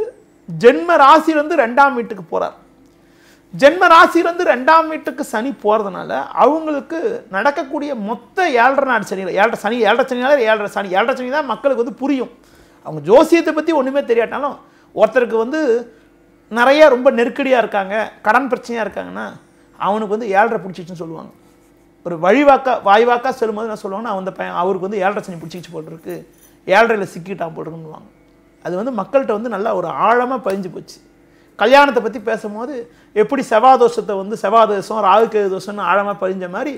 ஜென்ம ராசியிலேருந்து ரெண்டாம் வீட்டுக்கு போகிறார் ஜென்ம ராசியிலேருந்து ரெண்டாம் வீட்டுக்கு சனி போகிறதுனால அவங்களுக்கு நடக்கக்கூடிய மொத்த ஏழரை நாடு சனியில் ஏழரை சனி ஏழரை சனியாலே ஏழரை சனி ஏழரை சனி தான் மக்களுக்கு வந்து புரியும் அவங்க ஜோசியத்தை பற்றி ஒன்றுமே தெரியாட்டாலும் ஒருத்தருக்கு வந்து நிறையா ரொம்ப நெருக்கடியாக இருக்காங்க கடன் பிரச்சனையாக இருக்காங்கன்னா அவனுக்கு வந்து ஏழரை பிடிச்சிச்சுன்னு சொல்லுவாங்க ஒரு வழிவாக்கா வாய்வாக்கா சொல்லும்போது நான் சொல்லுவாங்கன்னா அவன் பையன் அவருக்கு வந்து ஏழரை சனி பிடிச்சிச்சு போட்டிருக்கு ஏழரையில் சிக்கிட்டான் போட்டிருக்குன்னு அது வந்து மக்கள்கிட்ட வந்து நல்லா ஒரு ஆழமாக பதிஞ்சு போச்சு கல்யாணத்தை பற்றி பேசும்போது எப்படி செவாதோஷத்தை வந்து செவாதோஷம் ராகுக்கேது தோஷம்னு ஆழமாக பதிஞ்ச மாதிரி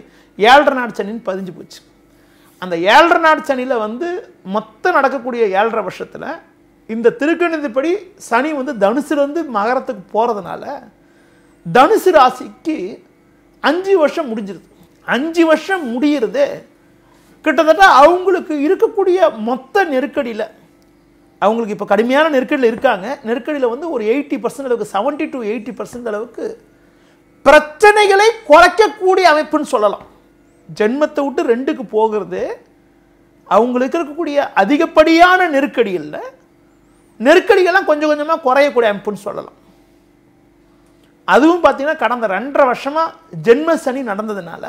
ஏழரை நாடு சனின்னு பதிஞ்சு போச்சு அந்த ஏழரை நாடு சனியில் வந்து மொத்தம் நடக்கக்கூடிய ஏழரை வருஷத்தில் இந்த திருக்கணிதப்படி சனி வந்து தனுசுலேருந்து மகரத்துக்கு போகிறதுனால தனுசு ராசிக்கு அஞ்சு வருஷம் முடிஞ்சிருது அஞ்சு வருஷம் முடிகிறது கிட்டத்தட்ட அவங்களுக்கு இருக்கக்கூடிய மொத்த நெருக்கடியில் அவங்களுக்கு இப்போ கடுமையான நெருக்கடியில் இருக்காங்க நெருக்கடியில் வந்து ஒரு எயிட்டி பர்சன்ட் அளவுக்கு செவன்ட்டி டு எயிட்டி பர்சன்ட் அளவுக்கு பிரச்சனைகளை குறைக்கக்கூடிய அமைப்புன்னு சொல்லலாம் ஜென்மத்தை விட்டு ரெண்டுக்கு போகிறது அவங்களுக்கு இருக்கக்கூடிய அதிகப்படியான நெருக்கடி இல்லை நெருக்கடிகள்லாம் கொஞ்சம் கொஞ்சமாக குறையக்கூடிய அமைப்புன்னு சொல்லலாம் அதுவும் பார்த்திங்கன்னா கடந்த ரெண்டரை வருஷமாக ஜென்ம சனி நடந்ததுனால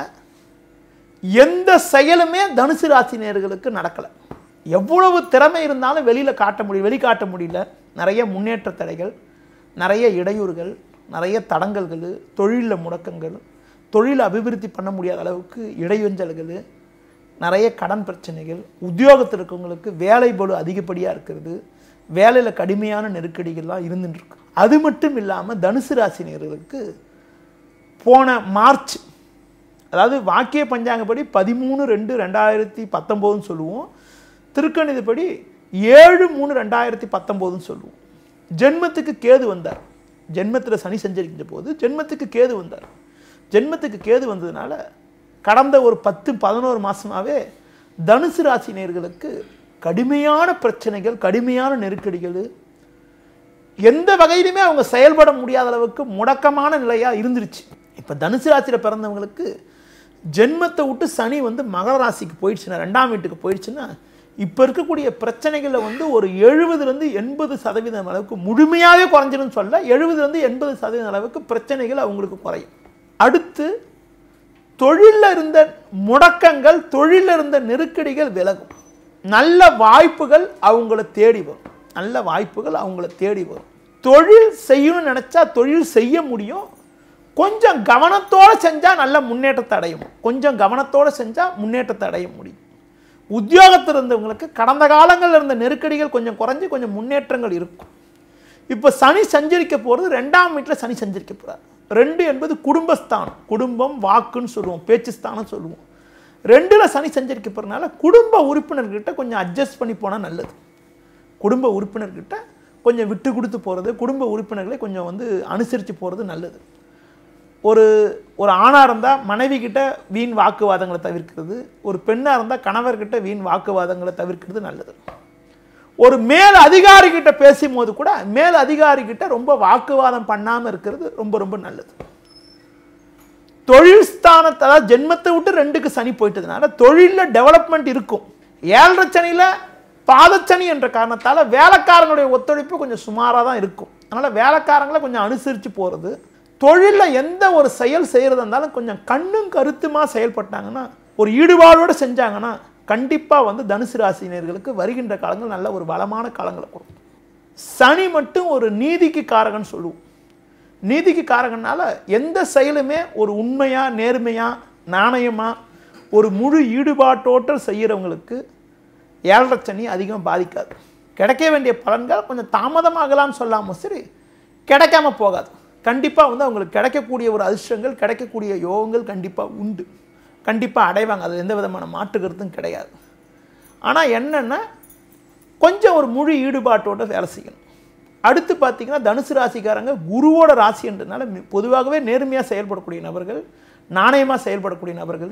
எந்த செயலுமே தனுசு ராசி நேர்களுக்கு நடக்கலை எவ்வளவு திறமை இருந்தாலும் வெளியில் காட்ட முடியும் வெளிக்காட்ட முடியல நிறைய முன்னேற்ற தடைகள் நிறைய இடையூறுகள் நிறைய தடங்கல்கள் தொழிலில் முடக்கங்கள் தொழில் அபிவிருத்தி பண்ண முடியாத அளவுக்கு இடையஞ்சல்கள் நிறைய கடன் பிரச்சனைகள் உத்தியோகத்தில் இருக்கவங்களுக்கு வேலை பலு அதிகப்படியாக இருக்கிறது வேலையில் கடுமையான நெருக்கடிகள்லாம் இருந்துட்டுருக்கு அது மட்டும் இல்லாமல் தனுசு ராசி நேர்களுக்கு போன மார்ச் அதாவது வாக்கிய பஞ்சாங்கப்படி பதிமூணு ரெண்டு ரெண்டாயிரத்தி பத்தொம்போதுன்னு சொல்லுவோம் திருக்கணிதப்படி ஏழு மூணு ரெண்டாயிரத்தி பத்தொம்போதுன்னு சொல்லுவோம் ஜென்மத்துக்கு கேது வந்தார் ஜென்மத்தில் சனி சஞ்சரிக்கின்ற போது ஜென்மத்துக்கு கேது வந்தார் ஜென்மத்துக்கு கேது வந்ததுனால கடந்த ஒரு பத்து பதினோரு மாதமாகவே தனுசு ராசி நேர்களுக்கு கடுமையான பிரச்சனைகள் கடுமையான நெருக்கடிகள் எந்த வகையிலுமே அவங்க செயல்பட முடியாத அளவுக்கு முடக்கமான நிலையாக இருந்துருச்சு இப்போ தனுசு ராசியில் பிறந்தவங்களுக்கு ஜென்மத்தை விட்டு சனி வந்து மகர ராசிக்கு போயிடுச்சுன்னா ரெண்டாம் வீட்டுக்கு போயிடுச்சுன்னா இப்போ இருக்கக்கூடிய பிரச்சனைகளில் வந்து ஒரு எழுபதுலேருந்து எண்பது சதவீதம் அளவுக்கு முழுமையாகவே குறைஞ்சிருன்னு சொல்ல எழுபதுலேருந்து எண்பது சதவீதம் அளவுக்கு பிரச்சனைகள் அவங்களுக்கு குறையும் அடுத்து தொழிலில் இருந்த முடக்கங்கள் தொழிலில் இருந்த நெருக்கடிகள் விலகும் நல்ல வாய்ப்புகள் அவங்கள தேடி வரும் நல்ல வாய்ப்புகள் அவங்கள தேடி வரும் தொழில் செய்யணும்னு நினச்சா தொழில் செய்ய முடியும் கொஞ்சம் கவனத்தோடு செஞ்சால் நல்ல முன்னேற்றத்தை அடையும் கொஞ்சம் கவனத்தோடு செஞ்சால் முன்னேற்றத்தை அடைய முடியும் உத்தியோகத்தில் இருந்தவங்களுக்கு கடந்த காலங்களில் இருந்த நெருக்கடிகள் கொஞ்சம் குறைஞ்சி கொஞ்சம் முன்னேற்றங்கள் இருக்கும் இப்போ சனி சஞ்சரிக்க போகிறது ரெண்டாம் வீட்டில் சனி சஞ்சரிக்க போகிறார் ரெண்டு என்பது குடும்பஸ்தானம் குடும்பம் வாக்குன்னு சொல்லுவோம் பேச்சுஸ்தானம் சொல்லுவோம் ரெண்டில் சனி சஞ்சரிக்க போகிறதுனால குடும்ப உறுப்பினர்கிட்ட கொஞ்சம் அட்ஜஸ்ட் பண்ணி போனால் நல்லது குடும்ப உறுப்பினர்கிட்ட கொஞ்சம் விட்டு கொடுத்து போகிறது குடும்ப உறுப்பினர்களை கொஞ்சம் வந்து அனுசரித்து போகிறது நல்லது ஒரு ஒரு ஆணாக இருந்தால் மனைவி கிட்ட வீண் வாக்குவாதங்களை தவிர்க்கிறது ஒரு பெண்ணாக இருந்தால் கணவர்கிட்ட வீண் வாக்குவாதங்களை தவிர்க்கிறது நல்லது ஒரு மேல் அதிகாரிகிட்ட பேசும்போது கூட மேல் அதிகாரிகிட்ட ரொம்ப வாக்குவாதம் பண்ணாமல் இருக்கிறது ரொம்ப ரொம்ப நல்லது தொழில் ஸ்தானத்தை ஜென்மத்தை விட்டு ரெண்டுக்கு சனி போயிட்டதுனால தொழிலில் டெவலப்மெண்ட் இருக்கும் ஏழரை சனியில் பாதச்சனி என்ற காரணத்தால் வேலைக்காரங்களுடைய ஒத்துழைப்பு கொஞ்சம் சுமாராக தான் இருக்கும் அதனால் வேலைக்காரங்களை கொஞ்சம் அனுசரித்து போகிறது தொழிலில் எந்த ஒரு செயல் செய்கிறதா இருந்தாலும் கொஞ்சம் கண்ணும் கருத்துமாக செயல்பட்டாங்கன்னா ஒரு ஈடுபாடோடு செஞ்சாங்கன்னா கண்டிப்பாக வந்து தனுசு ராசினியர்களுக்கு வருகின்ற காலங்கள் நல்ல ஒரு வளமான காலங்களை கொடுக்கும் சனி மட்டும் ஒரு நீதிக்கு காரகன் சொல்லுவோம் நீதிக்கு காரகனால எந்த செயலுமே ஒரு உண்மையாக நேர்மையாக நாணயமாக ஒரு முழு ஈடுபாட்டோட்டம் செய்கிறவங்களுக்கு ஏழரை சனி அதிகமாக பாதிக்காது கிடைக்க வேண்டிய பலன்கள் கொஞ்சம் தாமதமாகலாம்னு சொல்லாமல் சரி கிடைக்காம போகாது கண்டிப்பாக வந்து அவங்களுக்கு கிடைக்கக்கூடிய ஒரு அதிர்ஷ்டங்கள் கிடைக்கக்கூடிய யோகங்கள் கண்டிப்பாக உண்டு கண்டிப்பாக அடைவாங்க அது எந்த விதமான கருத்தும் கிடையாது ஆனால் என்னென்னா கொஞ்சம் ஒரு முழு ஈடுபாட்டோடு வேலை செய்யணும் அடுத்து பார்த்திங்கன்னா தனுசு ராசிக்காரங்க குருவோட ராசின்றதுனால பொதுவாகவே நேர்மையாக செயல்படக்கூடிய நபர்கள் நாணயமாக செயல்படக்கூடிய நபர்கள்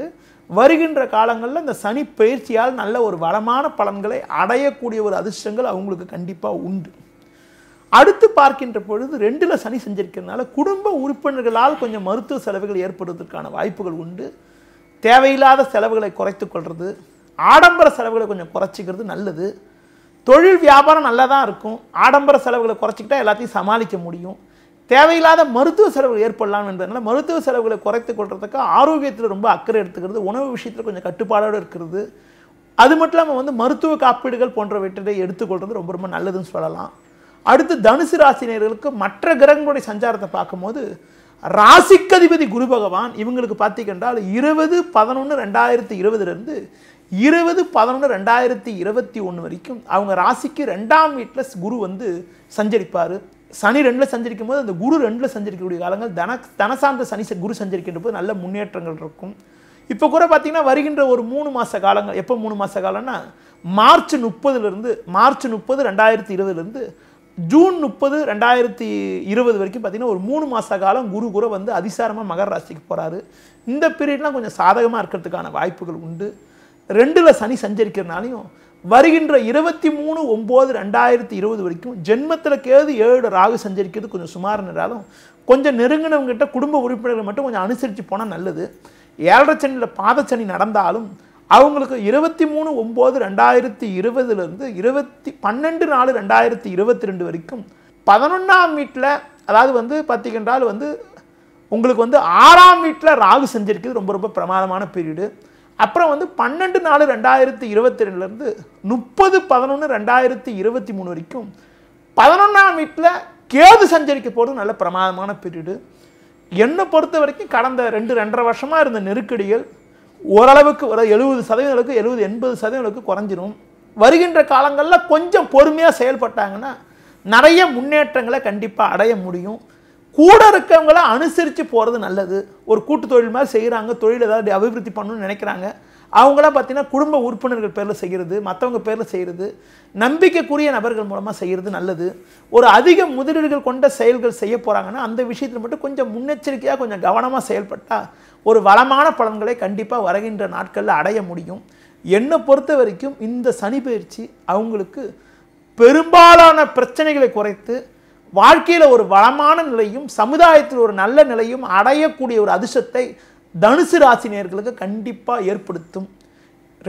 வருகின்ற காலங்களில் இந்த சனி பயிற்சியால் நல்ல ஒரு வளமான பலன்களை அடையக்கூடிய ஒரு அதிர்ஷ்டங்கள் அவங்களுக்கு கண்டிப்பாக உண்டு அடுத்து பார்க்கின்ற பொழுது ரெண்டில் சனி செஞ்சிருக்கிறதுனால குடும்ப உறுப்பினர்களால் கொஞ்சம் மருத்துவ செலவுகள் ஏற்படுவதற்கான வாய்ப்புகள் உண்டு தேவையில்லாத செலவுகளை குறைத்து கொள்வது ஆடம்பர செலவுகளை கொஞ்சம் குறைச்சிக்கிறது நல்லது தொழில் வியாபாரம் நல்லா தான் இருக்கும் ஆடம்பர செலவுகளை குறைச்சிக்கிட்டா எல்லாத்தையும் சமாளிக்க முடியும் தேவையில்லாத மருத்துவ செலவுகள் ஏற்படலாம் என்பதனால மருத்துவ செலவுகளை குறைத்து கொள்றதுக்கு ஆரோக்கியத்தில் ரொம்ப அக்கறை எடுத்துக்கிறது உணவு விஷயத்தில் கொஞ்சம் கட்டுப்பாடோடு இருக்கிறது அது மட்டும் இல்லாமல் வந்து மருத்துவ காப்பீடுகள் போன்றவற்றை எடுத்துக்கொள்வது ரொம்ப ரொம்ப நல்லதுன்னு சொல்லலாம் அடுத்து தனுசு ராசினியர்களுக்கு மற்ற கிரகங்களுடைய சஞ்சாரத்தை பார்க்கும்போது ராசிக்கதிபதி குரு பகவான் இவங்களுக்கு பார்த்தீங்கன்றால் இருபது பதினொன்று ரெண்டாயிரத்தி இருபதுலேருந்து இருபது பதினொன்று ரெண்டாயிரத்தி இருபத்தி ஒன்று வரைக்கும் அவங்க ராசிக்கு ரெண்டாம் வீட்டில் குரு வந்து சஞ்சரிப்பார் சனி ரெண்டில் சஞ்சரிக்கும் போது அந்த குரு ரெண்டில் சஞ்சரிக்கக்கூடிய காலங்கள் தன தனசார்ந்த சனி குரு சஞ்சரிக்கின்ற போது நல்ல முன்னேற்றங்கள் இருக்கும் இப்போ கூட பார்த்திங்கன்னா வருகின்ற ஒரு மூணு மாத காலங்கள் எப்போ மூணு மாத காலம்னா மார்ச் முப்பதுலேருந்து மார்ச் முப்பது ரெண்டாயிரத்தி இருபதுலேருந்து ஜூன் முப்பது ரெண்டாயிரத்தி இருபது வரைக்கும் பார்த்திங்கன்னா ஒரு மூணு மாத காலம் குரு குரு வந்து அதிசாரமாக மகர ராசிக்கு போகிறாரு இந்த பீரியட்லாம் கொஞ்சம் சாதகமாக இருக்கிறதுக்கான வாய்ப்புகள் உண்டு ரெண்டில் சனி சஞ்சரிக்கிறனாலையும் வருகின்ற இருபத்தி மூணு ஒம்பது ரெண்டாயிரத்தி இருபது வரைக்கும் ஜென்மத்தில் கேது ஏழு ராகு சஞ்சரிக்கிறது கொஞ்சம் சுமார் நேராலும் கொஞ்சம் நெருங்கினவங்ககிட்ட குடும்ப உறுப்பினர்கள் மட்டும் கொஞ்சம் அனுசரித்து போனால் நல்லது ஏழரை சனியில் பாதச்சனி நடந்தாலும் அவங்களுக்கு இருபத்தி மூணு ஒம்பது ரெண்டாயிரத்தி இருபதுலேருந்து இருபத்தி பன்னெண்டு நாலு ரெண்டாயிரத்தி இருபத்தி ரெண்டு வரைக்கும் பதினொன்றாம் வீட்டில் அதாவது வந்து பார்த்திங்கன்றால் வந்து உங்களுக்கு வந்து ஆறாம் வீட்டில் ராகு செஞ்சிருக்கிறது ரொம்ப ரொம்ப பிரமாதமான பீரியடு அப்புறம் வந்து பன்னெண்டு நாலு ரெண்டாயிரத்தி இருபத்தி ரெண்டுலேருந்து முப்பது பதினொன்று ரெண்டாயிரத்தி இருபத்தி மூணு வரைக்கும் பதினொன்றாம் வீட்டில் கேது சஞ்சரிக்க போகிறது நல்ல பிரமாதமான பீரியடு என்னை பொறுத்த வரைக்கும் கடந்த ரெண்டு ரெண்டரை வருஷமாக இருந்த நெருக்கடிகள் ஓரளவுக்கு ஒரு எழுபது அளவுக்கு எழுபது எண்பது அளவுக்கு குறைஞ்சிரும் வருகின்ற காலங்களில் கொஞ்சம் பொறுமையாக செயல்பட்டாங்கன்னா நிறைய முன்னேற்றங்களை கண்டிப்பாக அடைய முடியும் கூட இருக்கவங்கள அனுசரித்து போகிறது நல்லது ஒரு கூட்டு தொழில் மாதிரி செய்கிறாங்க தொழில் ஏதாவது அபிவிருத்தி பண்ணணும்னு நினைக்கிறாங்க அவங்களாம் பார்த்திங்கன்னா குடும்ப உறுப்பினர்கள் பேரில் செய்கிறது மற்றவங்க பேரில் செய்கிறது நம்பிக்கைக்குரிய நபர்கள் மூலமாக செய்கிறது நல்லது ஒரு அதிக முதலீடுகள் கொண்ட செயல்கள் செய்ய போகிறாங்கன்னா அந்த விஷயத்தில் மட்டும் கொஞ்சம் முன்னெச்சரிக்கையாக கொஞ்சம் கவனமாக செயல்பட்டால் ஒரு வளமான பலன்களை கண்டிப்பாக வருகின்ற நாட்களில் அடைய முடியும் என்னை பொறுத்த வரைக்கும் இந்த சனி பயிற்சி அவங்களுக்கு பெரும்பாலான பிரச்சனைகளை குறைத்து வாழ்க்கையில் ஒரு வளமான நிலையும் சமுதாயத்தில் ஒரு நல்ல நிலையும் அடையக்கூடிய ஒரு அதிர்ஷ்டத்தை தனுசு நேர்களுக்கு கண்டிப்பாக ஏற்படுத்தும்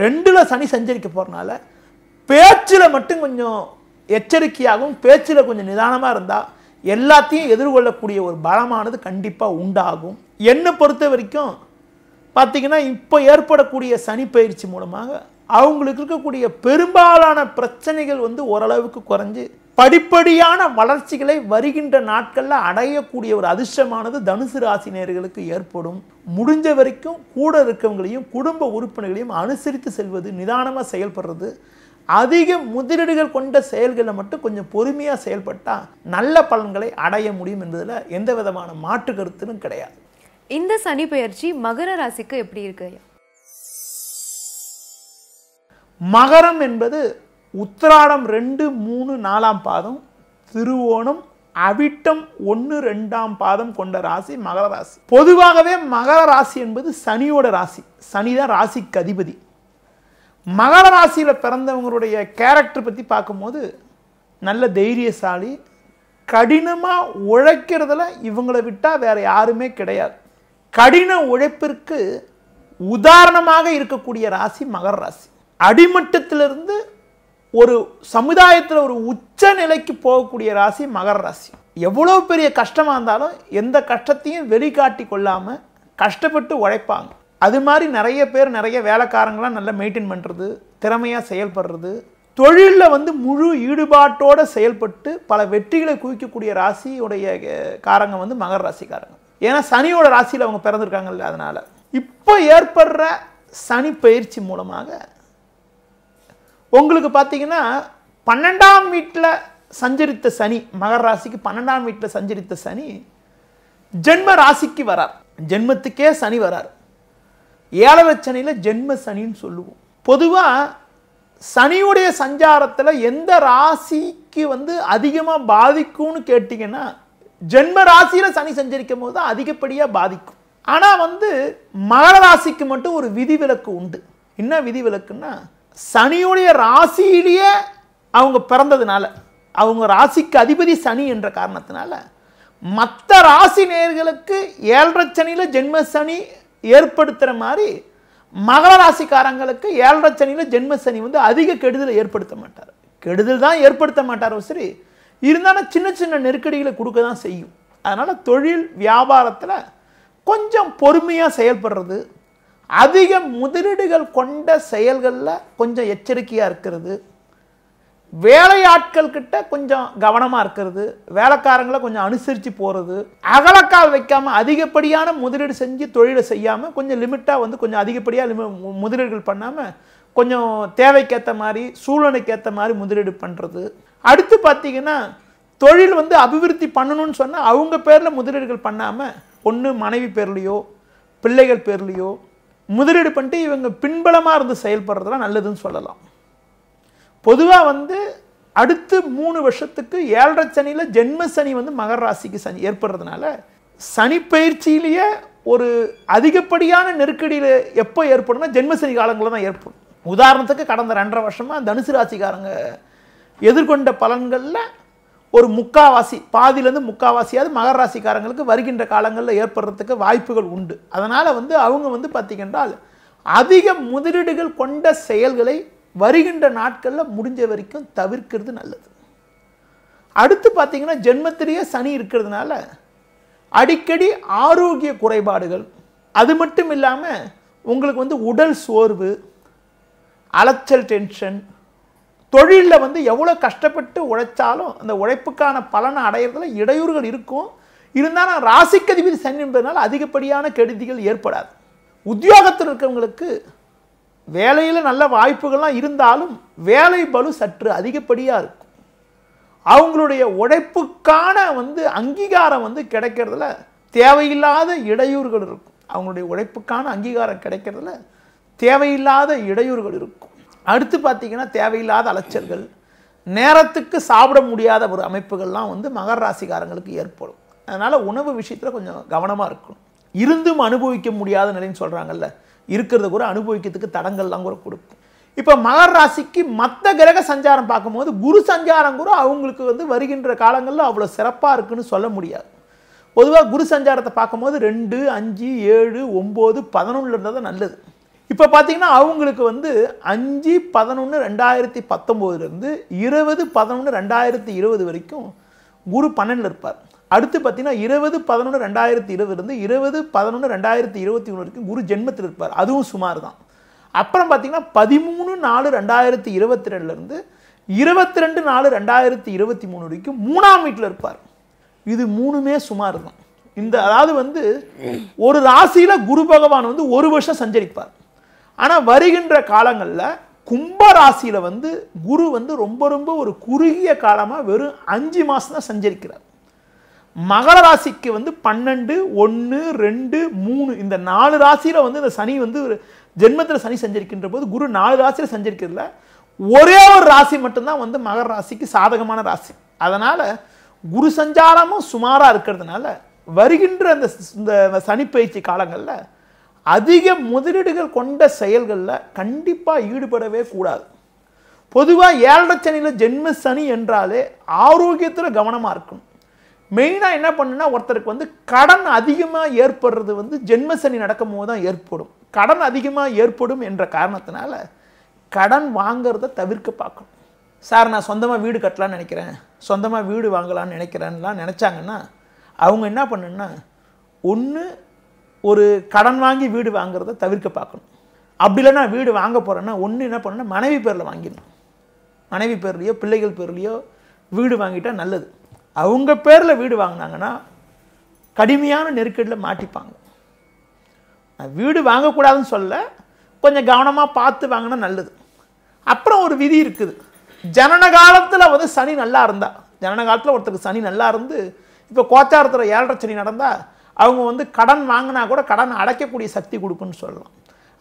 ரெண்டில் சனி சஞ்சரிக்க போகிறனால பேச்சில் மட்டும் கொஞ்சம் எச்சரிக்கையாகவும் பேச்சில் கொஞ்சம் நிதானமாக இருந்தால் எல்லாத்தையும் எதிர்கொள்ளக்கூடிய ஒரு பலமானது கண்டிப்பாக உண்டாகும் என்னை பொறுத்த வரைக்கும் பார்த்திங்கன்னா இப்போ ஏற்படக்கூடிய சனி பயிற்சி மூலமாக அவங்களுக்கு இருக்கக்கூடிய பெரும்பாலான பிரச்சனைகள் வந்து ஓரளவுக்கு குறைஞ்சி படிப்படியான வளர்ச்சிகளை வருகின்ற நாட்களில் அடையக்கூடிய ஒரு அதிர்ஷ்டமானது தனுசு ராசி நேர்களுக்கு ஏற்படும் முடிஞ்ச வரைக்கும் கூட இருக்கவங்களையும் குடும்ப உறுப்பினர்களையும் அனுசரித்து செல்வது நிதானமாக செயல்படுறது அதிக முதலீடுகள் கொண்ட செயல்களை மட்டும் கொஞ்சம் பொறுமையாக செயல்பட்டால் நல்ல பலன்களை அடைய முடியும் என்பதில் எந்த விதமான மாற்று கருத்திலும் கிடையாது இந்த சனி பயிற்சி மகர ராசிக்கு எப்படி இருக்கு மகரம் என்பது உத்திராடம் ரெண்டு மூணு நாலாம் பாதம் திருவோணம் அவிட்டம் ஒன்று ரெண்டாம் பாதம் கொண்ட ராசி மகர ராசி பொதுவாகவே மகர ராசி என்பது சனியோட ராசி சனி தான் ராசிக்கு அதிபதி மகர ராசியில் பிறந்தவங்களுடைய கேரக்டர் பற்றி பார்க்கும்போது நல்ல தைரியசாலி கடினமாக உழைக்கிறதுல இவங்களை விட்டால் வேறு யாருமே கிடையாது கடின உழைப்பிற்கு உதாரணமாக இருக்கக்கூடிய ராசி மகர ராசி அடிமட்டத்திலிருந்து ஒரு சமுதாயத்தில் ஒரு உச்ச நிலைக்கு போகக்கூடிய ராசி மகர ராசி எவ்வளோ பெரிய கஷ்டமாக இருந்தாலும் எந்த கஷ்டத்தையும் வெளிக்காட்டி கொள்ளாமல் கஷ்டப்பட்டு உழைப்பாங்க அது மாதிரி நிறைய பேர் நிறைய வேலைக்காரங்களாம் நல்லா மெயின்டைன் பண்ணுறது திறமையாக செயல்படுறது தொழிலில் வந்து முழு ஈடுபாட்டோடு செயல்பட்டு பல வெற்றிகளை குவிக்கக்கூடிய ராசியுடைய காரங்க வந்து மகர ராசிக்காரங்க ஏன்னா சனியோட ராசியில் அவங்க பிறந்திருக்காங்கல்ல அதனால் இப்போ ஏற்படுற சனி பயிற்சி மூலமாக உங்களுக்கு பார்த்தீங்கன்னா பன்னெண்டாம் வீட்டில் சஞ்சரித்த சனி மகர ராசிக்கு பன்னெண்டாம் வீட்டில் சஞ்சரித்த சனி ஜென்ம ராசிக்கு வரார் ஜென்மத்துக்கே சனி வரார் ஏழரை சனியில் ஜென்ம சனின்னு சொல்லுவோம் பொதுவாக சனியுடைய சஞ்சாரத்தில் எந்த ராசிக்கு வந்து அதிகமாக பாதிக்கும்னு கேட்டிங்கன்னா ஜென்ம ராசியில் சனி சஞ்சரிக்கும் போது தான் அதிகப்படியாக பாதிக்கும் ஆனால் வந்து மகர ராசிக்கு மட்டும் ஒரு விதிவிலக்கு உண்டு என்ன விதிவிலக்குன்னா சனியுடைய ராசியிலேயே அவங்க பிறந்ததுனால அவங்க ராசிக்கு அதிபதி சனி என்ற காரணத்தினால மற்ற ராசி நேர்களுக்கு ஏழரை சனியில் ஜென்ம சனி ஏற்படுத்துகிற மாதிரி மகர ராசிக்காரங்களுக்கு ஏழரை சனியில் ஜென்ம சனி வந்து அதிக கெடுதலை ஏற்படுத்த மாட்டார் கெடுதல் தான் ஏற்படுத்த மாட்டார் சரி இருந்தாலும் சின்ன சின்ன நெருக்கடிகளை கொடுக்க தான் செய்யும் அதனால் தொழில் வியாபாரத்தில் கொஞ்சம் பொறுமையாக செயல்படுறது அதிக முதலீடுகள் கொண்ட செயல்களில் கொஞ்சம் எச்சரிக்கையாக இருக்கிறது வேலையாட்கள் கிட்ட கொஞ்சம் கவனமாக இருக்கிறது வேலைக்காரங்களை கொஞ்சம் அனுசரித்து போகிறது அகலக்கால் வைக்காமல் அதிகப்படியான முதலீடு செஞ்சு தொழிலை செய்யாமல் கொஞ்சம் லிமிட்டாக வந்து கொஞ்சம் அதிகப்படியாக லிமி முதலீடுகள் பண்ணாமல் கொஞ்சம் தேவைக்கேற்ற மாதிரி சூழ்நிலைக்கேற்ற மாதிரி முதலீடு பண்ணுறது அடுத்து பார்த்திங்கன்னா தொழில் வந்து அபிவிருத்தி பண்ணணும்னு சொன்னால் அவங்க பேரில் முதலீடுகள் பண்ணாமல் ஒன்று மனைவி பேர்லேயோ பிள்ளைகள் பேர்லேயோ முதலீடு பண்ணிட்டு இவங்க பின்பலமாக இருந்து செயல்படுறதுலாம் நல்லதுன்னு சொல்லலாம் பொதுவாக வந்து அடுத்து மூணு வருஷத்துக்கு ஏழரை சனியில் ஜென்ம சனி வந்து மகர ராசிக்கு சனி ஏற்படுறதுனால சனி பயிற்சியிலேயே ஒரு அதிகப்படியான நெருக்கடியில் எப்போ ஏற்படும்னா ஜென்மசனி காலங்களில் தான் ஏற்படும் உதாரணத்துக்கு கடந்த ரெண்டரை வருஷமாக தனுசு ராசிக்காரங்க எதிர்கொண்ட பலன்களில் ஒரு முக்காவாசி பாதியிலேருந்து முக்காவாசியாவது மகர ராசிக்காரங்களுக்கு வருகின்ற காலங்களில் ஏற்படுறதுக்கு வாய்ப்புகள் உண்டு அதனால் வந்து அவங்க வந்து பார்த்திங்கன்றால் அதிக முதலீடுகள் கொண்ட செயல்களை வருகின்ற நாட்களில் முடிஞ்ச வரைக்கும் தவிர்க்கிறது நல்லது அடுத்து பார்த்திங்கன்னா ஜென்மத்திலேயே சனி இருக்கிறதுனால அடிக்கடி ஆரோக்கிய குறைபாடுகள் அது மட்டும் இல்லாமல் உங்களுக்கு வந்து உடல் சோர்வு அலைச்சல் டென்ஷன் தொழிலில் வந்து எவ்வளோ கஷ்டப்பட்டு உழைச்சாலும் அந்த உழைப்புக்கான பலனை அடையிறதுல இடையூறுகள் இருக்கும் இருந்தாலும் ராசிக்கதிபதி சனி என்பதனால் அதிகப்படியான கெடுதிகள் ஏற்படாது உத்தியோகத்தில் இருக்கிறவங்களுக்கு வேலையில் நல்ல வாய்ப்புகள்லாம் இருந்தாலும் வேலை பலு சற்று அதிகப்படியாக இருக்கும் அவங்களுடைய உழைப்புக்கான வந்து அங்கீகாரம் வந்து கிடைக்கிறதுல தேவையில்லாத இடையூறுகள் இருக்கும் அவங்களுடைய உழைப்புக்கான அங்கீகாரம் கிடைக்கிறதுல தேவையில்லாத இடையூறுகள் இருக்கும் அடுத்து பார்த்திங்கன்னா தேவையில்லாத அலைச்சல்கள் நேரத்துக்கு சாப்பிட முடியாத ஒரு அமைப்புகள்லாம் வந்து மகர ராசிக்காரங்களுக்கு ஏற்படும் அதனால் உணவு விஷயத்தில் கொஞ்சம் கவனமாக இருக்கணும் இருந்தும் அனுபவிக்க முடியாத நிலைன்னு சொல்கிறாங்கல்ல இருக்கிறத கூட அனுபவிக்கிறதுக்கு தடங்கள்லாம் கூட கொடுக்கும் இப்போ மகர ராசிக்கு மற்ற கிரக சஞ்சாரம் பார்க்கும்போது குரு சஞ்சாரம் கூட அவங்களுக்கு வந்து வருகின்ற காலங்களில் அவ்வளோ சிறப்பாக இருக்குன்னு சொல்ல முடியாது பொதுவாக குரு சஞ்சாரத்தை பார்க்கும்போது ரெண்டு அஞ்சு ஏழு ஒம்பது பதினொன்று இருந்தால் தான் நல்லது இப்போ பார்த்தீங்கன்னா அவங்களுக்கு வந்து அஞ்சு பதினொன்று ரெண்டாயிரத்தி பத்தொம்போதுலேருந்து இருபது பதினொன்று ரெண்டாயிரத்தி இருபது வரைக்கும் குரு பன்னெண்டில் இருப்பார் அடுத்து பார்த்தீங்கன்னா இருபது பதினொன்று ரெண்டாயிரத்தி இருபதுலேருந்து இருபது பதினொன்று ரெண்டாயிரத்தி இருபத்தி ஒன்று வரைக்கும் குரு ஜென்மத்தில் இருப்பார் அதுவும் சுமார் தான் அப்புறம் பார்த்தீங்கன்னா பதிமூணு நாலு ரெண்டாயிரத்தி இருபத்தி ரெண்டுலேருந்து இருபத்தி ரெண்டு நாலு ரெண்டாயிரத்தி இருபத்தி மூணு வரைக்கும் மூணாம் வீட்டில் இருப்பார் இது மூணுமே சுமார் தான் இந்த அதாவது வந்து ஒரு ராசியில் குரு பகவான் வந்து ஒரு வருஷம் சஞ்சரிப்பார் ஆனால் வருகின்ற காலங்களில் கும்பராசியில் வந்து குரு வந்து ரொம்ப ரொம்ப ஒரு குறுகிய காலமாக வெறும் அஞ்சு மாதம் தான் சஞ்சரிக்கிறார் மகர ராசிக்கு வந்து பன்னெண்டு ஒன்று ரெண்டு மூணு இந்த நாலு ராசியில் வந்து இந்த சனி வந்து ஜென்மத்தில் சனி சஞ்சரிக்கின்ற போது குரு நாலு ராசியில் சஞ்சரிக்கிறதுல ஒரே ஒரு ராசி மட்டும்தான் வந்து மகர ராசிக்கு சாதகமான ராசி அதனால் குரு சஞ்சாரமும் சுமாராக இருக்கிறதுனால வருகின்ற அந்த இந்த சனி பயிற்சி காலங்களில் அதிக முதலீடுகள் கொண்ட செயல்களில் கண்டிப்பாக ஈடுபடவே கூடாது பொதுவாக ஏழரை சனியில் ஜென்ம சனி என்றாலே ஆரோக்கியத்தில் கவனமாக இருக்கும் மெயினாக என்ன பண்ணுனா ஒருத்தருக்கு வந்து கடன் அதிகமாக ஏற்படுறது வந்து ஜென்ம சனி நடக்கும் போது தான் ஏற்படும் கடன் அதிகமாக ஏற்படும் என்ற காரணத்தினால கடன் வாங்கிறத தவிர்க்க பார்க்கணும் சார் நான் சொந்தமாக வீடு கட்டலான்னு நினைக்கிறேன் சொந்தமாக வீடு வாங்கலான்னு நினைக்கிறேன்லாம் நினச்சாங்கன்னா அவங்க என்ன பண்ணுன்னா ஒன்று ஒரு கடன் வாங்கி வீடு வாங்குறத தவிர்க்க பார்க்கணும் அப்படி இல்லைன்னா வீடு வாங்க போகிறேன்னா ஒன்று என்ன பண்ணணும்னா மனைவி பேரில் வாங்கிடணும் மனைவி பேர்லேயோ பிள்ளைகள் பேர்லேயோ வீடு வாங்கிட்டால் நல்லது அவங்க பேரில் வீடு வாங்கினாங்கன்னா கடுமையான நெருக்கடியில் மாட்டிப்பாங்க நான் வீடு வாங்கக்கூடாதுன்னு சொல்ல கொஞ்சம் கவனமாக பார்த்து வாங்கினா நல்லது அப்புறம் ஒரு விதி இருக்குது ஜனன காலத்தில் வந்து சனி நல்லா இருந்தால் ஜனன காலத்தில் ஒருத்தருக்கு சனி நல்லா இருந்து இப்போ கோச்சாரத்தில் ஏழரை சனி நடந்தால் அவங்க வந்து கடன் வாங்கினா கூட கடன் அடைக்கக்கூடிய சக்தி கொடுக்குன்னு சொல்லலாம்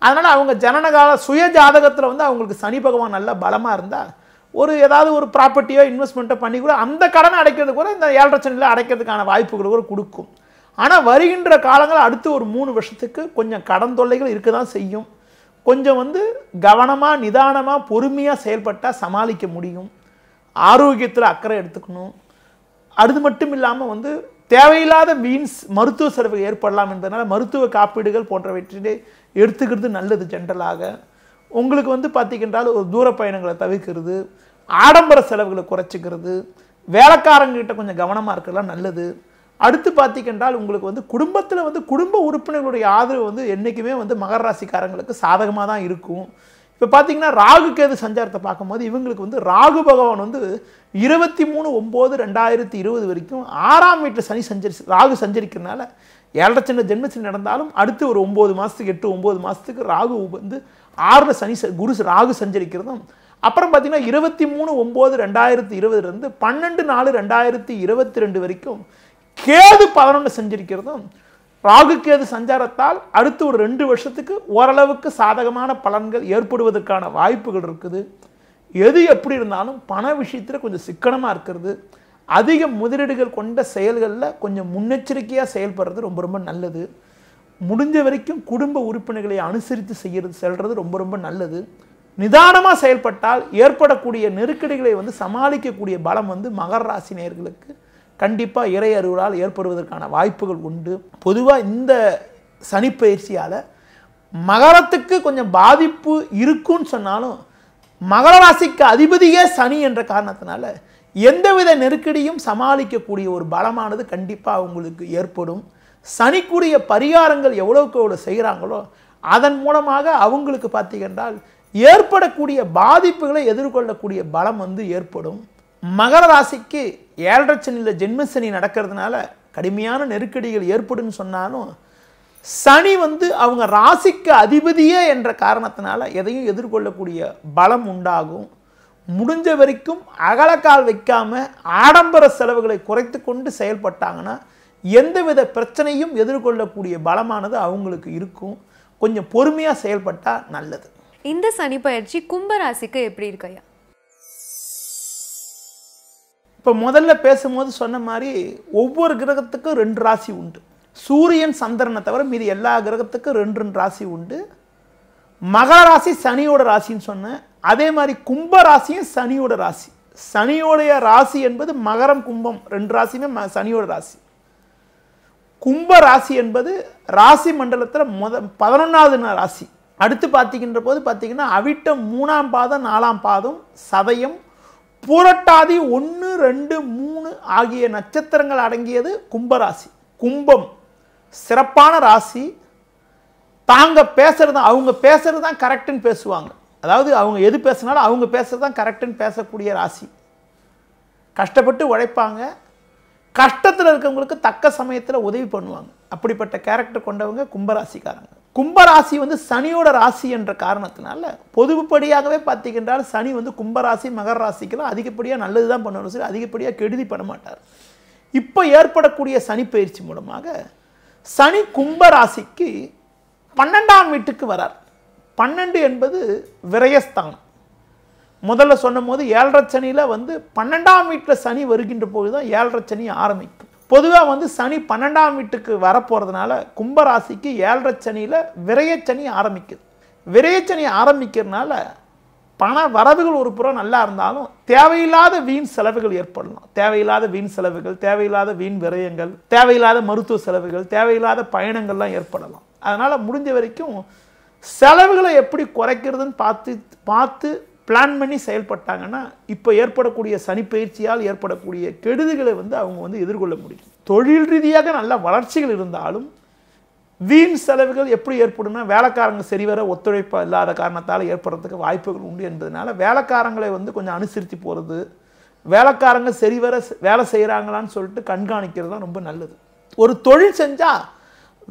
அதனால் அவங்க ஜனனகால சுய ஜாதகத்தில் வந்து அவங்களுக்கு சனி பகவான் நல்லா பலமாக இருந்தால் ஒரு ஏதாவது ஒரு ப்ராப்பர்ட்டியோ இன்வெஸ்ட்மெண்ட்டோ பண்ணி கூட அந்த கடனை அடைக்கிறது கூட இந்த ஏழரை சனியில் அடைக்கிறதுக்கான வாய்ப்புகள் கூட கொடுக்கும் ஆனால் வருகின்ற காலங்கள் அடுத்து ஒரு மூணு வருஷத்துக்கு கொஞ்சம் கடன் தொல்லைகள் இருக்க தான் செய்யும் கொஞ்சம் வந்து கவனமாக நிதானமாக பொறுமையாக செயல்பட்டால் சமாளிக்க முடியும் ஆரோக்கியத்தில் அக்கறை எடுத்துக்கணும் அது மட்டும் இல்லாமல் வந்து தேவையில்லாத வீண்ஸ் மருத்துவ செலவு ஏற்படலாம் என்பதனால் மருத்துவ காப்பீடுகள் போன்றவற்றிலே எடுத்துக்கிறது நல்லது ஜென்ரலாக உங்களுக்கு வந்து பார்த்திங்கன்றால் ஒரு தூர பயணங்களை தவிர்க்கிறது ஆடம்பர செலவுகளை குறைச்சிக்கிறது வேலைக்காரங்கிட்ட கொஞ்சம் கவனமாக இருக்கலாம் நல்லது அடுத்து பார்த்திங்கன்றால் உங்களுக்கு வந்து குடும்பத்தில் வந்து குடும்ப உறுப்பினர்களுடைய ஆதரவு வந்து என்றைக்குமே வந்து மகர ராசிக்காரங்களுக்கு சாதகமாக தான் இருக்கும் இப்போ பார்த்தீங்கன்னா ராகு கேது சஞ்சாரத்தை பார்க்கும்போது இவங்களுக்கு வந்து ராகு பகவான் வந்து இருபத்தி மூணு ஒம்பது ரெண்டாயிரத்தி இருபது வரைக்கும் ஆறாம் வீட்டில் சனி சஞ்சரி ராகு சஞ்சரிக்கிறனால ஏழரை சின்ன ஜென்மச்சி நடந்தாலும் அடுத்து ஒரு ஒம்பது மாதத்துக்கு எட்டு ஒம்பது மாதத்துக்கு ராகு வந்து ஆறில் சனி குரு ராகு சஞ்சரிக்கிறதும் அப்புறம் பார்த்திங்கன்னா இருபத்தி மூணு ஒம்பது ரெண்டாயிரத்தி இருபதுலேருந்து பன்னெண்டு நாலு ரெண்டாயிரத்தி இருபத்தி ரெண்டு வரைக்கும் கேது பதினொன்று சஞ்சரிக்கிறதும் ராகுக்கேது சஞ்சாரத்தால் அடுத்து ஒரு ரெண்டு வருஷத்துக்கு ஓரளவுக்கு சாதகமான பலன்கள் ஏற்படுவதற்கான வாய்ப்புகள் இருக்குது எது எப்படி இருந்தாலும் பண விஷயத்தில் கொஞ்சம் சிக்கனமாக இருக்கிறது அதிக முதலீடுகள் கொண்ட செயல்களில் கொஞ்சம் முன்னெச்சரிக்கையாக செயல்படுறது ரொம்ப ரொம்ப நல்லது முடிஞ்ச வரைக்கும் குடும்ப உறுப்பினர்களை அனுசரித்து செய்கிறது செல்வது ரொம்ப ரொம்ப நல்லது நிதானமாக செயல்பட்டால் ஏற்படக்கூடிய நெருக்கடிகளை வந்து சமாளிக்கக்கூடிய பலம் வந்து மகர ராசி நேர்களுக்கு கண்டிப்பாக இறை அருளால் ஏற்படுவதற்கான வாய்ப்புகள் உண்டு பொதுவாக இந்த சனிப்பயிற்சியால் மகரத்துக்கு கொஞ்சம் பாதிப்பு இருக்குன்னு சொன்னாலும் மகர ராசிக்கு அதிபதியே சனி என்ற காரணத்தினால எந்தவித நெருக்கடியும் சமாளிக்கக்கூடிய ஒரு பலமானது கண்டிப்பாக உங்களுக்கு ஏற்படும் சனிக்குரிய பரிகாரங்கள் எவ்வளோக்கு எவ்வளோ செய்கிறாங்களோ அதன் மூலமாக அவங்களுக்கு பார்த்தீங்கன்றால் ஏற்படக்கூடிய பாதிப்புகளை எதிர்கொள்ளக்கூடிய பலம் வந்து ஏற்படும் மகர ராசிக்கு ஏழரை சனியில் ஜென்ம சனி நடக்கிறதுனால கடுமையான நெருக்கடிகள் ஏற்படும் சொன்னாலும் சனி வந்து அவங்க ராசிக்கு அதிபதியே என்ற காரணத்தினால எதையும் எதிர்கொள்ளக்கூடிய பலம் உண்டாகும் முடிஞ்ச வரைக்கும் அகலக்கால் வைக்காம ஆடம்பர செலவுகளை குறைத்து கொண்டு செயல்பட்டாங்கன்னா எந்தவித பிரச்சனையும் எதிர்கொள்ளக்கூடிய பலமானது அவங்களுக்கு இருக்கும் கொஞ்சம் பொறுமையாக செயல்பட்டால் நல்லது இந்த சனி பயிற்சி கும்பராசிக்கு எப்படி இருக்கையா இப்போ முதல்ல பேசும்போது சொன்ன மாதிரி ஒவ்வொரு கிரகத்துக்கும் ரெண்டு ராசி உண்டு சூரியன் சந்திரனை தவிர மீது எல்லா கிரகத்துக்கும் ரெண்டு ரெண்டு ராசி உண்டு மகர ராசி சனியோட ராசின்னு சொன்னேன் அதே மாதிரி கும்ப ராசியும் சனியோட ராசி சனியோடைய ராசி என்பது மகரம் கும்பம் ரெண்டு ராசியுமே ம சனியோட ராசி கும்ப ராசி என்பது ராசி மண்டலத்தில் முத பதினொன்றாவது ராசி அடுத்து பார்த்திக்கின்ற போது பார்த்திங்கன்னா அவிட்டம் மூணாம் பாதம் நாலாம் பாதம் சதயம் புரட்டாதி ஒன்று ரெண்டு மூணு ஆகிய நட்சத்திரங்கள் அடங்கியது கும்பராசி கும்பம் சிறப்பான ராசி தாங்க பேசுகிறது தான் அவங்க பேசுறது தான் கரெக்டுன்னு பேசுவாங்க அதாவது அவங்க எது பேசுனாலும் அவங்க பேசுறது தான் கரெக்டுன்னு பேசக்கூடிய ராசி கஷ்டப்பட்டு உழைப்பாங்க கஷ்டத்தில் இருக்கவங்களுக்கு தக்க சமயத்தில் உதவி பண்ணுவாங்க அப்படிப்பட்ட கேரக்டர் கொண்டவங்க கும்பராசிக்காரங்க கும்பராசி வந்து சனியோட ராசி என்ற காரணத்தினால பொதுப்படியாகவே பார்த்திங்கன்றால் சனி வந்து கும்பராசி மகர ராசிக்கெல்லாம் அதிகப்படியாக நல்லது தான் பண்ணுவார் சரி அதிகப்படியாக கெடுதி பண்ண மாட்டார் இப்போ ஏற்படக்கூடிய சனி பயிற்சி மூலமாக சனி கும்பராசிக்கு பன்னெண்டாம் வீட்டுக்கு வரார் பன்னெண்டு என்பது விரயஸ்தானம் முதல்ல சொன்னும் போது ஏழரை சனியில் வந்து பன்னெண்டாம் வீட்டில் சனி வருகின்ற போது தான் ஏழரை சனி ஆரம்பிக்கும் பொதுவாக வந்து சனி பன்னெண்டாம் வீட்டுக்கு வரப்போகிறதுனால கும்பராசிக்கு ஏழரை சனியில் விரையச்சனி ஆரம்பிக்குது விரையச்சனி ஆரம்பிக்கிறதுனால பண வரவுகள் ஒரு புறம் நல்லா இருந்தாலும் தேவையில்லாத வீண் செலவுகள் ஏற்படலாம் தேவையில்லாத வீண் செலவுகள் தேவையில்லாத வீண் விரயங்கள் தேவையில்லாத மருத்துவ செலவுகள் தேவையில்லாத பயணங்கள்லாம் ஏற்படலாம் அதனால் முடிஞ்ச வரைக்கும் செலவுகளை எப்படி குறைக்கிறதுன்னு பார்த்து பார்த்து பிளான் பண்ணி செயல்பட்டாங்கன்னா இப்போ ஏற்படக்கூடிய சனிப்பயிற்சியால் ஏற்படக்கூடிய கெடுதிகளை வந்து அவங்க வந்து எதிர்கொள்ள முடியும் தொழில் ரீதியாக நல்ல வளர்ச்சிகள் இருந்தாலும் வீண் செலவுகள் எப்படி ஏற்படும்னா வேலைக்காரங்க சரிவர ஒத்துழைப்பாக இல்லாத காரணத்தால் ஏற்படுறதுக்கு வாய்ப்புகள் உண்டு என்பதனால வேலைக்காரங்களை வந்து கொஞ்சம் அனுசரித்து போகிறது வேலைக்காரங்க சரிவர வேலை செய்கிறாங்களான்னு சொல்லிட்டு கண்காணிக்கிறது தான் ரொம்ப நல்லது ஒரு தொழில் செஞ்சால்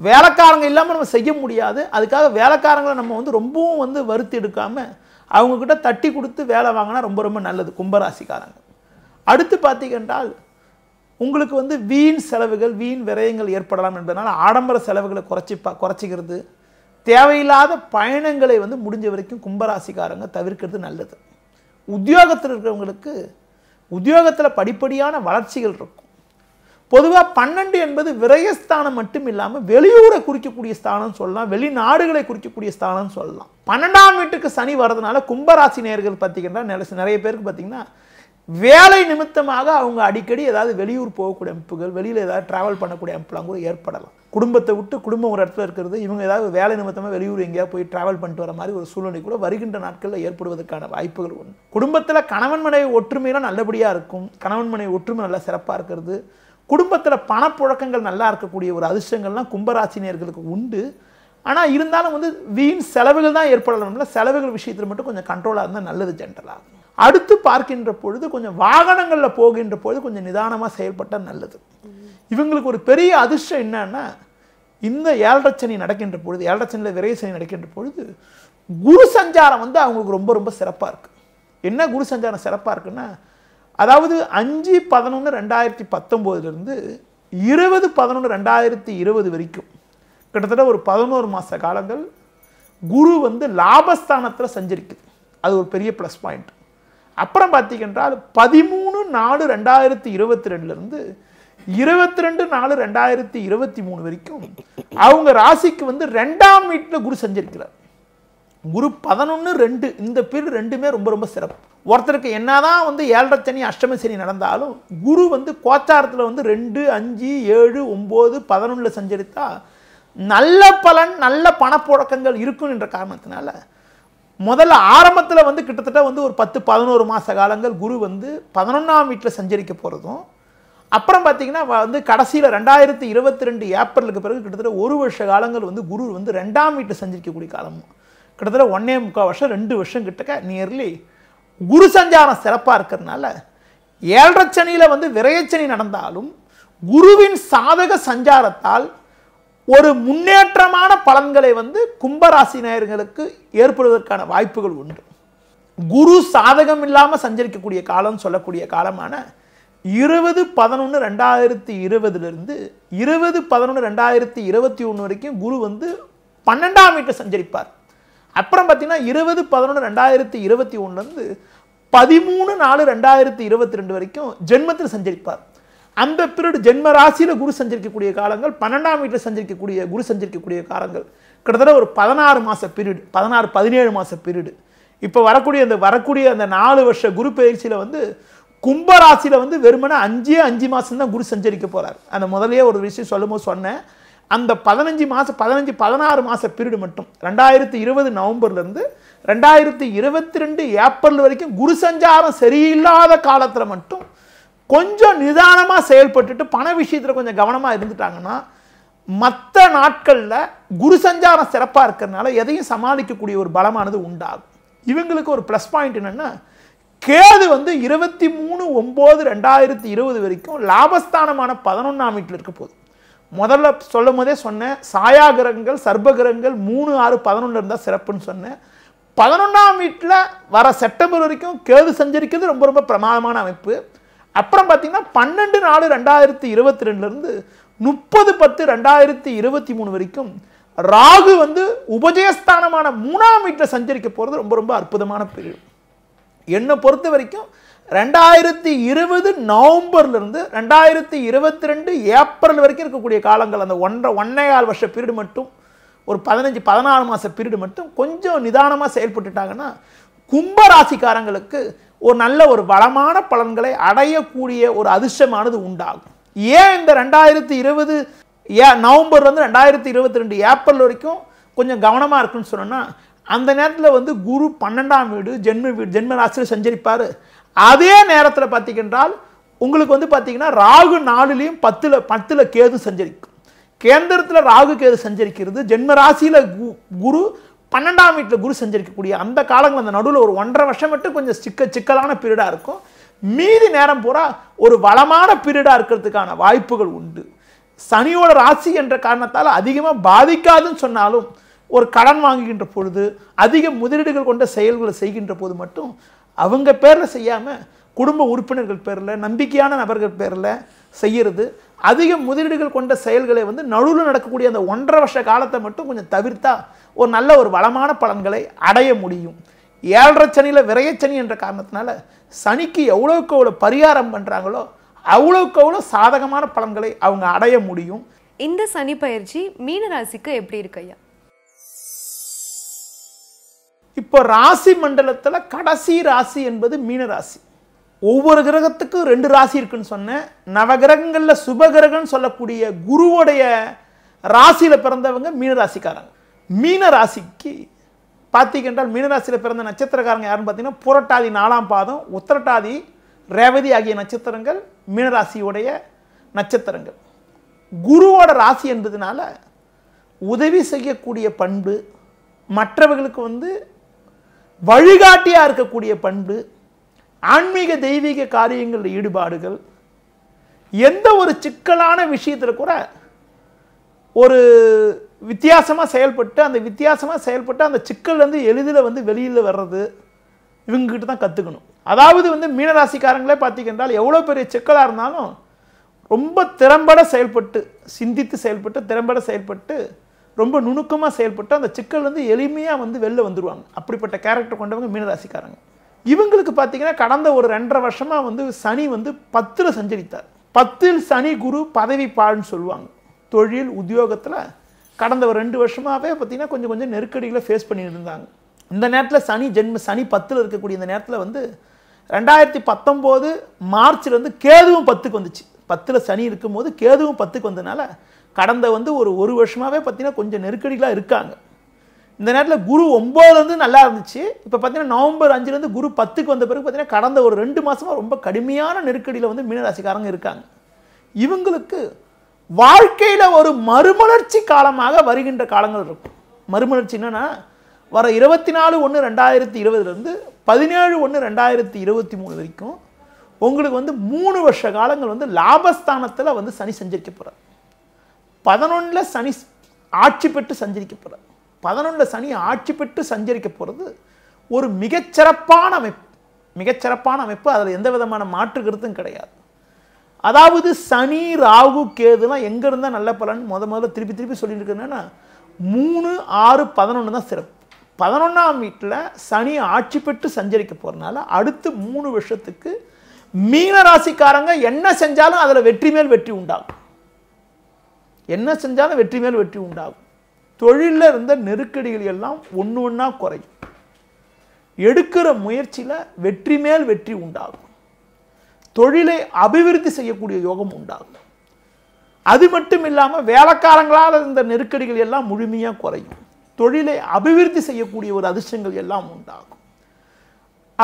வேலைக்காரங்க இல்லாமல் நம்ம செய்ய முடியாது அதுக்காக வேலைக்காரங்களை நம்ம வந்து ரொம்பவும் வந்து வருத்தி எடுக்காமல் அவங்கக்கிட்ட தட்டி கொடுத்து வேலை வாங்கினா ரொம்ப ரொம்ப நல்லது கும்பராசிக்காரங்க அடுத்து பார்த்தீங்கன்றால் உங்களுக்கு வந்து வீண் செலவுகள் வீண் விரயங்கள் ஏற்படலாம் என்பதனால் ஆடம்பர செலவுகளை குறைச்சி குறைச்சிக்கிறது தேவையில்லாத பயணங்களை வந்து முடிஞ்ச வரைக்கும் கும்பராசிக்காரங்க தவிர்க்கிறது நல்லது உத்தியோகத்தில் இருக்கிறவங்களுக்கு உத்தியோகத்தில் படிப்படியான வளர்ச்சிகள் இருக்கும் பொதுவாக பன்னெண்டு என்பது விரயஸ்தானம் மட்டும் இல்லாமல் வெளியூரை குறிக்கக்கூடிய ஸ்தானம் சொல்லலாம் வெளிநாடுகளை குறிக்கக்கூடிய ஸ்தானம் சொல்லலாம் பன்னெண்டாம் வீட்டுக்கு சனி வர்றதுனால கும்பராசி நேர்கள் பார்த்திங்கன்னா நிறைய பேருக்கு பார்த்திங்கன்னா வேலை நிமித்தமாக அவங்க அடிக்கடி ஏதாவது வெளியூர் போகக்கூடிய அமைப்புகள் வெளியில் ஏதாவது ட்ராவல் பண்ணக்கூடிய அமைப்புலாம் கூட ஏற்படலாம் குடும்பத்தை விட்டு குடும்பம் ஒரு இடத்துல இருக்கிறது இவங்க ஏதாவது வேலை நிமித்தமாக வெளியூர் எங்கேயாவது போய் ட்ராவல் பண்ணிட்டு வர மாதிரி ஒரு சூழ்நிலை கூட வருகின்ற நாட்களில் ஏற்படுவதற்கான வாய்ப்புகள் ஒன்று குடும்பத்தில் கணவன் மனைவி ஒற்றுமையெல்லாம் நல்லபடியாக இருக்கும் கணவன் மனைவி ஒற்றுமை நல்லா சிறப்பாக இருக்கிறது குடும்பத்தில் பணப்புழக்கங்கள் நல்லா இருக்கக்கூடிய ஒரு அதிர்ஷ்டங்கள்லாம் கும்பராசினியர்களுக்கு உண்டு ஆனால் இருந்தாலும் வந்து வீண் செலவுகள் தான் ஏற்படலாம்ல செலவுகள் விஷயத்தில் மட்டும் கொஞ்சம் கண்ட்ரோலாக இருந்தால் நல்லது ஜென்ரலாக அடுத்து பார்க்கின்ற பொழுது கொஞ்சம் வாகனங்களில் போகின்ற பொழுது கொஞ்சம் நிதானமாக செயல்பட்டால் நல்லது இவங்களுக்கு ஒரு பெரிய அதிர்ஷ்டம் என்னன்னா இந்த ஏழரச்சனி நடக்கின்ற பொழுது ஏழரச்சனில் விரைசனி நடக்கின்ற பொழுது குரு சஞ்சாரம் வந்து அவங்களுக்கு ரொம்ப ரொம்ப சிறப்பாக இருக்குது என்ன குரு சஞ்சாரம் சிறப்பாக இருக்குன்னா அதாவது அஞ்சு பதினொன்று ரெண்டாயிரத்தி பத்தொம்போதுலேருந்து இருபது பதினொன்று ரெண்டாயிரத்தி இருபது வரைக்கும் கிட்டத்தட்ட ஒரு பதினோரு மாத காலங்கள் குரு வந்து லாபஸ்தானத்தில் சஞ்சரிக்குது அது ஒரு பெரிய ப்ளஸ் பாயிண்ட் அப்புறம் பார்த்தீங்கன்றால் பதிமூணு நாலு ரெண்டாயிரத்தி இருபத்தி ரெண்டுலேருந்து இருபத்தி ரெண்டு நாலு ரெண்டாயிரத்தி இருபத்தி மூணு வரைக்கும் அவங்க ராசிக்கு வந்து ரெண்டாம் வீட்டில் குரு சஞ்சரிக்கிறார் குரு பதினொன்று ரெண்டு இந்த பீரியட் ரெண்டுமே ரொம்ப ரொம்ப சிறப்பு ஒருத்தருக்கு என்னதான் வந்து ஏழரை சனி அஷ்டம சனி நடந்தாலும் குரு வந்து கோச்சாரத்தில் வந்து ரெண்டு அஞ்சு ஏழு ஒம்பது பதினொன்றில் சஞ்சரித்தா நல்ல பலன் நல்ல பணப்புழக்கங்கள் இருக்கும் என்ற காரணத்தினால முதல்ல ஆரம்பத்தில் வந்து கிட்டத்தட்ட வந்து ஒரு பத்து பதினோரு மாத காலங்கள் குரு வந்து பதினொன்றாம் வீட்டில் சஞ்சரிக்க போகிறதும் அப்புறம் பார்த்திங்கன்னா வந்து கடைசியில் ரெண்டாயிரத்தி இருபத்தி ரெண்டு ஏப்ரலுக்கு பிறகு கிட்டத்தட்ட ஒரு வருஷ காலங்கள் வந்து குரு வந்து ரெண்டாம் வீட்டில் சஞ்சரிக்கக்கூடிய காலமும் கிட்டத்தட்ட ஒன்னே முக்கால் வருஷம் ரெண்டு வருஷம் கிட்டக்க நியர்லி குரு சஞ்சாரம் சிறப்பாக இருக்கிறதுனால ஏழரை சனியில் வந்து விரையச்சனி நடந்தாலும் குருவின் சாதக சஞ்சாரத்தால் ஒரு முன்னேற்றமான பலன்களை வந்து கும்பராசி நேயர்களுக்கு ஏற்படுவதற்கான வாய்ப்புகள் உண்டு குரு சாதகம் இல்லாமல் சஞ்சரிக்கக்கூடிய காலம் சொல்லக்கூடிய காலமான இருபது பதினொன்று ரெண்டாயிரத்தி இருபதுலேருந்து இருபது பதினொன்று ரெண்டாயிரத்தி இருபத்தி ஒன்று வரைக்கும் குரு வந்து பன்னெண்டாம் வீட்டை சஞ்சரிப்பார் அப்புறம் பார்த்தீங்கன்னா இருபது பதினொன்று ரெண்டாயிரத்தி இருபத்தி ஒன்றுலேருந்து பதிமூணு நாலு ரெண்டாயிரத்தி இருபத்தி ரெண்டு வரைக்கும் ஜென்மத்தில் சஞ்சரிப்பார் அந்த பீரியட் ஜென்ம ராசியில் குரு சஞ்சரிக்கக்கூடிய காலங்கள் பன்னெண்டாம் வீட்டில் சஞ்சரிக்கக்கூடிய குரு சஞ்சரிக்கக்கூடிய காலங்கள் கிட்டத்தட்ட ஒரு பதினாறு மாத பீரியடு பதினாறு பதினேழு மாத பீரியடு இப்போ வரக்கூடிய அந்த வரக்கூடிய அந்த நாலு வருஷ குரு பயிற்சியில் வந்து கும்பராசியில் வந்து வெறுமனே அஞ்சே அஞ்சு மாதம் தான் குரு சஞ்சரிக்க போகிறார் அந்த முதலே ஒரு விஷயம் சொல்லும்போது சொன்னேன் அந்த பதினஞ்சு மாதம் பதினஞ்சு பதினாறு மாத பீரியடு மட்டும் ரெண்டாயிரத்தி இருபது நவம்பர்லேருந்து ரெண்டாயிரத்தி இருபத்தி ரெண்டு ஏப்ரல் வரைக்கும் குரு சஞ்சாரம் சரியில்லாத காலத்தில் மட்டும் கொஞ்சம் நிதானமாக செயல்பட்டுட்டு பண விஷயத்தில் கொஞ்சம் கவனமாக இருந்துட்டாங்கன்னா மற்ற நாட்களில் குரு சஞ்சாரம் சிறப்பாக இருக்கிறதுனால எதையும் சமாளிக்கக்கூடிய ஒரு பலமானது உண்டாகும் இவங்களுக்கு ஒரு ப்ளஸ் பாயிண்ட் என்னென்னா கேது வந்து இருபத்தி மூணு ஒம்பது ரெண்டாயிரத்தி இருபது வரைக்கும் லாபஸ்தானமான பதினொன்றாம் வீட்டில் இருக்க போகுது முதல்ல சொல்லும் போதே சொன்னேன் சாயா கிரகங்கள் சர்ப கிரகங்கள் மூணு ஆறு பதினொன்று இருந்தால் சிறப்புன்னு சொன்னேன் பதினொன்றாம் வீட்டில் வர செப்டம்பர் வரைக்கும் கேது சஞ்சரிக்கிறது ரொம்ப ரொம்ப பிரமாதமான அமைப்பு அப்புறம் பார்த்திங்கன்னா பன்னெண்டு நாலு ரெண்டாயிரத்தி இருபத்தி ரெண்டுலேருந்து முப்பது பத்து ரெண்டாயிரத்தி இருபத்தி மூணு வரைக்கும் ராகு வந்து உபஜயஸ்தானமான மூணாம் வீட்டில் சஞ்சரிக்க போகிறது ரொம்ப ரொம்ப அற்புதமான பிரிவு என்னை பொறுத்த வரைக்கும் ரெண்டாயிரத்தி இருபது நவம்பர்லேருந்து ரெண்டாயிரத்தி இருபத்தி ரெண்டு ஏப்ரல் வரைக்கும் இருக்கக்கூடிய காலங்கள் அந்த ஒன்றரை ஒன்னையால் வருஷ பீரியடு மட்டும் ஒரு பதினஞ்சு பதினாறு மாத பீரியடு மட்டும் கொஞ்சம் நிதானமாக செயல்பட்டுட்டாங்கன்னா கும்ப ராசிக்காரங்களுக்கு ஒரு நல்ல ஒரு வளமான பலன்களை அடையக்கூடிய ஒரு அதிர்ஷ்டமானது உண்டாகும் ஏன் இந்த ரெண்டாயிரத்தி இருபது ஏ நவம்பர்லேருந்து ரெண்டாயிரத்தி இருபத்தி ரெண்டு ஏப்ரல் வரைக்கும் கொஞ்சம் கவனமாக இருக்குன்னு சொன்னோன்னா அந்த நேரத்தில் வந்து குரு பன்னெண்டாம் வீடு ஜென்ம வீடு ஜென்ம ராசியில் சஞ்சரிப்பார் அதே நேரத்தில் பார்த்தீங்கன்றால் உங்களுக்கு வந்து பார்த்தீங்கன்னா ராகு நாளிலையும் பத்தில் பத்தில் கேது சஞ்சரிக்கும் கேந்திரத்தில் ராகு கேது சஞ்சரிக்கிறது ஜென்ம ராசியில் குரு பன்னெண்டாம் வீட்டில் குரு சஞ்சரிக்கக்கூடிய அந்த காலங்கள் அந்த நடுவில் ஒரு ஒன்றரை வருஷம் மட்டும் கொஞ்சம் சிக்க சிக்கலான பீரியடாக இருக்கும் மீதி நேரம் பூரா ஒரு வளமான பீரியடாக இருக்கிறதுக்கான வாய்ப்புகள் உண்டு சனியோட ராசி என்ற காரணத்தால் அதிகமாக பாதிக்காதுன்னு சொன்னாலும் ஒரு கடன் வாங்குகின்ற பொழுது அதிக முதலீடுகள் கொண்ட செயல்களை செய்கின்ற போது மட்டும் அவங்க பேரில் செய்யாமல் குடும்ப உறுப்பினர்கள் பேரில் நம்பிக்கையான நபர்கள் பேரில் செய்கிறது அதிக முதலீடுகள் கொண்ட செயல்களை வந்து நடுவில் நடக்கக்கூடிய அந்த ஒன்றரை வருஷ காலத்தை மட்டும் கொஞ்சம் தவிர்த்தா ஒரு நல்ல ஒரு வளமான பலன்களை அடைய முடியும் ஏழரை சனியில் விரையச்சனி என்ற காரணத்தினால சனிக்கு எவ்வளோக்கு எவ்வளோ பரிகாரம் பண்ணுறாங்களோ அவ்வளோக்கு அவ்வளோ சாதகமான பலன்களை அவங்க அடைய முடியும் இந்த சனி பயிற்சி மீனராசிக்கு எப்படி இருக்கு ஐயா இப்போ ராசி மண்டலத்தில் கடைசி ராசி என்பது மீன ராசி ஒவ்வொரு கிரகத்துக்கும் ரெண்டு ராசி இருக்குன்னு சொன்னேன் நவகிரகங்களில் சுபகிரகம்னு சொல்லக்கூடிய குருவுடைய ராசியில் பிறந்தவங்க மீன ராசிக்காரங்க மீன ராசிக்கு மீன மீனராசியில் பிறந்த நட்சத்திரக்காரங்க யாருன்னு பார்த்தீங்கன்னா புரட்டாதி நாலாம் பாதம் உத்திரட்டாதி ரேவதி ஆகிய நட்சத்திரங்கள் மீனராசியுடைய நட்சத்திரங்கள் குருவோட ராசி என்பதுனால உதவி செய்யக்கூடிய பண்பு மற்றவர்களுக்கு வந்து வழிகாட்டியாக இருக்கக்கூடிய பண்பு ஆன்மீக தெய்வீக காரியங்களில் ஈடுபாடுகள் எந்த ஒரு சிக்கலான விஷயத்தில் கூட ஒரு வித்தியாசமாக செயல்பட்டு அந்த வித்தியாசமாக செயல்பட்டு அந்த சிக்கல் வந்து எளிதில் வந்து வெளியில் வர்றது இவங்ககிட்ட தான் கற்றுக்கணும் அதாவது வந்து மீனராசிக்காரங்களே பார்த்திங்கன்றால் எவ்வளோ பெரிய சிக்கலாக இருந்தாலும் ரொம்ப திறம்பட செயல்பட்டு சிந்தித்து செயல்பட்டு திறம்பட செயல்பட்டு ரொம்ப நுணுக்கமாக செயல்பட்டு அந்த சிக்கல்லேருந்து எளிமையாக வந்து வெளில வந்துடுவாங்க அப்படிப்பட்ட கேரக்டர் கொண்டவங்க மீனராசிக்காரங்க இவங்களுக்கு பார்த்தீங்கன்னா கடந்த ஒரு ரெண்டரை வருஷமாக வந்து சனி வந்து பத்தில் சஞ்சரித்தார் பத்தில் சனி குரு பதவி பாடுன்னு சொல்லுவாங்க தொழில் உத்தியோகத்தில் கடந்த ஒரு ரெண்டு வருஷமாகவே பார்த்திங்கன்னா கொஞ்சம் கொஞ்சம் நெருக்கடிகளை ஃபேஸ் பண்ணியிருந்தாங்க இருந்தாங்க இந்த நேரத்தில் சனி ஜென்ம சனி பத்தில் இருக்கக்கூடிய இந்த நேரத்தில் வந்து ரெண்டாயிரத்தி பத்தொம்போது மார்ச்லேருந்து கேதுவும் பத்துக்கு வந்துச்சு பத்தில் சனி இருக்கும்போது கேதுவும் பத்துக்கு வந்ததுனால கடந்த வந்து ஒரு ஒரு வருஷமாகவே பார்த்திங்கன்னா கொஞ்சம் நெருக்கடிகளாக இருக்காங்க இந்த நேரத்தில் குரு ஒம்போதுலேருந்து நல்லா இருந்துச்சு இப்போ பார்த்தீங்கன்னா நவம்பர் அஞ்சுலேருந்து குரு பத்துக்கு வந்த பிறகு பார்த்தீங்கன்னா கடந்த ஒரு ரெண்டு மாதமாக ரொம்ப கடுமையான நெருக்கடியில் வந்து மீனராசிக்காரங்க இருக்காங்க இவங்களுக்கு வாழ்க்கையில் ஒரு மறுமலர்ச்சி காலமாக வருகின்ற காலங்கள் இருக்கும் மறுமலர்ச்சி என்னென்னா வர இருபத்தி நாலு ஒன்று ரெண்டாயிரத்தி இருபதுலேருந்து பதினேழு ஒன்று ரெண்டாயிரத்தி இருபத்தி மூணு வரைக்கும் உங்களுக்கு வந்து மூணு வருஷ காலங்கள் வந்து லாபஸ்தானத்தில் வந்து சனி செஞ்சிருக்க போகிறார் பதினொன்றில் சனி ஆட்சி பெற்று சஞ்சரிக்க போகிறார் பதினொன்றில் சனி ஆட்சி பெற்று சஞ்சரிக்க போகிறது ஒரு மிகச்சிறப்பான அமைப்பு மிகச்சிறப்பான அமைப்பு அதில் எந்த விதமான மாற்று கருத்தும் கிடையாது அதாவது சனி ராகு கேதுலாம் எங்கே இருந்தால் நல்ல பலன் முத முதல்ல திருப்பி திருப்பி சொல்லிட்டு மூணு ஆறு பதினொன்று தான் சிறப்பு பதினொன்றாம் வீட்டில் சனி ஆட்சி பெற்று சஞ்சரிக்க போகிறனால அடுத்து மூணு வருஷத்துக்கு மீன ராசிக்காரங்க என்ன செஞ்சாலும் அதில் வெற்றி மேல் வெற்றி உண்டாகும் என்ன செஞ்சாலும் வெற்றி மேல் வெற்றி உண்டாகும் தொழிலில் இருந்த நெருக்கடிகள் எல்லாம் ஒன்று ஒன்றா குறையும் எடுக்கிற முயற்சியில் வெற்றி மேல் வெற்றி உண்டாகும் தொழிலை அபிவிருத்தி செய்யக்கூடிய யோகம் உண்டாகும் அது மட்டும் இல்லாமல் வேலைக்காரங்களால் இருந்த நெருக்கடிகள் எல்லாம் முழுமையாக குறையும் தொழிலை அபிவிருத்தி செய்யக்கூடிய ஒரு அதிர்ஷ்டங்கள் எல்லாம் உண்டாகும்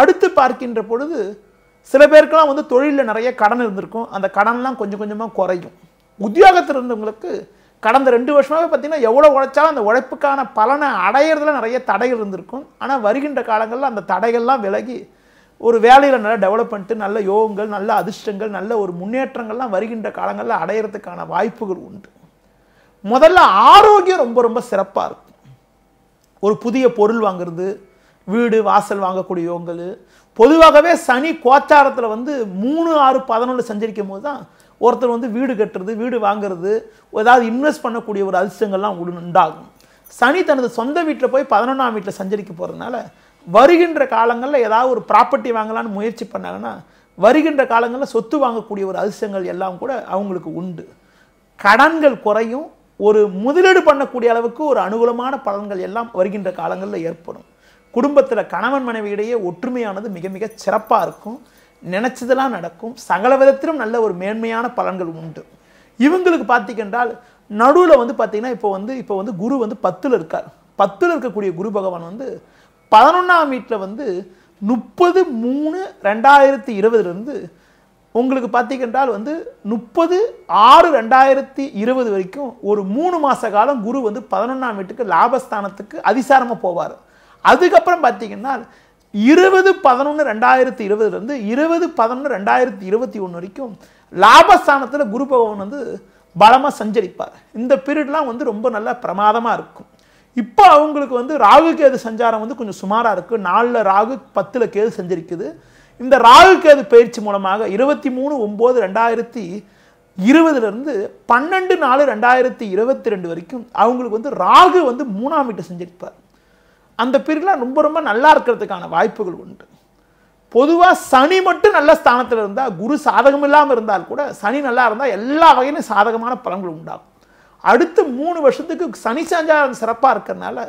அடுத்து பார்க்கின்ற பொழுது சில பேருக்கெல்லாம் வந்து தொழிலில் நிறைய கடன் இருந்திருக்கும் அந்த கடன்லாம் கொஞ்சம் கொஞ்சமாக குறையும் உத்தியோகத்தில் இருந்தவங்களுக்கு கடந்த ரெண்டு வருஷமாகவே பார்த்திங்கன்னா எவ்வளோ உழைச்சாலும் அந்த உழைப்புக்கான பலனை அடையிறதுல நிறைய தடைகள் இருந்திருக்கும் ஆனால் வருகின்ற காலங்களில் அந்த தடைகள்லாம் விலகி ஒரு வேலையில் நல்ல டெவலப்மெண்ட்டு நல்ல யோகங்கள் நல்ல அதிர்ஷ்டங்கள் நல்ல ஒரு முன்னேற்றங்கள்லாம் வருகின்ற காலங்களில் அடையிறதுக்கான வாய்ப்புகள் உண்டு முதல்ல ஆரோக்கியம் ரொம்ப ரொம்ப சிறப்பாக இருக்கும் ஒரு புதிய பொருள் வாங்குறது வீடு வாசல் வாங்கக்கூடிய யோகங்கள் பொதுவாகவே சனி கோச்சாரத்தில் வந்து மூணு ஆறு பதினொன்று சஞ்சரிக்கும் போது தான் ஒருத்தர் வந்து வீடு கட்டுறது வீடு வாங்குறது ஏதாவது இன்வெஸ்ட் பண்ணக்கூடிய ஒரு அதிர்ஷ்டங்கள்லாம் உண்டாகும் சனி தனது சொந்த வீட்டில் போய் பதினொன்றாம் வீட்டில் சஞ்சரிக்க போகிறதுனால வருகின்ற காலங்களில் ஏதாவது ஒரு ப்ராப்பர்ட்டி வாங்கலான்னு முயற்சி பண்ணாங்கன்னா வருகின்ற காலங்களில் சொத்து வாங்கக்கூடிய ஒரு அதிர்ஷ்டங்கள் எல்லாம் கூட அவங்களுக்கு உண்டு கடன்கள் குறையும் ஒரு முதலீடு பண்ணக்கூடிய அளவுக்கு ஒரு அனுகூலமான பலன்கள் எல்லாம் வருகின்ற காலங்களில் ஏற்படும் குடும்பத்தில் கணவன் மனைவியிடையே ஒற்றுமையானது மிக மிக சிறப்பாக இருக்கும் நினச்சதெல்லாம் நடக்கும் சகல விதத்திலும் நல்ல ஒரு மேன்மையான பலன்கள் உண்டு இவங்களுக்கு பார்த்திங்கன்றால் நடுவில் வந்து பார்த்திங்கன்னா இப்போ வந்து இப்போ வந்து குரு வந்து பத்தில் இருக்கார் பத்தில் இருக்கக்கூடிய குரு பகவான் வந்து பதினொன்றாம் வீட்டில் வந்து முப்பது மூணு ரெண்டாயிரத்தி இருபதுலேருந்து உங்களுக்கு பார்த்திங்கன்றால் வந்து முப்பது ஆறு ரெண்டாயிரத்தி இருபது வரைக்கும் ஒரு மூணு மாத காலம் குரு வந்து பதினொன்றாம் வீட்டுக்கு லாபஸ்தானத்துக்கு அதிசாரமாக போவார் அதுக்கப்புறம் பார்த்தீங்கன்னா இருபது பதினொன்று ரெண்டாயிரத்தி இருபதுலேருந்து இருபது பதினொன்று ரெண்டாயிரத்தி இருபத்தி ஒன்று வரைக்கும் லாபஸ்தானத்தில் குரு பகவான் வந்து பலமாக சஞ்சரிப்பார் இந்த பீரியட்லாம் வந்து ரொம்ப நல்ல பிரமாதமாக இருக்கும் இப்போ அவங்களுக்கு வந்து ராகு கேது சஞ்சாரம் வந்து கொஞ்சம் சுமாராக இருக்குது நாலில் ராகு பத்தில் கேது சஞ்சரிக்குது இந்த ராகு கேது பயிற்சி மூலமாக இருபத்தி மூணு ஒம்பது ரெண்டாயிரத்தி இருபதுலேருந்து பன்னெண்டு நாலு ரெண்டாயிரத்தி இருபத்தி ரெண்டு வரைக்கும் அவங்களுக்கு வந்து ராகு வந்து மூணாம் வீட்டை செஞ்சிருப்பார் அந்த பிரிவுலாம் ரொம்ப ரொம்ப நல்லா இருக்கிறதுக்கான வாய்ப்புகள் உண்டு பொதுவாக சனி மட்டும் நல்ல ஸ்தானத்தில் இருந்தால் குரு சாதகம் இல்லாமல் இருந்தால் கூட சனி நல்லா இருந்தால் எல்லா வகையிலும் சாதகமான பலன்கள் உண்டாகும் அடுத்து மூணு வருஷத்துக்கு சனி சஞ்சாரம் சிறப்பாக இருக்கிறனால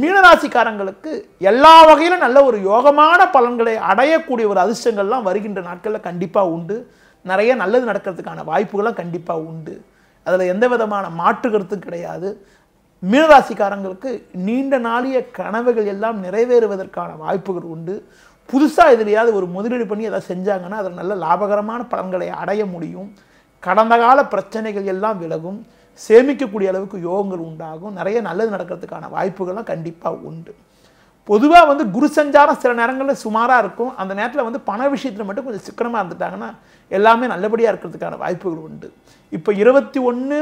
மீனராசிக்காரங்களுக்கு எல்லா வகையிலும் நல்ல ஒரு யோகமான பலன்களை அடையக்கூடிய ஒரு அதிர்ஷ்டங்கள்லாம் வருகின்ற நாட்களில் கண்டிப்பாக உண்டு நிறைய நல்லது நடக்கிறதுக்கான வாய்ப்புகள்லாம் கண்டிப்பாக உண்டு அதில் எந்த விதமான மாற்றுக்கிறதுக்கு கிடையாது மீனராசிக்காரங்களுக்கு நீண்ட நாளிய கனவுகள் எல்லாம் நிறைவேறுவதற்கான வாய்ப்புகள் உண்டு புதுசாக எதுலையாவது ஒரு முதலீடு பண்ணி எதாவது செஞ்சாங்கன்னா அதில் நல்ல லாபகரமான பலன்களை அடைய முடியும் கடந்த கால பிரச்சனைகள் எல்லாம் விலகும் சேமிக்கக்கூடிய அளவுக்கு யோகங்கள் உண்டாகும் நிறைய நல்லது நடக்கிறதுக்கான வாய்ப்புகள்லாம் கண்டிப்பாக உண்டு பொதுவாக வந்து குரு சஞ்சாரம் சில நேரங்களில் சுமாராக இருக்கும் அந்த நேரத்தில் வந்து பண விஷயத்தில் மட்டும் கொஞ்சம் சிக்கனமாக இருந்துட்டாங்கன்னா எல்லாமே நல்லபடியாக இருக்கிறதுக்கான வாய்ப்புகள் உண்டு இப்போ இருபத்தி ஒன்று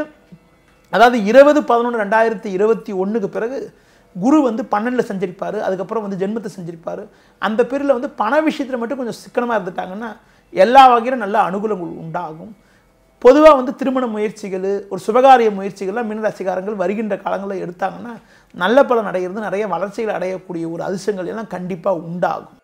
அதாவது இருபது பதினொன்று ரெண்டாயிரத்தி இருபத்தி ஒன்றுக்கு பிறகு குரு வந்து பன்னெண்டில் செஞ்சிருப்பார் அதுக்கப்புறம் வந்து ஜென்மத்தை செஞ்சிருப்பார் அந்த பேரில் வந்து பண விஷயத்தில் மட்டும் கொஞ்சம் சிக்கனமாக இருந்துட்டாங்கன்னா எல்லா வகையிலும் நல்ல அனுகூலங்கள் உண்டாகும் பொதுவாக வந்து திருமண முயற்சிகள் ஒரு சுபகாரிய முயற்சிகள்லாம் மீனராசிக்காரங்கள் வருகின்ற காலங்களில் எடுத்தாங்கன்னா நல்ல பலன் அடைகிறது நிறைய வளர்ச்சிகள் அடையக்கூடிய ஒரு அதிசயங்கள் எல்லாம் கண்டிப்பாக உண்டாகும்